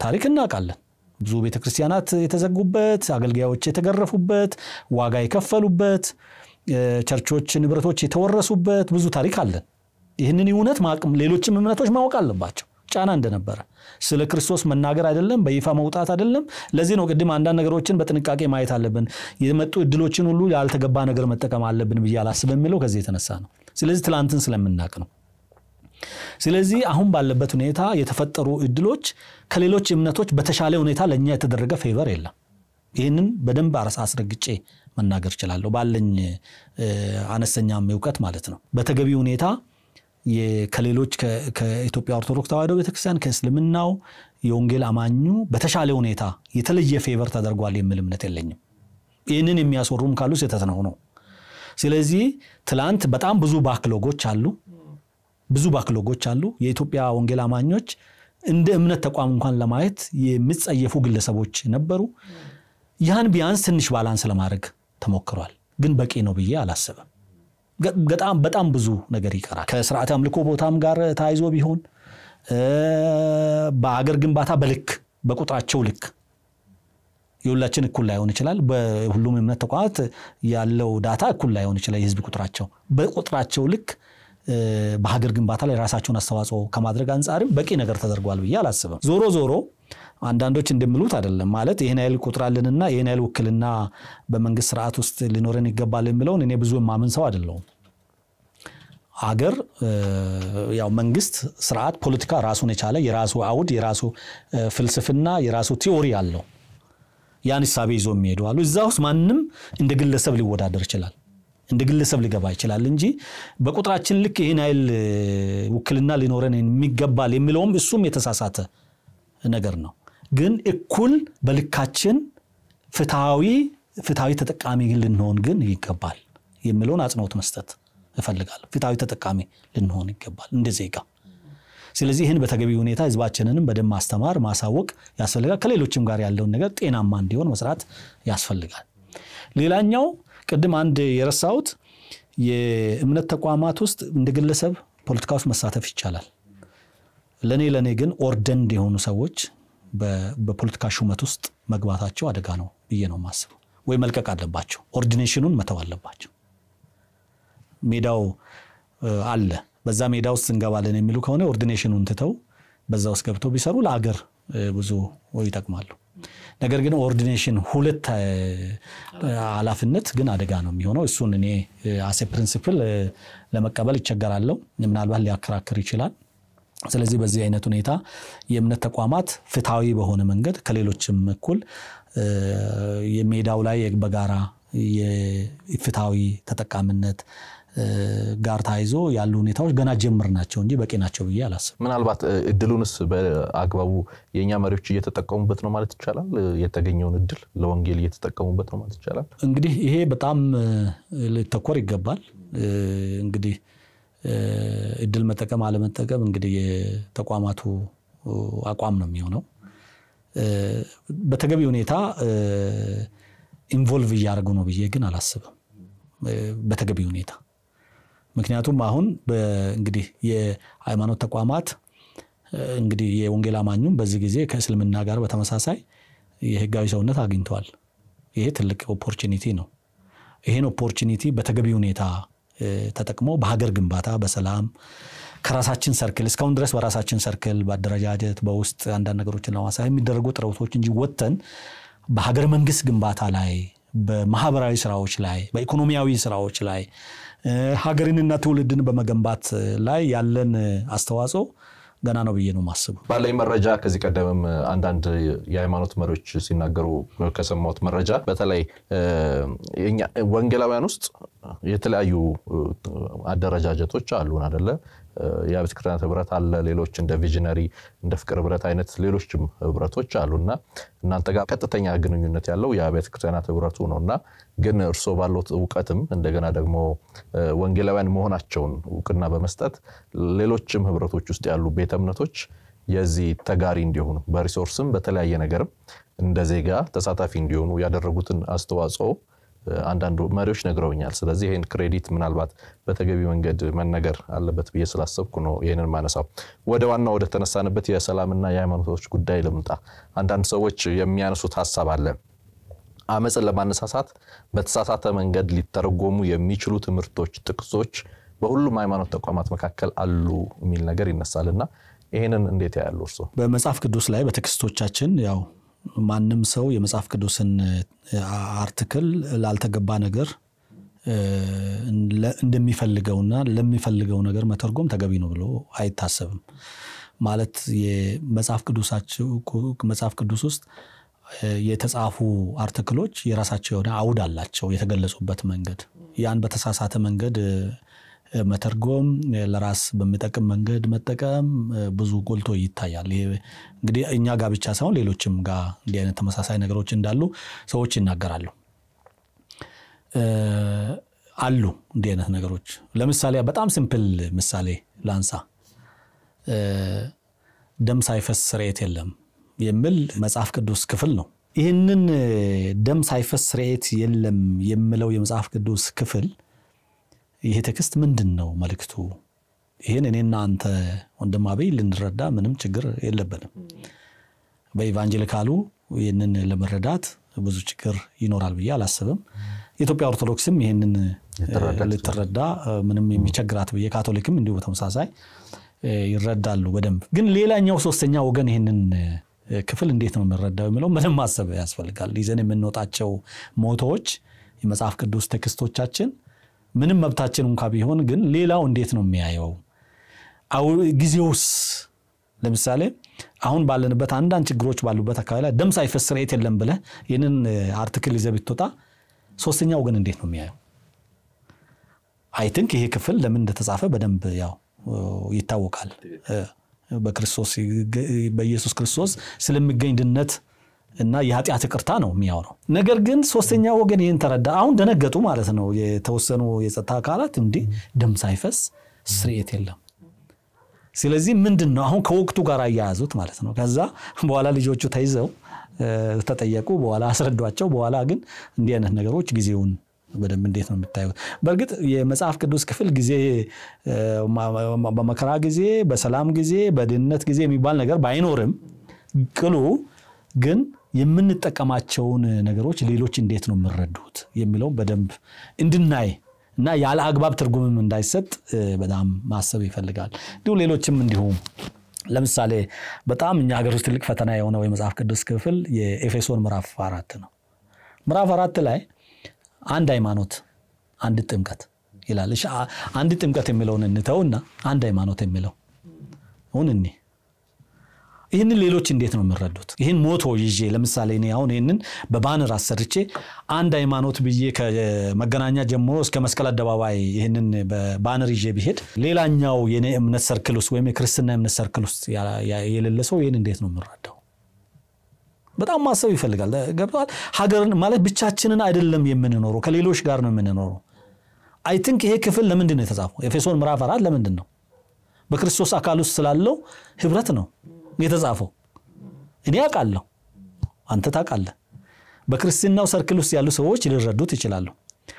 ታሪክ እናውቃለን። ብዙ ቤተክርስቲያናት የተዘጉበት፣ አገልጋዮች የተገረፉበት፣ ዋጋ የከፈሉበት፣ ቸርቾች ንብረቶች የተወረሱበት ብዙ ታሪክ አለን። ይህንን እውነት ሌሎችም እምነቶች ማወቅ አለባቸው። ጫና እንደነበረ ስለ ክርስቶስ መናገር አይደለም፣ በይፋ መውጣት አይደለም። ለዚህ ነው ቅድም አንዳንድ ነገሮችን በጥንቃቄ ማየት አለብን። የመጡ እድሎችን ሁሉ ያልተገባ ነገር መጠቀም አለብን ብዬ አላስብ የሚለው ከዚህ የተነሳ ነው። ስለዚህ ትላንትን ስለምናቅ ነው። ስለዚህ አሁን ባለበት ሁኔታ የተፈጠሩ እድሎች ከሌሎች እምነቶች በተሻለ ሁኔታ ለእኛ የተደረገ ፌቨር የለም። ይህንን በደንብ አስረግጬ መናገር እችላለሁ፣ ባለኝ አነስተኛም እውቀት ማለት ነው። በተገቢ ሁኔታ ከሌሎች ከኢትዮጵያ ኦርቶዶክስ ተዋሕዶ ቤተክርስቲያን ከእስልምናው የወንጌል አማኙ በተሻለ ሁኔታ የተለየ ፌቨር ተደርጓል የሚል እምነት የለኝም። ይህንን የሚያስወሩም ካሉ ስህተት ነው ነው ስለዚህ ትላንት በጣም ብዙ ባክሎጎች አሉ ብዙ ባክሎጎች አሉ የኢትዮጵያ ወንጌል አማኞች እንደ እምነት ተቋም እንኳን ለማየት የሚጸየፉ ግለሰቦች ነበሩ ያን ቢያንስ ትንሽ ባላንስ ለማድረግ ተሞክሯል ግን በቂ ነው ብዬ አላስብም በጣም ብዙ ነገር ይቀራል ከስርዓት አምልኮ ቦታም ጋር ተያይዞ ቢሆን በአገር ግንባታ በልክ በቁጥራቸው ልክ የሁላችን እኩል ላይሆን ይችላል። በሁሉም እምነት ተቋማት ያለው ዳታ እኩል ላይሆን ይችላል። የህዝብ ቁጥራቸው በቁጥራቸው ልክ በሀገር ግንባታ ላይ ራሳቸውን አስተዋጽኦ ከማድረግ አንጻርም በቂ ነገር ተደርጓል ብዬ አላስብም። ዞሮ ዞሮ አንዳንዶች እንደሚሉት አይደለም ማለት ይህን ያህል ቁጥር ይህን ያህል ውክልና በመንግስት ስርዓት ውስጥ ሊኖረን ይገባል የሚለውን እኔ ብዙ የማምን ሰው አይደለሁም። አገር ያው መንግስት ስርዓት፣ ፖለቲካ ራሱን የቻለ የራሱ አውድ፣ የራሱ ፍልስፍና፣ የራሱ ቲዎሪ አለው። ያን ሳቤ ይዞ የሚሄዱ አሉ። እዛ ውስጥ ማንም እንደ ግለሰብ ሊወዳደር ይችላል፣ እንደ ግለሰብ ሊገባ ይችላል እንጂ በቁጥራችን ልክ ይህን ያህል ውክልና ሊኖረን የሚገባል የሚለውም እሱም የተሳሳተ ነገር ነው። ግን እኩል በልካችን ፍትሐዊ ፍትሐዊ ተጠቃሚ ልንሆን ግን ይገባል የሚለውን አጽንኦት መስጠት እፈልጋለሁ። ፍትሐዊ ተጠቃሚ ልንሆን ይገባል እንደ ዜጋ። ስለዚህ ይህን በተገቢ ሁኔታ ህዝባችንንም በደንብ ማስተማር ማሳወቅ ያስፈልጋል። ከሌሎችም ጋር ያለውን ነገር ጤናማ እንዲሆን መስራት ያስፈልጋል። ሌላኛው ቅድም አንድ የረሳሁት የእምነት ተቋማት ውስጥ እንደ ግለሰብ ፖለቲካ ውስጥ መሳተፍ ይቻላል። ለእኔ ለእኔ ግን ኦርደንድ የሆኑ ሰዎች በፖለቲካ ሹመት ውስጥ መግባታቸው አደጋ ነው ብዬ ነው የማስበው። ወይ መልቀቅ አለባቸው፣ ኦርዲኔሽኑን መተው አለባቸው። ሜዳው አለ በዛ ሜዳ ውስጥ እንገባለን የሚሉ ከሆነ ኦርዲኔሽኑን ትተው በዛ ውስጥ ገብተው ቢሰሩ ለአገር ብዙ ይጠቅማሉ። ነገር ግን ኦርዲኔሽን ሁለት ኃላፊነት ግን አደጋ ነው የሚሆነው። እሱን እኔ አሴ ፕሪንሲፕል ለመቀበል ይቸገራለሁ። ምናልባት ሊያከራክር ይችላል። ስለዚህ በዚህ አይነት ሁኔታ የእምነት ተቋማት ፍትሐዊ በሆነ መንገድ ከሌሎችም እኩል የሜዳው ላይ በጋራ የፍትሐዊ ተጠቃሚነት ጋር ታይዞ ያሉ ሁኔታዎች ገና ጀምር ናቸው እንጂ በቂ ናቸው ብዬ አላስብ። ምናልባት እድሉንስ በአግባቡ የእኛ መሪዎች እየተጠቀሙበት ነው ማለት ይቻላል። የተገኘውን እድል ለወንጌል እየተጠቀሙበት ነው ማለት ይቻላል። እንግዲህ ይሄ በጣም ሊተኮር ይገባል። እንግዲህ እድል መጠቀም አለመጠቀም እንግዲህ የተቋማቱ አቋም ነው የሚሆነው። በተገቢ ሁኔታ ኢንቮልቭ እያደረጉ ነው ብዬ ግን አላስብም። በተገቢ ሁኔታ ምክንያቱም አሁን እንግዲህ የሃይማኖት ተቋማት እንግዲህ የወንጌል አማኙም በዚህ ጊዜ ከእስልምና ጋር በተመሳሳይ የህጋዊ ሰውነት አግኝተዋል። ይሄ ትልቅ ኦፖርቹኒቲ ነው። ይህን ኦፖርቹኒቲ በተገቢ ሁኔታ ተጠቅሞ በሀገር ግንባታ በሰላም ከራሳችን ሰርክል እስካሁን ድረስ በራሳችን ሰርክል በአደረጃጀት በውስጥ አንዳንድ ነገሮችን ለማሳ የሚደረጉ ጥረቶች እንጂ ወጥተን በሀገር መንግስት ግንባታ ላይ በማህበራዊ ስራዎች ላይ በኢኮኖሚያዊ ስራዎች ላይ ሀገርንና ትውልድን በመገንባት ላይ ያለን አስተዋጽኦ ገና ነው ብዬ ነው ማስቡ። ባለኝ መረጃ ከዚህ ቀደምም አንዳንድ የሃይማኖት መሪዎች ሲናገሩ ከሰማሁት መረጃ በተለይ ወንጌላውያን ውስጥ የተለያዩ አደረጃጀቶች አሉን አደለ? የቤተ ክርስቲያናት ህብረት አለ። ሌሎች እንደ ቪዥነሪ እንደ ፍቅር ህብረት አይነት ሌሎችም ህብረቶች አሉና እናንተ ጋር ቀጥተኛ ግንኙነት ያለው የቤተ ክርስቲያናት ህብረቱ ነው እና ግን እርስዎ ባለት እውቀትም እንደገና ደግሞ ወንጌላውያን መሆናቸውን እውቅና በመስጠት ሌሎችም ህብረቶች ውስጥ ያሉ ቤተ እምነቶች የዚህ ተጋሪ እንዲሆኑ በሪሶርስም በተለያየ ነገርም እንደ ዜጋ ተሳታፊ እንዲሆኑ ያደረጉትን አስተዋጽኦ አንዳንዱ መሪዎች ነግረውኛል። ስለዚህ ይህን ክሬዲት ምናልባት በተገቢ መንገድ መነገር አለበት ብዬ ስላሰብኩ ነው ይህንን ማነሳው። ወደ ዋና ወደ ተነሳንበት የሰላምና የሃይማኖቶች ጉዳይ ልምጣ። አንዳንድ ሰዎች የሚያነሱት ሀሳብ አለ። አመፅን ለማነሳሳት በተሳሳተ መንገድ ሊተረጎሙ የሚችሉ ትምህርቶች፣ ጥቅሶች በሁሉም ሃይማኖት ተቋማት መካከል አሉ የሚል ነገር ይነሳልና ይህንን እንዴት ያሉ እርሶ? በመጽሐፍ ቅዱስ ላይ በቴክስቶቻችን ያው ማንም ሰው የመጽሐፍ ቅዱስን አርትክል ላልተገባ ነገር እንደሚፈልገውና ለሚፈልገው ነገር መተርጎም ተገቢ ነው ብሎ አይታሰብም። ማለት የመጽሐፍ ቅዱሳቸው መጽሐፍ ቅዱስ ውስጥ የተጻፉ አርትክሎች የራሳቸው የሆነ አውድ አላቸው የተገለጹበት መንገድ ያን በተሳሳተ መንገድ መተርጎም፣ ለራስ በሚጠቅም መንገድ መጠቀም ብዙ ጎልቶ ይታያል። ይሄ እንግዲህ እኛ ጋር ብቻ ሳይሆን ሌሎችም ጋር እንዲህ አይነት ተመሳሳይ ነገሮች እንዳሉ ሰዎች ይናገራሉ አሉ እንዲህ አይነት ነገሮች። ለምሳሌ በጣም ሲምፕል ምሳሌ ላንሳ። ደም ሳይፈስ ስርየት የለም የሚል መጽሐፍ ቅዱስ ክፍል ነው። ይህንን ደም ሳይፈስ ስርየት የለም የሚለው የመጽሐፍ ቅዱስ ክፍል ይሄ ቴክስት ምንድን ነው መልእክቱ? ይህን እኔና አንተ ወንድም አብይ ልንረዳ ምንም ችግር የለብንም። በኢቫንጀሊካሉ ይህንን ለመረዳት ብዙ ችግር ይኖራል ብዬ አላስብም። የኢትዮጵያ ኦርቶዶክስም ይህንን ልትረዳ ምንም የሚቸግራት ብዬ ካቶሊክም እንዲሁ በተመሳሳይ ይረዳሉ በደንብ። ግን ሌላኛው ሶስተኛ ወገን ይህንን ክፍል እንዴት ነው የምንረዳው የሚለው ምንም ማሰብ ያስፈልጋል። ይዘን የምንወጣቸው ሞቶዎች የመጽሐፍ ቅዱስ ቴክስቶቻችን ምንም መብታችን እንኳ ቢሆን ግን ሌላው እንዴት ነው የሚያየው? ጊዜውስ ለምሳሌ አሁን ባለንበት አንዳንድ ችግሮች ባሉበት አካባቢ ላይ ደም ሳይፈስ ስርየት የለም ብለ ይህንን አርቲክል ይዘህ ብትወጣ ሶስተኛ ወገን እንዴት ነው የሚያየው? አይ ቲንክ ይሄ ክፍል ለምን እንደተጻፈ በደንብ ያው ይታወቃል። በክርስቶስ በኢየሱስ ክርስቶስ ስለሚገኝ ድነት እና የኃጢአት ይቅርታ ነው የሚያወራው። ነገር ግን ሶስተኛ ወገን ይህን ተረዳ። አሁን ደነገጡ ማለት ነው የተወሰኑ የጸጥታ አካላት። እንዲህ ደም ሳይፈስ ስርየት የለም። ስለዚህ ምንድን ነው አሁን ከወቅቱ ጋር አያያዙት ማለት ነው። ከዛ በኋላ ልጆቹ ተይዘው ተጠየቁ። በኋላ አስረዷቸው። በኋላ ግን እንዲህ አይነት ነገሮች ጊዜውን በደንብ እንዴት ነው የምታዩት? በእርግጥ የመጽሐፍ ቅዱስ ክፍል ጊዜ በመከራ ጊዜ፣ በሰላም ጊዜ፣ በድህነት ጊዜ የሚባል ነገር ባይኖርም ቅሉ ግን የምንጠቀማቸውን ነገሮች ሌሎች እንዴት ነው የምረዱት የሚለውን በደንብ እንድናይ እና ያለ አግባብ ትርጉምም እንዳይሰጥ በጣም ማሰብ ይፈልጋል። እንዲሁ ሌሎችም እንዲሁ ለምሳሌ በጣም እኛ ሀገር ውስጥ ትልቅ ፈተና የሆነው የመጽሐፍ ቅዱስ ክፍል የኤፌሶን ምዕራፍ አራት ነው። ምዕራፍ አራት ላይ አንድ ሃይማኖት፣ አንድ ጥምቀት ይላል። አንድ ጥምቀት የሚለውን እንተውና አንድ ሃይማኖት የሚለው ሁን እኔ ይህንን ሌሎች እንዴት ነው የምረዱት? ይህን ሞቶ ይዤ ለምሳሌ እኔ አሁን ይህንን በባንር አሰርቼ አንድ ሃይማኖት ብዬ ከመገናኛ ጀምሮ እስከ መስቀል አደባባይ ይህንን በባንር ይዤ ብሄድ ሌላኛው የኔ እምነት ሰርክል ውስጥ ወይም የክርስትና እምነት ሰርክል ውስጥ የሌለ ሰው ይህን እንዴት ነው የምረዳው? በጣም ማሰብ ይፈልጋል። ገብተዋል። ሀገርን ማለት ብቻችንን አይደለም የምንኖረው፣ ከሌሎች ጋር ነው የምንኖረው። አይ ቲንክ ይሄ ክፍል ለምንድን ነው የተጻፈው? ኤፌሶን ምዕራፍ አራት ለምንድን ነው? በክርስቶስ አካል ውስጥ ስላለው ህብረት ነው። የተጻፈው። እኔ አውቃለሁ፣ አንተ ታውቃለህ። በክርስትናው ሰርክል ውስጥ ያሉ ሰዎች ሊረዱት ይችላሉ።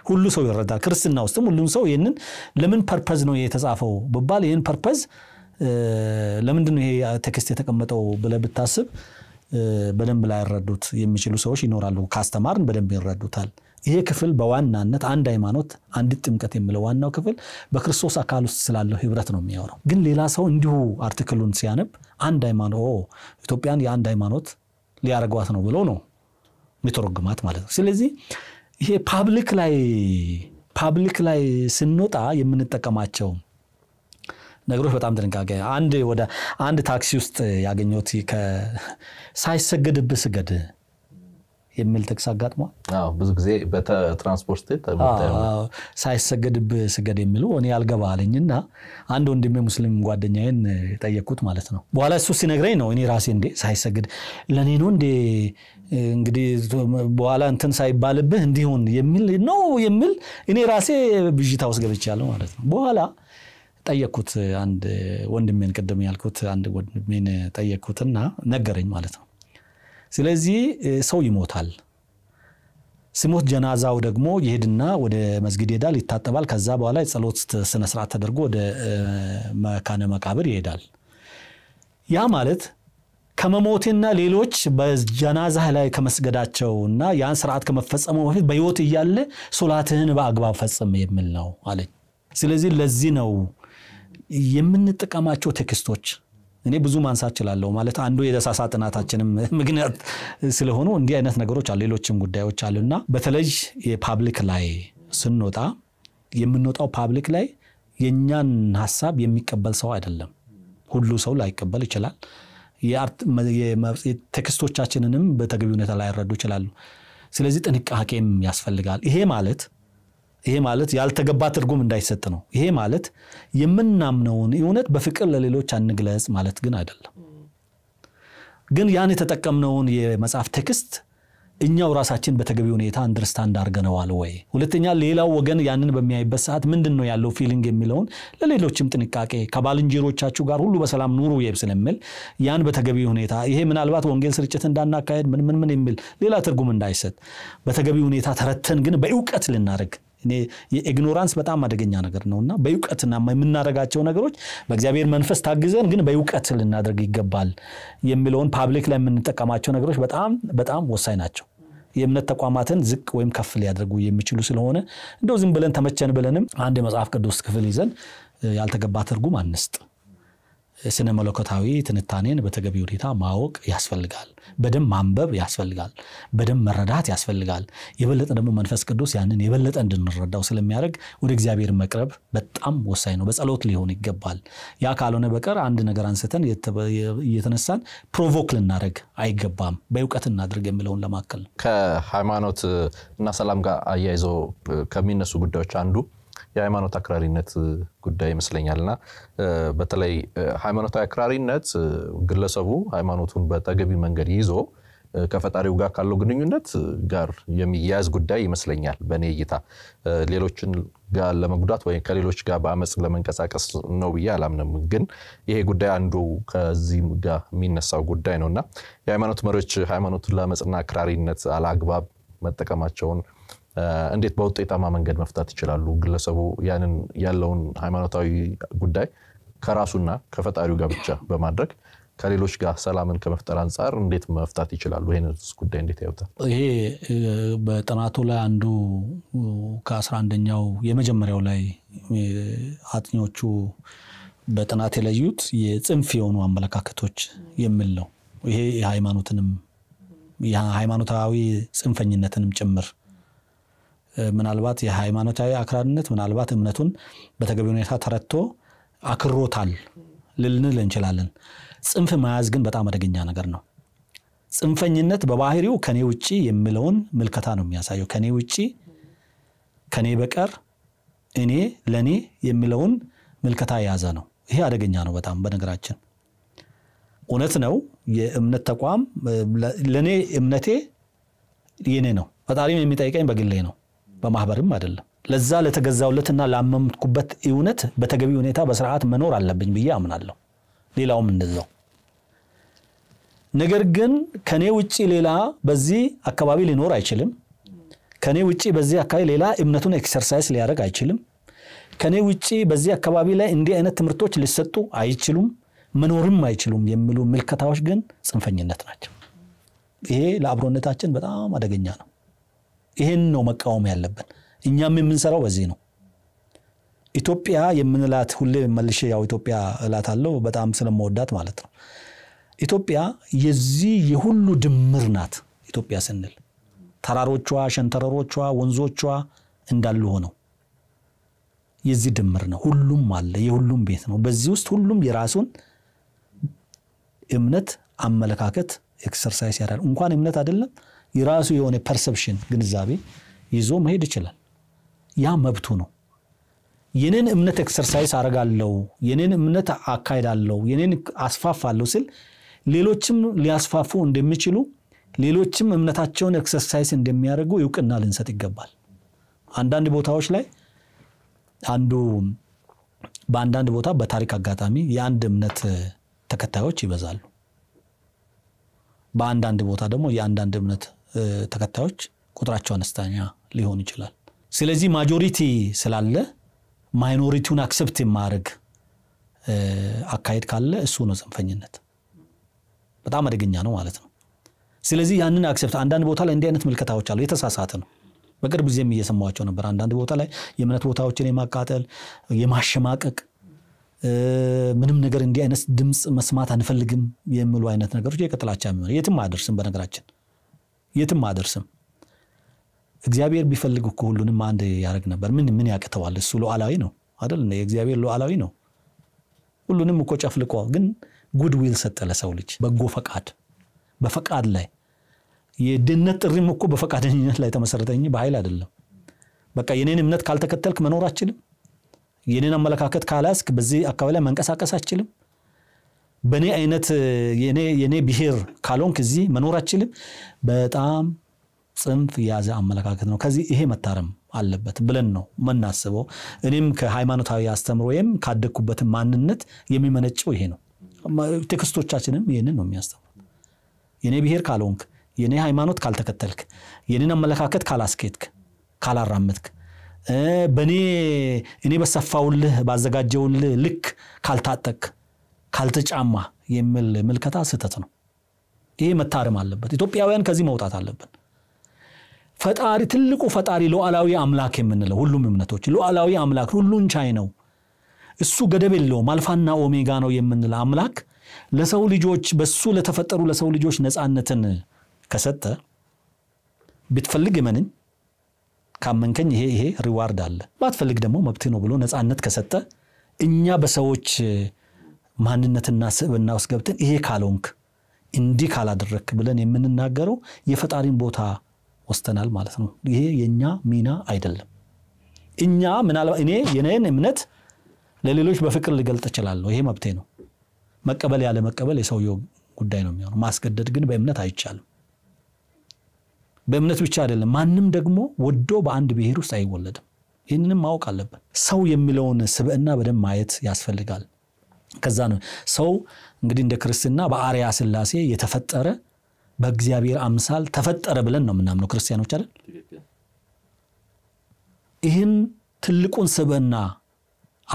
ሁሉ ሰው ይረዳል። ክርስትና ውስጥም ሁሉም ሰው ይህንን ለምን ፐርፐዝ ነው የተጻፈው ብባል ይህን ፐርፐዝ ለምንድን ነው ይሄ ቴክስት የተቀመጠው ብለህ ብታስብ በደንብ ላይረዱት የሚችሉ ሰዎች ይኖራሉ። ካስተማርን በደንብ ይረዱታል። ይሄ ክፍል በዋናነት አንድ ሃይማኖት፣ አንድ ጥምቀት የሚለው ዋናው ክፍል በክርስቶስ አካል ውስጥ ስላለው ህብረት ነው የሚያወራው። ግን ሌላ ሰው እንዲሁ አርቲክሉን ሲያነብ አንድ ሃይማኖት ኢትዮጵያን የአንድ ሃይማኖት ሊያደርጓት ነው ብሎ ነው የሚተረጉማት ማለት ነው። ስለዚህ ይሄ ፓብሊክ ላይ ፓብሊክ ላይ ስንወጣ የምንጠቀማቸው ነገሮች በጣም ጥንቃቄ። አንድ ወደ አንድ ታክሲ ውስጥ ያገኘሁት ሳይሰገድብህ ስገድ የሚል ጥቅስ አጋጥሟል። ብዙ ጊዜ በትራንስፖርት ሳይሰገድብ ስገድ የሚሉ እኔ አልገባ እና አንድ ወንድሜ ሙስሊም ጓደኛዬን ጠየቅኩት ማለት ነው። በኋላ እሱ ሲነግረኝ ነው እኔ ራሴ እንዴ ሳይሰግድ ለእኔ ነው እንዴ እንግዲህ በኋላ እንትን ሳይባልብህ እንዲሆን የሚል ነው የሚል እኔ ራሴ ብዥታ ውስጥ ገብቻለሁ ማለት ነው። በኋላ ጠየቅኩት አንድ ወንድሜን ቅድም ያልኩት አንድ ወንድሜን ጠየቅኩትና ነገረኝ ማለት ነው። ስለዚህ ሰው ይሞታል። ሲሞት ጀናዛው ደግሞ ይሄድና ወደ መስጊድ ይሄዳል፣ ይታጠባል። ከዛ በኋላ የጸሎት ስነስርዓት ተደርጎ ወደ መካነ መቃብር ይሄዳል። ያ ማለት ከመሞቴና ሌሎች በጀናዛ ላይ ከመስገዳቸውና ያን ስርዓት ከመፈጸሙ በፊት በህይወት እያለ ሶላትህን በአግባብ ፈጽም የሚል ነው አለኝ። ስለዚህ ለዚህ ነው የምንጠቀማቸው ቴክስቶች እኔ ብዙ ማንሳት ችላለሁ። ማለት አንዱ የደሳሳ ጥናታችንም ምክንያት ስለሆኑ እንዲህ አይነት ነገሮች አሉ፣ ሌሎችም ጉዳዮች አሉና በተለይ የፓብሊክ ላይ ስንወጣ የምንወጣው ፓብሊክ ላይ የእኛን ሀሳብ የሚቀበል ሰው አይደለም። ሁሉ ሰው ላይቀበል ይችላል። ቴክስቶቻችንንም በተገቢ ሁኔታ ላይረዱ ይችላሉ። ስለዚህ ጥንቃቄም ያስፈልጋል። ይሄ ማለት ይሄ ማለት ያልተገባ ትርጉም እንዳይሰጥ ነው። ይሄ ማለት የምናምነውን እውነት በፍቅር ለሌሎች አንግለጽ ማለት ግን አይደለም። ግን ያን የተጠቀምነውን የመጽሐፍ ቴክስት እኛው ራሳችን በተገቢ ሁኔታ አንደርስታንድ አድርገነዋል ወይ? ሁለተኛ ሌላው ወገን ያንን በሚያይበት ሰዓት ምንድን ነው ያለው ፊሊንግ የሚለውን ለሌሎችም ጥንቃቄ ከባልንጀሮቻችሁ ጋር ሁሉ በሰላም ኑሩ የብ ስለሚል ያን በተገቢ ሁኔታ ይሄ ምናልባት ወንጌል ስርጭት እንዳናካሄድ ምን ምን ምን የሚል ሌላ ትርጉም እንዳይሰጥ በተገቢ ሁኔታ ተረተን ግን በእውቀት ልናደርግ እኔ የኢግኖራንስ በጣም አደገኛ ነገር ነው እና በእውቀትና የምናደርጋቸው ነገሮች በእግዚአብሔር መንፈስ ታግዘን ግን በእውቀት ልናደርግ ይገባል የሚለውን ፓብሊክ ላይ የምንጠቀማቸው ነገሮች በጣም በጣም ወሳኝ ናቸው። የእምነት ተቋማትን ዝቅ ወይም ከፍ ሊያደርጉ የሚችሉ ስለሆነ እንደው ዝም ብለን ተመቸን ብለንም አንድ የመጽሐፍ ቅዱስ ክፍል ይዘን ያልተገባ ትርጉም አንስጥ። ስነ መለኮታዊ ትንታኔን በተገቢ ሁኔታ ማወቅ ያስፈልጋል። በደንብ ማንበብ ያስፈልጋል። በደንብ መረዳት ያስፈልጋል። የበለጠ ደግሞ መንፈስ ቅዱስ ያንን የበለጠ እንድንረዳው ስለሚያደርግ ወደ እግዚአብሔር መቅረብ በጣም ወሳኝ ነው። በጸሎት ሊሆን ይገባል። ያ ካልሆነ በቀር አንድ ነገር አንስተን እየተነሳን ፕሮቮክ ልናደርግ አይገባም። በእውቀት እናድርግ የሚለውን ለማከል ነው። ከሃይማኖት እና ሰላም ጋር አያይዘው ከሚነሱ ጉዳዮች አንዱ የሃይማኖት አክራሪነት ጉዳይ ይመስለኛል ና በተለይ ሃይማኖታዊ አክራሪነት ግለሰቡ ሃይማኖቱን በተገቢ መንገድ ይዞ ከፈጣሪው ጋር ካለው ግንኙነት ጋር የሚያያዝ ጉዳይ ይመስለኛል በእኔ እይታ። ሌሎችን ጋር ለመጉዳት ወይም ከሌሎች ጋር በአመፅ ለመንቀሳቀስ ነው ብዬ አላምንም። ግን ይሄ ጉዳይ አንዱ ከዚህም ጋር የሚነሳው ጉዳይ ነው እና የሃይማኖት መሪዎች ሃይማኖቱን ለመፅና አክራሪነት አላግባብ መጠቀማቸውን እንዴት በውጤታማ መንገድ መፍታት ይችላሉ? ግለሰቡ ያንን ያለውን ሃይማኖታዊ ጉዳይ ከራሱና ከፈጣሪው ጋር ብቻ በማድረግ ከሌሎች ጋር ሰላምን ከመፍጠር አንጻር እንዴት መፍታት ይችላሉ? ይህን ጉዳይ እንዴት ያዩታል? ይሄ በጥናቱ ላይ አንዱ ከአስራ አንደኛው የመጀመሪያው ላይ አጥኚዎቹ በጥናት የለዩት የጽንፍ የሆኑ አመለካከቶች የሚል ነው። ይሄ የሃይማኖትንም ሃይማኖታዊ ጽንፈኝነትንም ጭምር ምናልባት የሃይማኖታዊ አክራሪነት ምናልባት እምነቱን በተገቢ ሁኔታ ተረድቶ አክሮታል ልንል እንችላለን። ጽንፍ መያዝ ግን በጣም አደገኛ ነገር ነው። ጽንፈኝነት በባህሪው ከኔ ውጭ የሚለውን ምልከታ ነው የሚያሳየው። ከኔ ውጭ፣ ከኔ በቀር፣ እኔ፣ ለእኔ የሚለውን ምልከታ የያዘ ነው። ይሄ አደገኛ ነው በጣም በነገራችን። እውነት ነው የእምነት ተቋም ለእኔ እምነቴ የኔ ነው። ፈጣሪም የሚጠይቀኝ በግሌ ነው። በማህበርም አይደለም። ለዛ ለተገዛውለትና ላመምኩበት እውነት በተገቢ ሁኔታ በስርዓት መኖር አለብኝ ብዬ አምናለሁ። ሌላውም እንደዛው። ነገር ግን ከኔ ውጭ ሌላ በዚህ አካባቢ ሊኖር አይችልም። ከኔ ውጭ በዚህ አካባቢ ሌላ እምነቱን ኤክሰርሳይዝ ሊያደርግ አይችልም። ከኔ ውጭ በዚህ አካባቢ ላይ እንዲህ አይነት ትምህርቶች ሊሰጡ አይችሉም፣ መኖርም አይችሉም የሚሉ ምልከታዎች ግን ጽንፈኝነት ናቸው። ይሄ ለአብሮነታችን በጣም አደገኛ ነው። ይሄን ነው መቃወም ያለብን። እኛም የምንሰራው በዚህ ነው። ኢትዮጵያ የምንላት ሁሌ መልሽ ያው ኢትዮጵያ እላት አለው በጣም ስለመወዳት ማለት ነው። ኢትዮጵያ የዚህ የሁሉ ድምር ናት። ኢትዮጵያ ስንል ተራሮቿ፣ ሸንተረሮቿ፣ ወንዞቿ እንዳሉ ሆነው የዚህ ድምር ነው። ሁሉም አለ፣ የሁሉም ቤት ነው። በዚህ ውስጥ ሁሉም የራሱን እምነት፣ አመለካከት ኤክሰርሳይዝ ያደርጋል። እንኳን እምነት አይደለም የራሱ የሆነ ፐርሰፕሽን ግንዛቤ ይዞ መሄድ ይችላል። ያ መብቱ ነው። የኔን እምነት ኤክሰርሳይዝ አረጋለው፣ የኔን እምነት አካሄዳለሁ፣ የኔን አለው ስል ሌሎችም ሊያስፋፉ እንደሚችሉ ሌሎችም እምነታቸውን ኤክሰርሳይዝ እንደሚያደርጉ እውቅና ልንሰጥ ይገባል። አንዳንድ ቦታዎች ላይ አንዱ በአንዳንድ ቦታ በታሪክ አጋጣሚ የአንድ እምነት ተከታዮች ይበዛሉ። በአንዳንድ ቦታ ደግሞ የአንዳንድ እምነት ተከታዮች ቁጥራቸው አነስተኛ ሊሆን ይችላል። ስለዚህ ማጆሪቲ ስላለ ማይኖሪቲውን አክሰፕት የማድረግ አካሄድ ካለ እሱ ነው ጽንፈኝነት። በጣም አደገኛ ነው ማለት ነው። ስለዚህ ያንን አክሰፕት አንዳንድ ቦታ ላይ እንዲህ አይነት ምልከታዎች አሉ። የተሳሳተ ነው። በቅርብ ጊዜም እየሰማቸው ነበር። አንዳንድ ቦታ ላይ የእምነት ቦታዎችን የማቃጠል የማሸማቀቅ ምንም ነገር እንዲህ አይነት ድምፅ መስማት አንፈልግም የሚሉ አይነት ነገሮች የጥላቻ የትም አያደርስም በነገራችን የትም አደርስም። እግዚአብሔር ቢፈልግ እኮ ሁሉንም አንድ ያደረግ ነበር። ምን ምን ያቅተዋል? እሱ ሉዓላዊ ነው አይደል? የእግዚአብሔር ሉዓላዊ ነው። ሁሉንም እኮ ጨፍልቆ ግን ጉድዊል ሰጠ ለሰው ልጅ በጎ ፈቃድ፣ በፈቃድ ላይ የድነት ጥሪም እኮ በፈቃደኝነት ላይ ተመሰረተ እንጂ በኃይል አይደለም። በቃ የኔን እምነት ካልተከተልክ መኖር አችልም። የኔን አመለካከት ካላስክ በዚህ አካባቢ ላይ መንቀሳቀስ አችልም። በእኔ አይነት የኔ ብሔር ካልሆንክ እዚህ መኖር አችልም። በጣም ጽንፍ የያዘ አመለካከት ነው። ከዚህ ይሄ መታረም አለበት ብለን ነው የምናስበው። እኔም ከሃይማኖታዊ አስተምሮ ወይም ካደግኩበት ማንነት የሚመነጨው ይሄ ነው። ቴክስቶቻችንም ይህንን ነው የሚያስተምሩት። የኔ ብሔር ካልሆንክ፣ የኔ ሃይማኖት ካልተከተልክ፣ የኔን አመለካከት ካላስኬትክ፣ ካላራመድክ በእኔ እኔ በሰፋውልህ ባዘጋጀውልህ ልክ ካልታጠቅ ካልተጫማ የሚል ምልከታ ስህተት ነው። ይሄ መታረም አለበት። ኢትዮጵያውያን ከዚህ መውጣት አለብን። ፈጣሪ ትልቁ ፈጣሪ ሉዓላዊ አምላክ የምንለው ሁሉም እምነቶች ሉዓላዊ አምላክ ሁሉን ቻይ ነው። እሱ ገደብ የለውም፣ አልፋና ኦሜጋ ነው የምንለ አምላክ ለሰው ልጆች በሱ ለተፈጠሩ ለሰው ልጆች ነፃነትን ከሰጠ ብትፈልግ እመነኝ፣ ካመንከኝ ይሄ ይሄ ሪዋርድ አለ፣ ባትፈልግ ደግሞ መብት ነው ብሎ ነፃነት ከሰጠ እኛ በሰዎች ማንነትና ስብና ውስጥ ገብተን ይሄ ካልሆንክ እንዲህ ካላደረክ ብለን የምንናገረው የፈጣሪን ቦታ ወስተናል ማለት ነው። ይሄ የእኛ ሚና አይደለም። እኛ ምናልባት እኔ የኔን እምነት ለሌሎች በፍቅር ልገልጥ እችላለሁ። ይሄ መብቴ ነው። መቀበል ያለ መቀበል የሰውየው ጉዳይ ነው የሚሆነው። ማስገደድ ግን በእምነት አይቻልም። በእምነት ብቻ አይደለም። ማንም ደግሞ ወዶ በአንድ ብሔር ውስጥ አይወለድም። ይህንንም ማወቅ አለብን። ሰው የሚለውን ስብዕና በደንብ ማየት ያስፈልጋል። ከዛ ነው ሰው እንግዲህ እንደ ክርስትና በአርያ ስላሴ የተፈጠረ በእግዚአብሔር አምሳል ተፈጠረ ብለን ነው የምናምነው ክርስቲያኖች አይደል? ይህን ትልቁን ስብና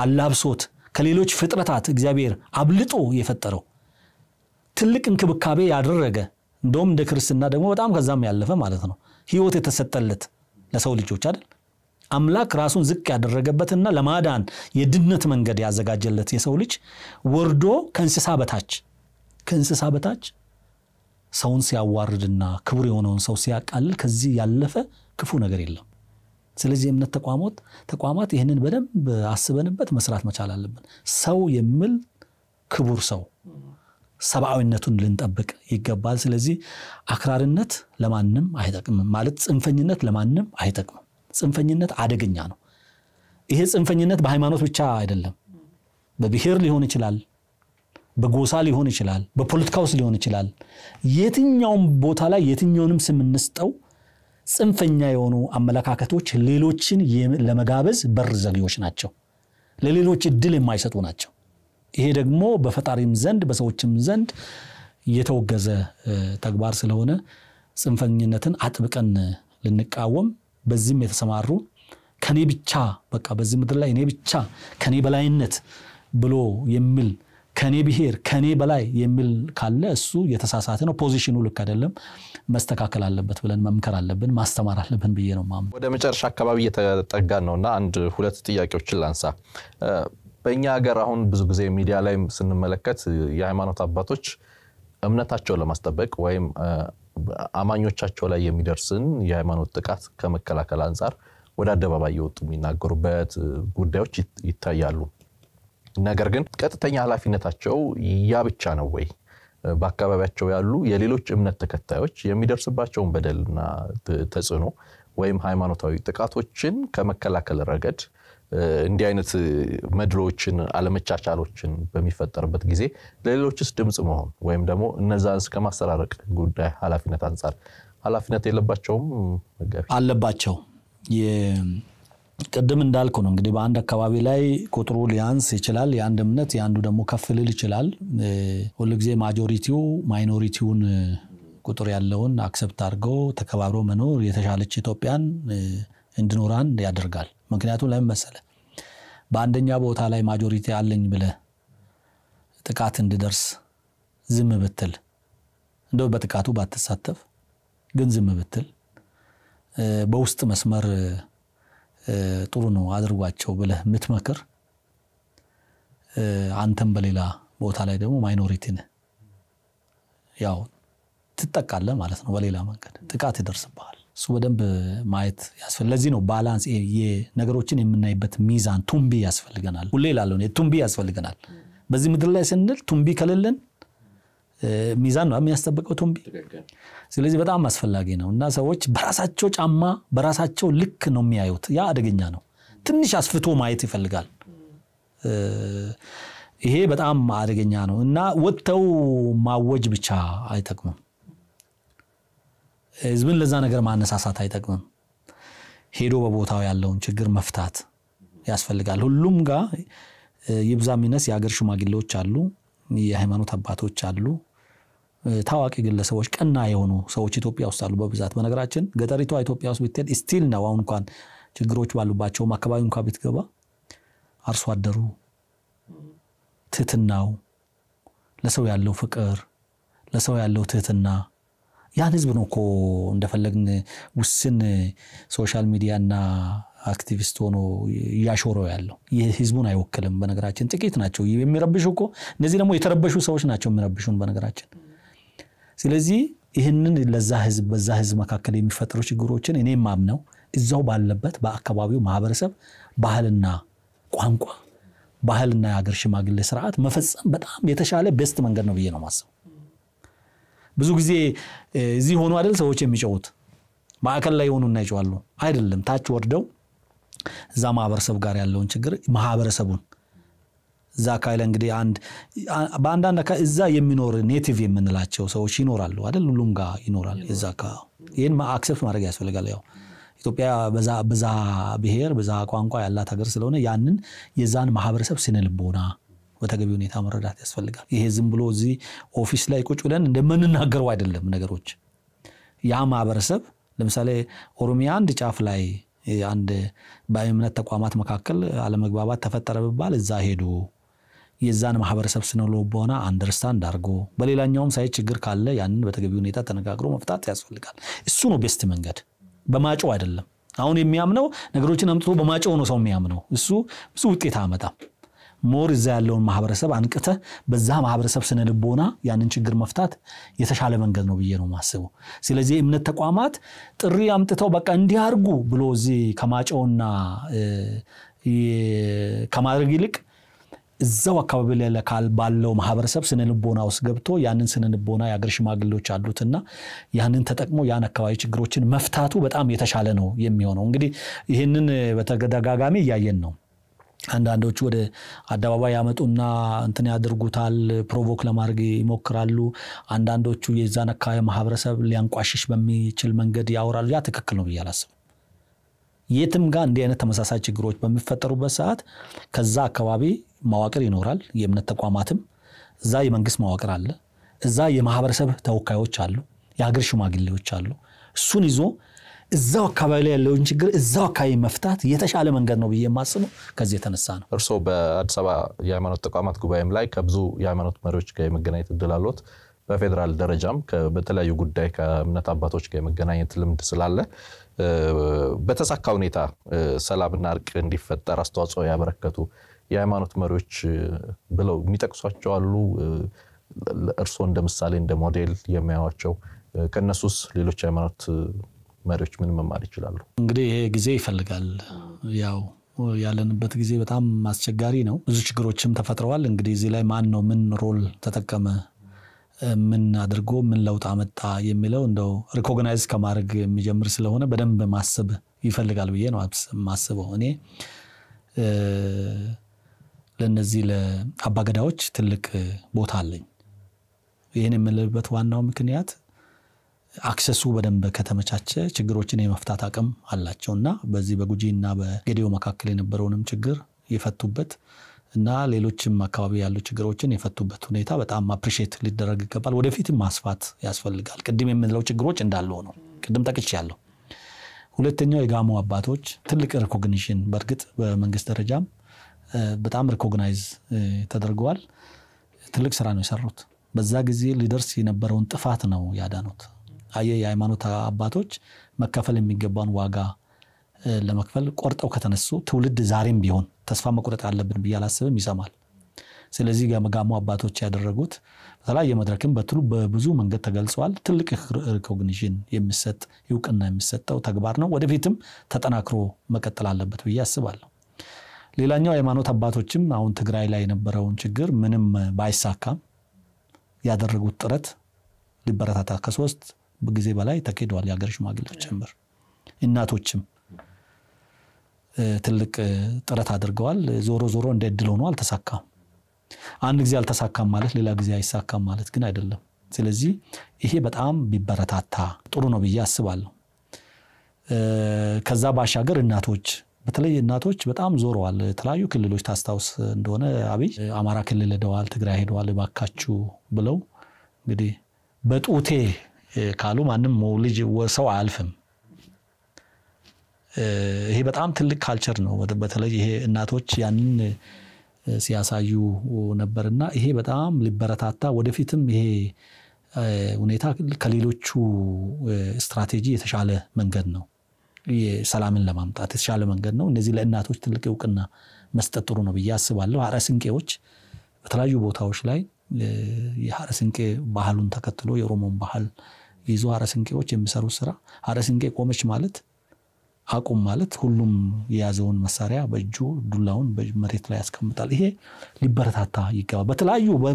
አላብሶት ከሌሎች ፍጥረታት እግዚአብሔር አብልጦ የፈጠረው ትልቅ እንክብካቤ ያደረገ እንደውም እንደ ክርስትና ደግሞ በጣም ከዛም ያለፈ ማለት ነው ህይወት የተሰጠለት ለሰው ልጆች አይደል? አምላክ ራሱን ዝቅ ያደረገበትና ለማዳን የድነት መንገድ ያዘጋጀለት የሰው ልጅ ወርዶ ከእንስሳ በታች ከእንስሳ በታች ሰውን ሲያዋርድና ክቡር የሆነውን ሰው ሲያቃልል ከዚህ ያለፈ ክፉ ነገር የለም። ስለዚህ የእምነት ተቋሞት ተቋማት ይህንን በደንብ አስበንበት መስራት መቻል አለብን። ሰው የሚል ክቡር ሰው ሰብአዊነቱን ልንጠብቅ ይገባል። ስለዚህ አክራርነት ለማንም አይጠቅምም፣ ማለት ጽንፈኝነት ለማንም አይጠቅምም። ጽንፈኝነት አደገኛ ነው። ይሄ ጽንፈኝነት በሃይማኖት ብቻ አይደለም። በብሔር ሊሆን ይችላል፣ በጎሳ ሊሆን ይችላል፣ በፖለቲካ ውስጥ ሊሆን ይችላል። የትኛውም ቦታ ላይ የትኛውንም ስም እንስጠው ጽንፈኛ የሆኑ አመለካከቶች ሌሎችን ለመጋበዝ በር ዘጊዎች ናቸው። ለሌሎች እድል የማይሰጡ ናቸው። ይሄ ደግሞ በፈጣሪም ዘንድ በሰዎችም ዘንድ የተወገዘ ተግባር ስለሆነ ጽንፈኝነትን አጥብቀን ልንቃወም በዚህም የተሰማሩ ከኔ ብቻ በቃ በዚህ ምድር ላይ እኔ ብቻ ከኔ በላይነት ብሎ የሚል ከኔ ብሔር ከኔ በላይ የሚል ካለ እሱ የተሳሳተ ነው። ፖዚሽኑ ልክ አይደለም፣ መስተካከል አለበት ብለን መምከር አለብን፣ ማስተማር አለብን ብዬ ነው ማም ወደ መጨረሻ አካባቢ እየተጠጋን ነው እና አንድ ሁለት ጥያቄዎችን ላንሳ። በእኛ ሀገር አሁን ብዙ ጊዜ ሚዲያ ላይ ስንመለከት የሃይማኖት አባቶች እምነታቸውን ለማስጠበቅ ወይም አማኞቻቸው ላይ የሚደርስን የሃይማኖት ጥቃት ከመከላከል አንጻር ወደ አደባባይ የወጡ የሚናገሩበት ጉዳዮች ይታያሉ። ነገር ግን ቀጥተኛ ኃላፊነታቸው ያ ብቻ ነው ወይ? በአካባቢያቸው ያሉ የሌሎች እምነት ተከታዮች የሚደርስባቸውን በደልና ተጽዕኖ ወይም ሃይማኖታዊ ጥቃቶችን ከመከላከል ረገድ እንዲህ አይነት መድሎችን አለመቻቻሎችን በሚፈጠርበት ጊዜ ለሌሎችስ ድምፅ መሆን ወይም ደግሞ እነዛን እስከ ማስተራረቅ ጉዳይ ኃላፊነት አንጻር ኃላፊነት የለባቸውም አለባቸው። ቅድም እንዳልኩ ነው እንግዲህ በአንድ አካባቢ ላይ ቁጥሩ ሊያንስ ይችላል። የአንድ እምነት የአንዱ ደግሞ ከፍ ልል ይችላል። ሁልጊዜ ማጆሪቲው ማይኖሪቲውን ቁጥር ያለውን አክሰፕት አድርገው ተከባብሮ መኖር የተሻለች ኢትዮጵያን እንድኖራን ያደርጋል። ምክንያቱም ለምን መሰለ በአንደኛ ቦታ ላይ ማጆሪቲ አለኝ ብለ ጥቃት እንድደርስ ዝም ብትል እንደ በጥቃቱ ባትሳተፍ ግን ዝም ብትል በውስጥ መስመር ጥሩ ነው አድርጓቸው ብለህ የምትመክር አንተም በሌላ ቦታ ላይ ደግሞ ማይኖሪቲን ያው ትጠቃለ ማለት ነው። በሌላ መንገድ ጥቃት ይደርስብሃል። እሱ በደንብ ማየት ያስፈልጋል። ለዚህ ነው ባላንስ ነገሮችን የምናይበት ሚዛን ቱምቢ ያስፈልገናል። ሁሌ ላለው ቱምቢ ያስፈልገናል። በዚህ ምድር ላይ ስንል ቱምቢ ከሌለን ሚዛን ነው የሚያስጠብቀው ቱምቢ። ስለዚህ በጣም አስፈላጊ ነው እና ሰዎች በራሳቸው ጫማ በራሳቸው ልክ ነው የሚያዩት። ያ አደገኛ ነው። ትንሽ አስፍቶ ማየት ይፈልጋል። ይሄ በጣም አደገኛ ነው እና ወጥተው ማወጅ ብቻ አይጠቅምም። ህዝብን ለዛ ነገር ማነሳሳት አይጠቅምም። ሄዶ በቦታው ያለውን ችግር መፍታት ያስፈልጋል። ሁሉም ጋር ይብዛ ሚነስ የሀገር ሽማግሌዎች አሉ፣ የሃይማኖት አባቶች አሉ፣ ታዋቂ ግለሰቦች፣ ቀና የሆኑ ሰዎች ኢትዮጵያ ውስጥ አሉ በብዛት። በነገራችን ገጠሪቷ ኢትዮጵያ ውስጥ ብትሄድ ስቲል ነው አሁን እንኳን ችግሮች ባሉባቸውም አካባቢ እንኳ ብትገባ አርሶ አደሩ ትህትናው፣ ለሰው ያለው ፍቅር፣ ለሰው ያለው ትህትና ያን ህዝብ ነው እኮ እንደፈለግን ውስን ሶሻል ሚዲያና አክቲቪስት ሆኖ እያሾረው ያለው ህዝቡን አይወክልም። በነገራችን ጥቂት ናቸው የሚረብሹ እኮ እነዚህ ደግሞ የተረበሹ ሰዎች ናቸው የሚረብሹን በነገራችን። ስለዚህ ይህንን ለዛ ህዝብ በዛ ህዝብ መካከል የሚፈጠሩ ችግሮችን እኔ ማምነው እዛው ባለበት በአካባቢው ማህበረሰብ ባህልና ቋንቋ ባህልና የሀገር ሽማግሌ ስርዓት መፈጸም በጣም የተሻለ ቤስት መንገድ ነው ብዬ ነው ማስበው። ብዙ ጊዜ እዚህ ሆኑ አይደል ሰዎች የሚጨውት ማዕከል ላይ የሆኑና ይጨዋሉ አይደለም። ታች ወርደው እዛ ማህበረሰብ ጋር ያለውን ችግር ማህበረሰቡን እዛ አካባቢ ላይ እንግዲህ አንድ በአንዳንድ አካባቢ እዛ የሚኖር ኔቲቭ የምንላቸው ሰዎች ይኖራሉ አይደል? ሁሉም ጋር ይኖራል። እዛ አካባቢ ይህን አክሰፕት ማድረግ ያስፈልጋል። ያው ኢትዮጵያ በዛ ብሔር በዛ ቋንቋ ያላት ሀገር ስለሆነ ያንን የዛን ማህበረሰብ ስነልቦና ልቦና በተገቢ ሁኔታ መረዳት ያስፈልጋል። ይሄ ዝም ብሎ እዚህ ኦፊስ ላይ ቁጭ ብለን እንደምንናገረው አይደለም ነገሮች። ያ ማህበረሰብ ለምሳሌ ኦሮሚያ አንድ ጫፍ ላይ አንድ በእምነት ተቋማት መካከል አለመግባባት ተፈጠረ ብባል እዛ ሄዱ የዛን ማህበረሰብ በሆነ አንደርስታንድ አድርጎ በሌላኛውም ሳይ ችግር ካለ ያንን በተገቢ ሁኔታ ተነጋግሮ መፍታት ያስፈልጋል። እሱ ነው ቤስት መንገድ፣ በማጮው አይደለም። አሁን የሚያምነው ነገሮችን አምጥቶ በማጮው ነው ሰው የሚያምነው። እሱ ብዙ ውጤት አያመጣም። ሞር እዛ ያለውን ማህበረሰብ አንቅተ በዛ ማህበረሰብ ስነ ልቦና ያንን ችግር መፍታት የተሻለ መንገድ ነው ብዬ ነው የማስበው። ስለዚህ የእምነት ተቋማት ጥሪ አምጥተው በቃ እንዲያርጉ ብሎ እዚህ ከማጨውና ከማድረግ ይልቅ እዛው አካባቢ ላይ ባለው ማህበረሰብ ስነ ልቦና ውስጥ ገብቶ ያንን ስነ ልቦና የአገር ሽማግሌዎች አሉትና ያንን ተጠቅሞ ያን አካባቢ ችግሮችን መፍታቱ በጣም የተሻለ ነው የሚሆነው። እንግዲህ ይህንን በተደጋጋሚ እያየን ነው። አንዳንዶቹ ወደ አደባባይ ያመጡና እንትን ያደርጉታል፣ ፕሮቮክ ለማድረግ ይሞክራሉ። አንዳንዶቹ የዛን አካባቢ ማህበረሰብ ሊያንቋሽሽ በሚችል መንገድ ያወራሉ። ያ ትክክል ነው ብዬ አላስብም። የትም ጋር እንዲህ አይነት ተመሳሳይ ችግሮች በሚፈጠሩበት ሰዓት ከዛ አካባቢ መዋቅር ይኖራል። የእምነት ተቋማትም እዛ የመንግስት መዋቅር አለ፣ እዛ የማህበረሰብ ተወካዮች አሉ፣ የሀገር ሽማግሌዎች አሉ። እሱን ይዞ እዛው አካባቢ ላይ ያለውን ችግር እዛው አካባቢ መፍታት የተሻለ መንገድ ነው ብዬ የማስበው ከዚህ የተነሳ ነው። እርስዎ በአዲስ አበባ የሃይማኖት ተቋማት ጉባኤም ላይ ከብዙ የሃይማኖት መሪዎች ጋር የመገናኘት እድል አሎት። በፌዴራል ደረጃም በተለያዩ ጉዳይ ከእምነት አባቶች ጋር የመገናኘት ልምድ ስላለ በተሳካ ሁኔታ ሰላምና እርቅ እንዲፈጠር አስተዋጽኦ ያበረከቱ የሃይማኖት መሪዎች ብለው የሚጠቅሷቸው አሉ? እርስዎ እንደ ምሳሌ እንደ ሞዴል የሚያዋቸው ከእነሱስ ሌሎች ሃይማኖት መሪዎች ምን መማር ይችላሉ? እንግዲህ ይሄ ጊዜ ይፈልጋል። ያው ያለንበት ጊዜ በጣም አስቸጋሪ ነው። ብዙ ችግሮችም ተፈጥረዋል። እንግዲህ እዚህ ላይ ማን ነው ምን ሮል ተጠቀመ፣ ምን አድርጎ ምን ለውጥ አመጣ የሚለው እንደው ሪኮግናይዝ ከማድረግ የሚጀምር ስለሆነ በደንብ ማሰብ ይፈልጋል ብዬ ነው ማስበው እኔ ለነዚህ ለአባገዳዎች ትልቅ ቦታ አለኝ። ይህን የምልበት ዋናው ምክንያት አክሰሱ በደንብ ከተመቻቸ ችግሮችን የመፍታት አቅም አላቸው እና በዚህ በጉጂ እና በጌዲዮ መካከል የነበረውንም ችግር የፈቱበት እና ሌሎችም አካባቢ ያሉ ችግሮችን የፈቱበት ሁኔታ በጣም አፕሪሼት ሊደረግ ይገባል። ወደፊትም ማስፋት ያስፈልጋል። ቅድም የምንለው ችግሮች እንዳለው ነው። ቅድም ጠቅች ያለው ሁለተኛው የጋሞ አባቶች ትልቅ ሪኮግኒሽን በእርግጥ በመንግስት ደረጃም በጣም ሪኮግናይዝ ተደርገዋል። ትልቅ ስራ ነው የሰሩት። በዛ ጊዜ ሊደርስ የነበረውን ጥፋት ነው ያዳኑት። አየህ የሃይማኖት አባቶች መከፈል የሚገባውን ዋጋ ለመክፈል ቆርጠው ከተነሱ ትውልድ ዛሬም ቢሆን ተስፋ መቁረጥ አለብን ብዬ አላስብም፣ ይሰማል። ስለዚህ ጋሞ አባቶች ያደረጉት በተለያየ መድረክም በትሉ በብዙ መንገድ ተገልጸዋል። ትልቅ ሪኮግኒሽን የሚሰጥ እውቅና የሚሰጠው ተግባር ነው። ወደፊትም ተጠናክሮ መቀጠል አለበት ብዬ አስባለሁ። ሌላኛው ሃይማኖት አባቶችም አሁን ትግራይ ላይ የነበረውን ችግር ምንም ባይሳካም ያደረጉት ጥረት ሊበረታታ ከሶስት ጊዜ በላይ ተካሂደዋል። የሀገር ሽማግሌዎች ጭምር እናቶችም ትልቅ ጥረት አድርገዋል። ዞሮ ዞሮ እንደ እድል ሆኖ አልተሳካም። አንድ ጊዜ አልተሳካም ማለት ሌላ ጊዜ አይሳካም ማለት ግን አይደለም። ስለዚህ ይሄ በጣም ቢበረታታ ጥሩ ነው ብዬ አስባለሁ። ከዛ ባሻገር እናቶች በተለይ እናቶች በጣም ዞረዋል። የተለያዩ ክልሎች ታስታውስ እንደሆነ አብይ አማራ ክልል ሄደዋል፣ ትግራይ ሄደዋል፣ ባካችሁ ብለው እንግዲህ በጡቴ ካሉ ማንም ልጅ ሰው አያልፍም። ይሄ በጣም ትልቅ ካልቸር ነው። በተለይ ይሄ እናቶች ያንን ሲያሳዩ ነበርና ይሄ በጣም ሊበረታታ ወደፊትም ይሄ ሁኔታ ከሌሎቹ ስትራቴጂ የተሻለ መንገድ ነው። ሰላምን ለማምጣት የተሻለ መንገድ ነው። እነዚህ ለእናቶች ትልቅ እውቅና መስጠት ጥሩ ነው ብዬ አስባለሁ። ሀረ ስንቄዎች በተለያዩ ቦታዎች ላይ የሀረ ስንቄ ባህሉን ተከትሎ የኦሮሞን ባህል ይዞ ሀረስንቄዎች የሚሰሩት ስራ ሀረስንቄ ቆመች ማለት አቁም ማለት ሁሉም የያዘውን መሳሪያ በእጁ ዱላውን መሬት ላይ ያስቀምጣል። ይሄ ሊበረታታ ይገባል።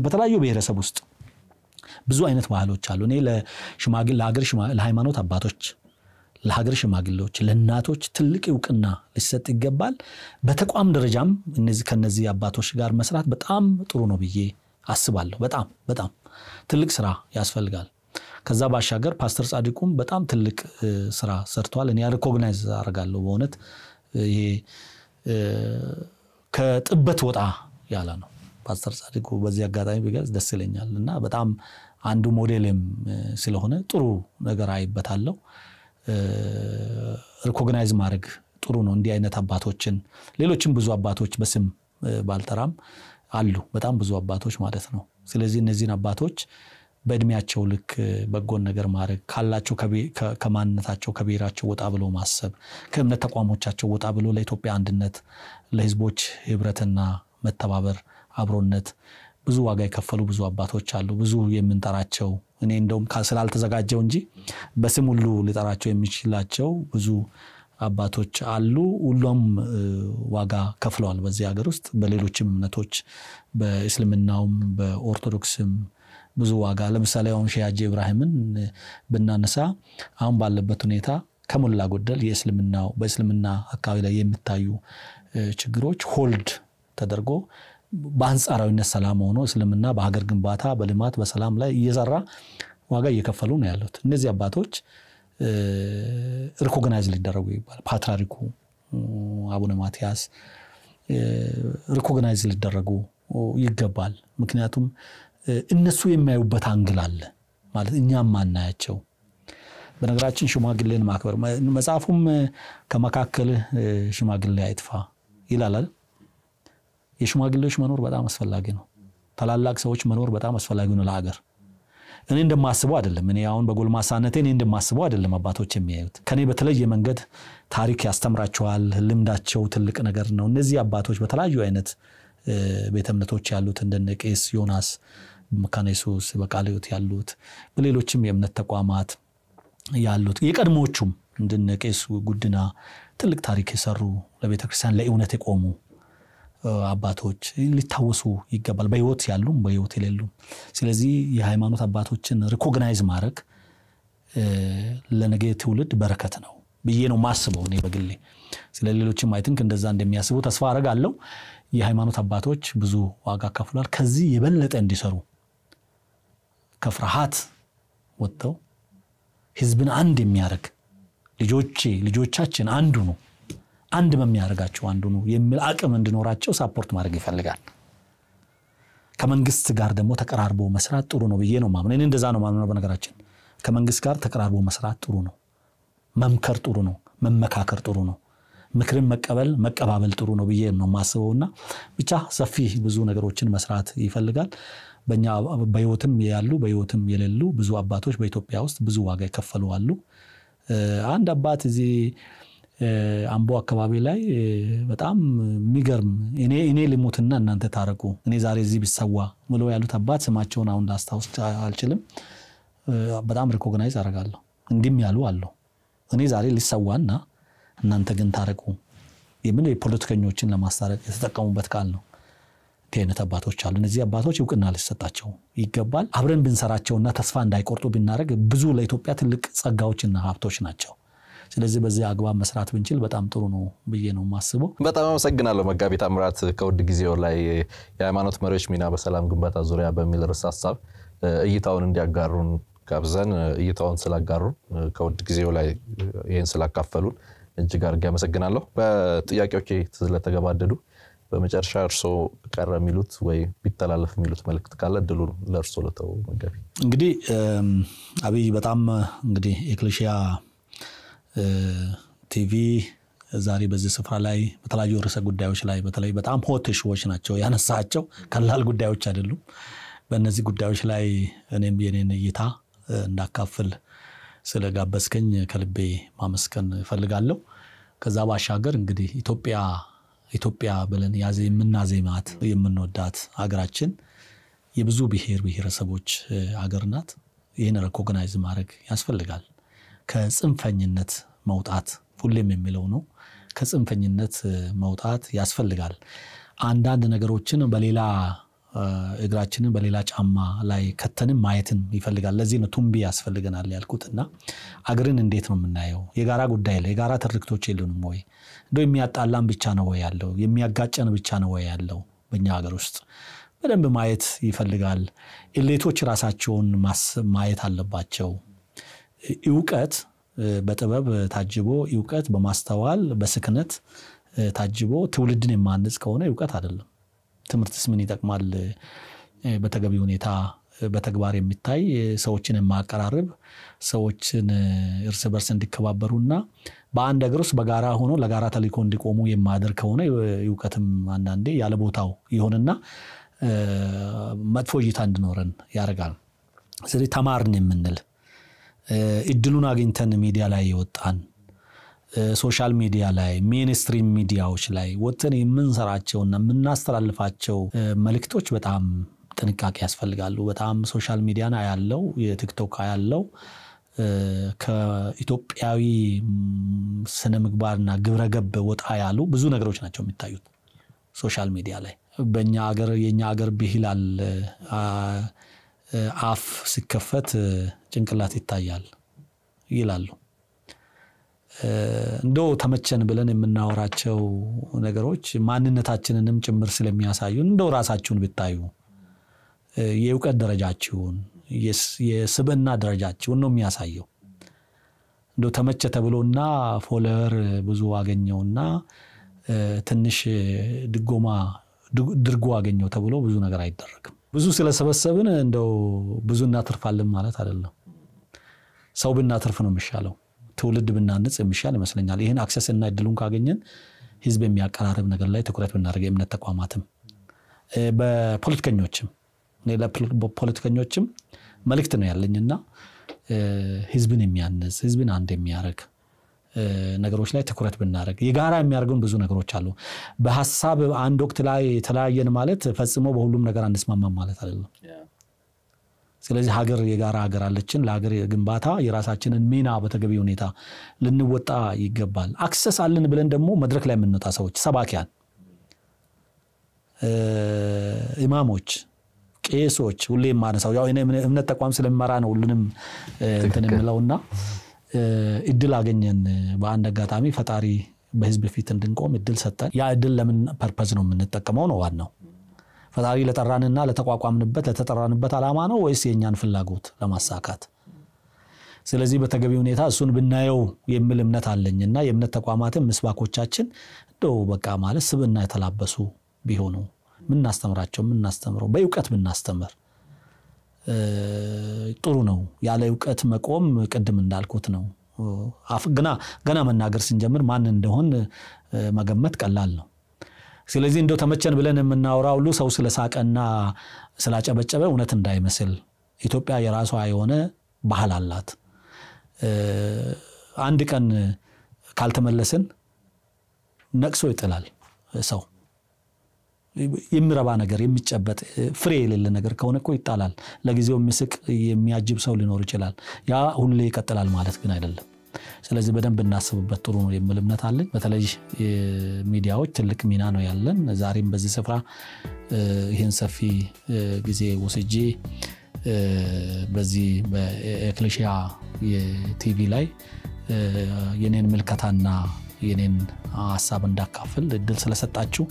በተለያዩ ብሔረሰብ ውስጥ ብዙ አይነት ባህሎች አሉ። እኔ ለሃይማኖት አባቶች፣ ለሀገር ሽማግሌዎች፣ ለእናቶች ትልቅ እውቅና ሊሰጥ ይገባል። በተቋም ደረጃም እነዚህ ከነዚህ አባቶች ጋር መስራት በጣም ጥሩ ነው ብዬ አስባለሁ። በጣም በጣም ትልቅ ስራ ያስፈልጋል። ከዛ ባሻገር ፓስተር ጻድቁም በጣም ትልቅ ስራ ሰርተዋል። እኔ ሪኮግናይዝ አርጋለሁ በእውነት ይሄ ከጥበት ወጣ ያለ ነው። ፓስተር ጻድቁ በዚህ አጋጣሚ ቢገልጽ ደስ ይለኛል እና በጣም አንዱ ሞዴልም ስለሆነ ጥሩ ነገር አይበታለው። ሪኮግናይዝ ማድረግ ጥሩ ነው። እንዲህ አይነት አባቶችን ሌሎችም ብዙ አባቶች በስም ባልጠራም አሉ። በጣም ብዙ አባቶች ማለት ነው። ስለዚህ እነዚህን አባቶች በእድሜያቸው ልክ በጎን ነገር ማድረግ ካላቸው ከማንነታቸው ከብሔራቸው ወጣ ብሎ ማሰብ ከእምነት ተቋሞቻቸው ወጣ ብሎ ለኢትዮጵያ አንድነት ለህዝቦች ህብረትና መተባበር አብሮነት ብዙ ዋጋ የከፈሉ ብዙ አባቶች አሉ። ብዙ የምንጠራቸው እኔ እንደውም ስላልተዘጋጀው እንጂ በስም ሁሉ ልጠራቸው የሚችላቸው ብዙ አባቶች አሉ። ሁሉም ዋጋ ከፍለዋል በዚህ ሀገር ውስጥ በሌሎችም እምነቶች በእስልምናውም በኦርቶዶክስም ብዙ ዋጋ ለምሳሌ አሁን ሼህ ኢብራሂምን ብናነሳ አሁን ባለበት ሁኔታ ከሞላ ጎደል የእስልምናው በእስልምና አካባቢ ላይ የሚታዩ ችግሮች ሆልድ ተደርጎ በአንጻራዊነት ሰላም ሆኖ እስልምና በሀገር ግንባታ፣ በልማት፣ በሰላም ላይ እየሰራ ዋጋ እየከፈሉ ነው ያሉት እነዚህ አባቶች ሪኮግናይዝ ሊደረጉ ይባል። ፓትርያርኩ አቡነ ማትያስ ሪኮግናይዝ ሊደረጉ ይገባል። ምክንያቱም እነሱ የሚያዩበት አንግል አለ ማለት እኛም ማናያቸው በነገራችን ሽማግሌን ማክበር መጽሐፉም ከመካከል ሽማግሌ አይጥፋ ይላላል። የሽማግሌዎች መኖር በጣም አስፈላጊ ነው። ታላላቅ ሰዎች መኖር በጣም አስፈላጊ ነው ለሀገር። እኔ እንደማስበው አይደለም። እኔ አሁን በጎልማሳነቴ እኔ እንደማስበው አይደለም። አባቶች የሚያዩት ከኔ በተለየ መንገድ ታሪክ ያስተምራቸዋል። ልምዳቸው ትልቅ ነገር ነው። እነዚህ አባቶች በተለያዩ አይነት ቤተ እምነቶች ያሉት እንደነ ቄስ ዮናስ መካነ ኢየሱስ፣ በቃለ ሕይወት ያሉት በሌሎችም የእምነት ተቋማት ያሉት የቀድሞቹም እንድነ ቄስ ጉድና ትልቅ ታሪክ የሰሩ ለቤተ ክርስቲያን ለእውነት የቆሙ አባቶች ሊታወሱ ይገባል። በህይወት ያሉም በህይወት የሌሉም። ስለዚህ የሃይማኖት አባቶችን ሪኮግናይዝ ማድረግ ለነገ ትውልድ በረከት ነው ብዬ ነው ማስበው እኔ በግሌ። ስለ ሌሎችም አይ ቲንክ እንደዛ እንደሚያስቡ ተስፋ አረጋለሁ። የሃይማኖት አባቶች ብዙ ዋጋ ከፍሏል። ከዚህ የበለጠ እንዲሰሩ ከፍርሃት ወጥተው ህዝብን አንድ የሚያደርግ ልጆቼ ልጆቻችን አንዱ ነው አንድ በሚያደርጋቸው አንዱ ነው የሚል አቅም እንዲኖራቸው ሳፖርት ማድረግ ይፈልጋል። ከመንግስት ጋር ደግሞ ተቀራርቦ መስራት ጥሩ ነው ብዬ ነው ማምን። እኔ እንደዛ ነው ማምነው። በነገራችን ከመንግስት ጋር ተቀራርቦ መስራት ጥሩ ነው። መምከር ጥሩ ነው። መመካከር ጥሩ ነው። ምክርን መቀበል መቀባበል ጥሩ ነው ብዬ ነው የማስበውና ብቻ ሰፊ ብዙ ነገሮችን መስራት ይፈልጋል። በእኛ በህይወትም ያሉ በህይወትም የሌሉ ብዙ አባቶች በኢትዮጵያ ውስጥ ብዙ ዋጋ የከፈሉ አሉ። አንድ አባት እዚህ አምቦ አካባቢ ላይ በጣም የሚገርም እኔ እኔ ልሞትና እናንተ ታረቁ እኔ ዛሬ እዚህ ብሰዋ ብሎ ያሉት አባት ስማቸውን አሁን ላስታውስ አልችልም። በጣም ሪኮግናይዝ አደርጋለሁ። እንዲህም ያሉ አለሁ እኔ ዛሬ ልሰዋና እናንተ ግን ታረቁ የሚለው የፖለቲከኞችን ለማስታረቅ የተጠቀሙበት ቃል ነው። የእምነት አባቶች አሉ። እነዚህ አባቶች እውቅና ሊሰጣቸው ይገባል። አብረን ብንሰራቸውና ተስፋ እንዳይቆርጡ ብናደርግ ብዙ ለኢትዮጵያ ትልቅ ጸጋዎችና ሀብቶች ናቸው። ስለዚህ በዚህ አግባብ መስራት ብንችል በጣም ጥሩ ነው ብዬ ነው የማስበው። በጣም አመሰግናለሁ መጋቢ ታምራት ከውድ ጊዜው ላይ የሃይማኖት መሪዎች ሚና በሰላም ግንባታ ዙሪያ በሚል ርዕስ ሀሳብ እይታውን እንዲያጋሩን ጋብዘን እይታውን ስላጋሩን ከውድ ጊዜው ላይ ይህን ስላካፈሉን እጅግ አድርጌ አመሰግናለሁ። በጥያቄዎች ስለተገባደዱ በመጨረሻ እርሶ ቀረ የሚሉት ወይ ቢተላለፍ የሚሉት መልእክት ካለ እድሉ ለእርሶ ለተው መገቢ እንግዲህ አብይ በጣም እንግዲህ ኤክሌሽያ ቲቪ ዛሬ በዚህ ስፍራ ላይ በተለያዩ ርዕሰ ጉዳዮች ላይ በተለይ በጣም ሆት ሽዎች ናቸው ያነሳቸው ቀላል ጉዳዮች አይደሉም። በእነዚህ ጉዳዮች ላይ እኔም የኔን እይታ እንዳካፍል ስለጋበስከኝ ከልቤ ማመስገን እፈልጋለሁ። ከዛ ባሻገር እንግዲህ ኢትዮጵያ ኢትዮጵያ ብለን የምናዜማት የምንወዳት ሀገራችን የብዙ ብሔር ብሔረሰቦች አገር ናት። ይህን ሬኮግናይዝ ማድረግ ያስፈልጋል። ከጽንፈኝነት መውጣት ሁሌም የሚለው ነው። ከጽንፈኝነት መውጣት ያስፈልጋል። አንዳንድ ነገሮችን በሌላ እግራችንን በሌላ ጫማ ላይ ከተንም ማየትን ይፈልጋል። ለዚህ ነው ቱምቢ ያስፈልገናል ያልኩት እና አገርን እንዴት ነው የምናየው? የጋራ ጉዳይ ላይ የጋራ ትርክቶች የሉንም ወይ? እንደ የሚያጣላን ብቻ ነው ወይ ያለው? የሚያጋጨን ብቻ ነው ወይ ያለው? በእኛ ሀገር ውስጥ በደንብ ማየት ይፈልጋል። ኤሌቶች ራሳቸውን ማየት አለባቸው። እውቀት በጥበብ ታጅቦ እውቀት በማስተዋል በስክነት ታጅቦ ትውልድን የማንጽ ከሆነ እውቀት አይደለም። ትምህርትስ ምን ይጠቅማል በተገቢ ሁኔታ በተግባር የሚታይ ሰዎችን የማቀራርብ ሰዎችን እርስ በርስ እንዲከባበሩና በአንድ እግር ውስጥ በጋራ ሆኖ ለጋራ ተልእኮ እንዲቆሙ የማያደርግ ከሆነ እውቀትም አንዳንዴ ያለ ቦታው ይሆንና መጥፎ እይታ እንዲኖረን ያደርጋል። ስለዚህ ተማርን የምንል እድሉን አግኝተን ሚዲያ ላይ የወጣን ሶሻል ሚዲያ ላይ ሜንስትሪም ሚዲያዎች ላይ ወጥን የምንሰራቸውና የምናስተላልፋቸው መልእክቶች በጣም ጥንቃቄ ያስፈልጋሉ። በጣም ሶሻል ሚዲያን ያለው የቲክቶክ ያለው ከኢትዮጵያዊ ስነ ምግባርና ግብረ ገብ ወጣ ያሉ ብዙ ነገሮች ናቸው የሚታዩት ሶሻል ሚዲያ ላይ። በእኛ አገር የእኛ አገር ብሂላል አፍ ሲከፈት ጭንቅላት ይታያል ይላሉ። እንዶ ተመቸን ብለን የምናወራቸው ነገሮች ማንነታችንንም ጭምር ስለሚያሳዩን እንደው ራሳችሁን ብታዩ የእውቀት ደረጃችሁን የስብና ደረጃችሁን ነው የሚያሳየው። እንዶ ተመቸ ተብሎና ፎለወር ብዙ አገኘውና ትንሽ ድጎማ ድርጎ አገኘው ተብሎ ብዙ ነገር አይደረግም። ብዙ ስለሰበሰብን እንደው ብዙ እናትርፋለን ማለት አይደለም። ሰው ብናትርፍ ነው የሚሻለው። ትውልድ ብናንጽ የሚሻል ይመስለኛል። ይህን አክሰስ እና እድሉን ካገኘን ህዝብ የሚያቀራርብ ነገር ላይ ትኩረት ብናደርግ የእምነት ተቋማትም በፖለቲከኞችም ፖለቲከኞችም መልእክት ነው ያለኝና ህዝብን የሚያንጽ ህዝብን አንድ የሚያደርግ ነገሮች ላይ ትኩረት ብናደርግ የጋራ የሚያደርገውን ብዙ ነገሮች አሉ። በሀሳብ አንድ ወቅት ላይ የተለያየን ማለት ፈጽሞ በሁሉም ነገር አንስማማም ማለት አይደለም። ስለዚህ ሀገር የጋራ ሀገር አለችን። ለሀገር ግንባታ የራሳችንን ሚና በተገቢ ሁኔታ ልንወጣ ይገባል። አክሰስ አለን ብለን ደግሞ መድረክ ላይ የምንወጣ ሰዎች፣ ሰባኪያን፣ ኢማሞች፣ ቄሶች ሁሌ የማነሳው ያው እምነት ተቋም ስለሚመራ ነው ሁሉንም እንትን የምለውና እድል አገኘን በአንድ አጋጣሚ ፈጣሪ በህዝብ ፊት እንድንቆም እድል ሰጠን። ያ እድል ለምን ፐርፐዝ ነው የምንጠቀመው ነው ዋናው። ፈጣሪ ለጠራንና ለተቋቋምንበት ለተጠራንበት ዓላማ ነው ወይስ የእኛን ፍላጎት ለማሳካት? ስለዚህ በተገቢ ሁኔታ እሱን ብናየው የሚል እምነት አለኝ እና የእምነት ተቋማትን ምስባኮቻችን እንደው በቃ ማለት ስብና የተላበሱ ቢሆኑ ምናስተምራቸው ምናስተምረው በእውቀት ብናስተምር ጥሩ ነው። ያለ እውቀት መቆም ቅድም እንዳልኩት ነው። ግና ገና መናገር ስንጀምር ማን እንደሆን መገመት ቀላል ነው። ስለዚህ እንደው ተመቸን ብለን የምናወራ ሁሉ ሰው ስለሳቀና ስላጨበጨበ እውነት እንዳይመስል። ኢትዮጵያ የራሷ የሆነ ባህል አላት። አንድ ቀን ካልተመለስን ነቅሶ ይጥላል ሰው። የሚረባ ነገር የሚጨበጥ ፍሬ የሌለ ነገር ከሆነ እኮ ይጣላል። ለጊዜው የሚስቅ የሚያጅብ ሰው ሊኖር ይችላል። ያ ሁሌ ይቀጥላል ማለት ግን አይደለም። ስለዚህ በደንብ እናስብበት ጥሩ ነው የሚል እምነት አለኝ። በተለይ ሚዲያዎች ትልቅ ሚና ነው ያለን። ዛሬም በዚህ ስፍራ ይህን ሰፊ ጊዜ ወስጄ በዚህ በኤክሌሽያ ቲቪ ላይ የኔን ምልከታና የኔን ሀሳብ እንዳካፍል እድል ስለሰጣችሁ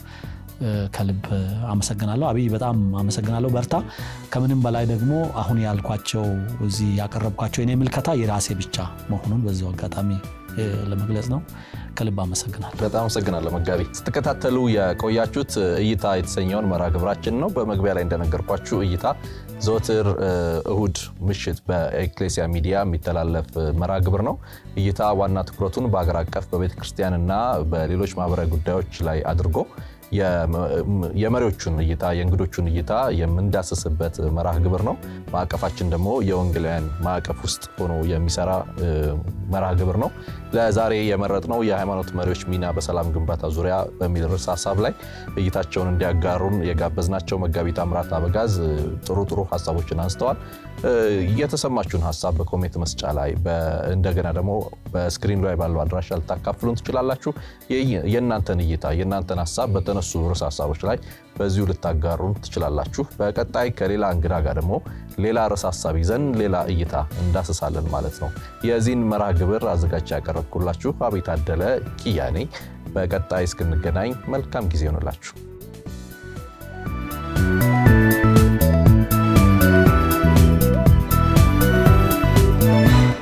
ከልብ አመሰግናለሁ። አብይ በጣም አመሰግናለሁ። በርታ። ከምንም በላይ ደግሞ አሁን ያልኳቸው እዚህ ያቀረብኳቸው እኔ ምልከታ የራሴ ብቻ መሆኑን በዚው አጋጣሚ ለመግለጽ ነው። ከልብ አመሰግናለሁ። በጣም አመሰግናለሁ መጋቢ። ስትከታተሉ የቆያችሁት እይታ የተሰኘውን መራ ግብራችን ነው። በመግቢያ ላይ እንደነገርኳችሁ እይታ ዘወትር እሁድ ምሽት በኤክሌሲያ ሚዲያ የሚተላለፍ መራ ግብር ነው። እይታ ዋና ትኩረቱን በአገር አቀፍ እና በሌሎች ማህበራዊ ጉዳዮች ላይ አድርጎ የመሪዎቹን እይታ የእንግዶቹን እይታ የምንዳስስበት መርሃ ግብር ነው። ማዕቀፋችን ደግሞ የወንግላያን ማዕቀፍ ውስጥ ሆኖ የሚሰራ መርሃ ግብር ነው። ለዛሬ የመረጥነው የሃይማኖት መሪዎች ሚና በሰላም ግንባታ ዙሪያ በሚል ርስ ሀሳብ ላይ እይታቸውን እንዲያጋሩን የጋበዝናቸው መጋቢት አምራት አበጋዝ ጥሩ ጥሩ ሀሳቦችን አንስተዋል። የተሰማችሁን ሀሳብ በኮሜት መስጫ ላይ እንደገና ደግሞ በስክሪን ላይ ባለው አድራሻ ልታካፍሉን ትችላላችሁ። የእናንተን እይታ የእናንተን ሀሳብ በተነሱ ርዕሰ ሀሳቦች ላይ በዚሁ ልታጋሩን ትችላላችሁ። በቀጣይ ከሌላ እንግዳ ጋር ደግሞ ሌላ ርዕሰ ሀሳብ ይዘን ሌላ እይታ እንዳስሳለን ማለት ነው። የዚህን መርሃ ግብር አዘጋጅ ያቀረብኩላችሁ አቤት አደለ ኪያ በቀጣይ እስክንገናኝ መልካም ጊዜ ይሆንላችሁ።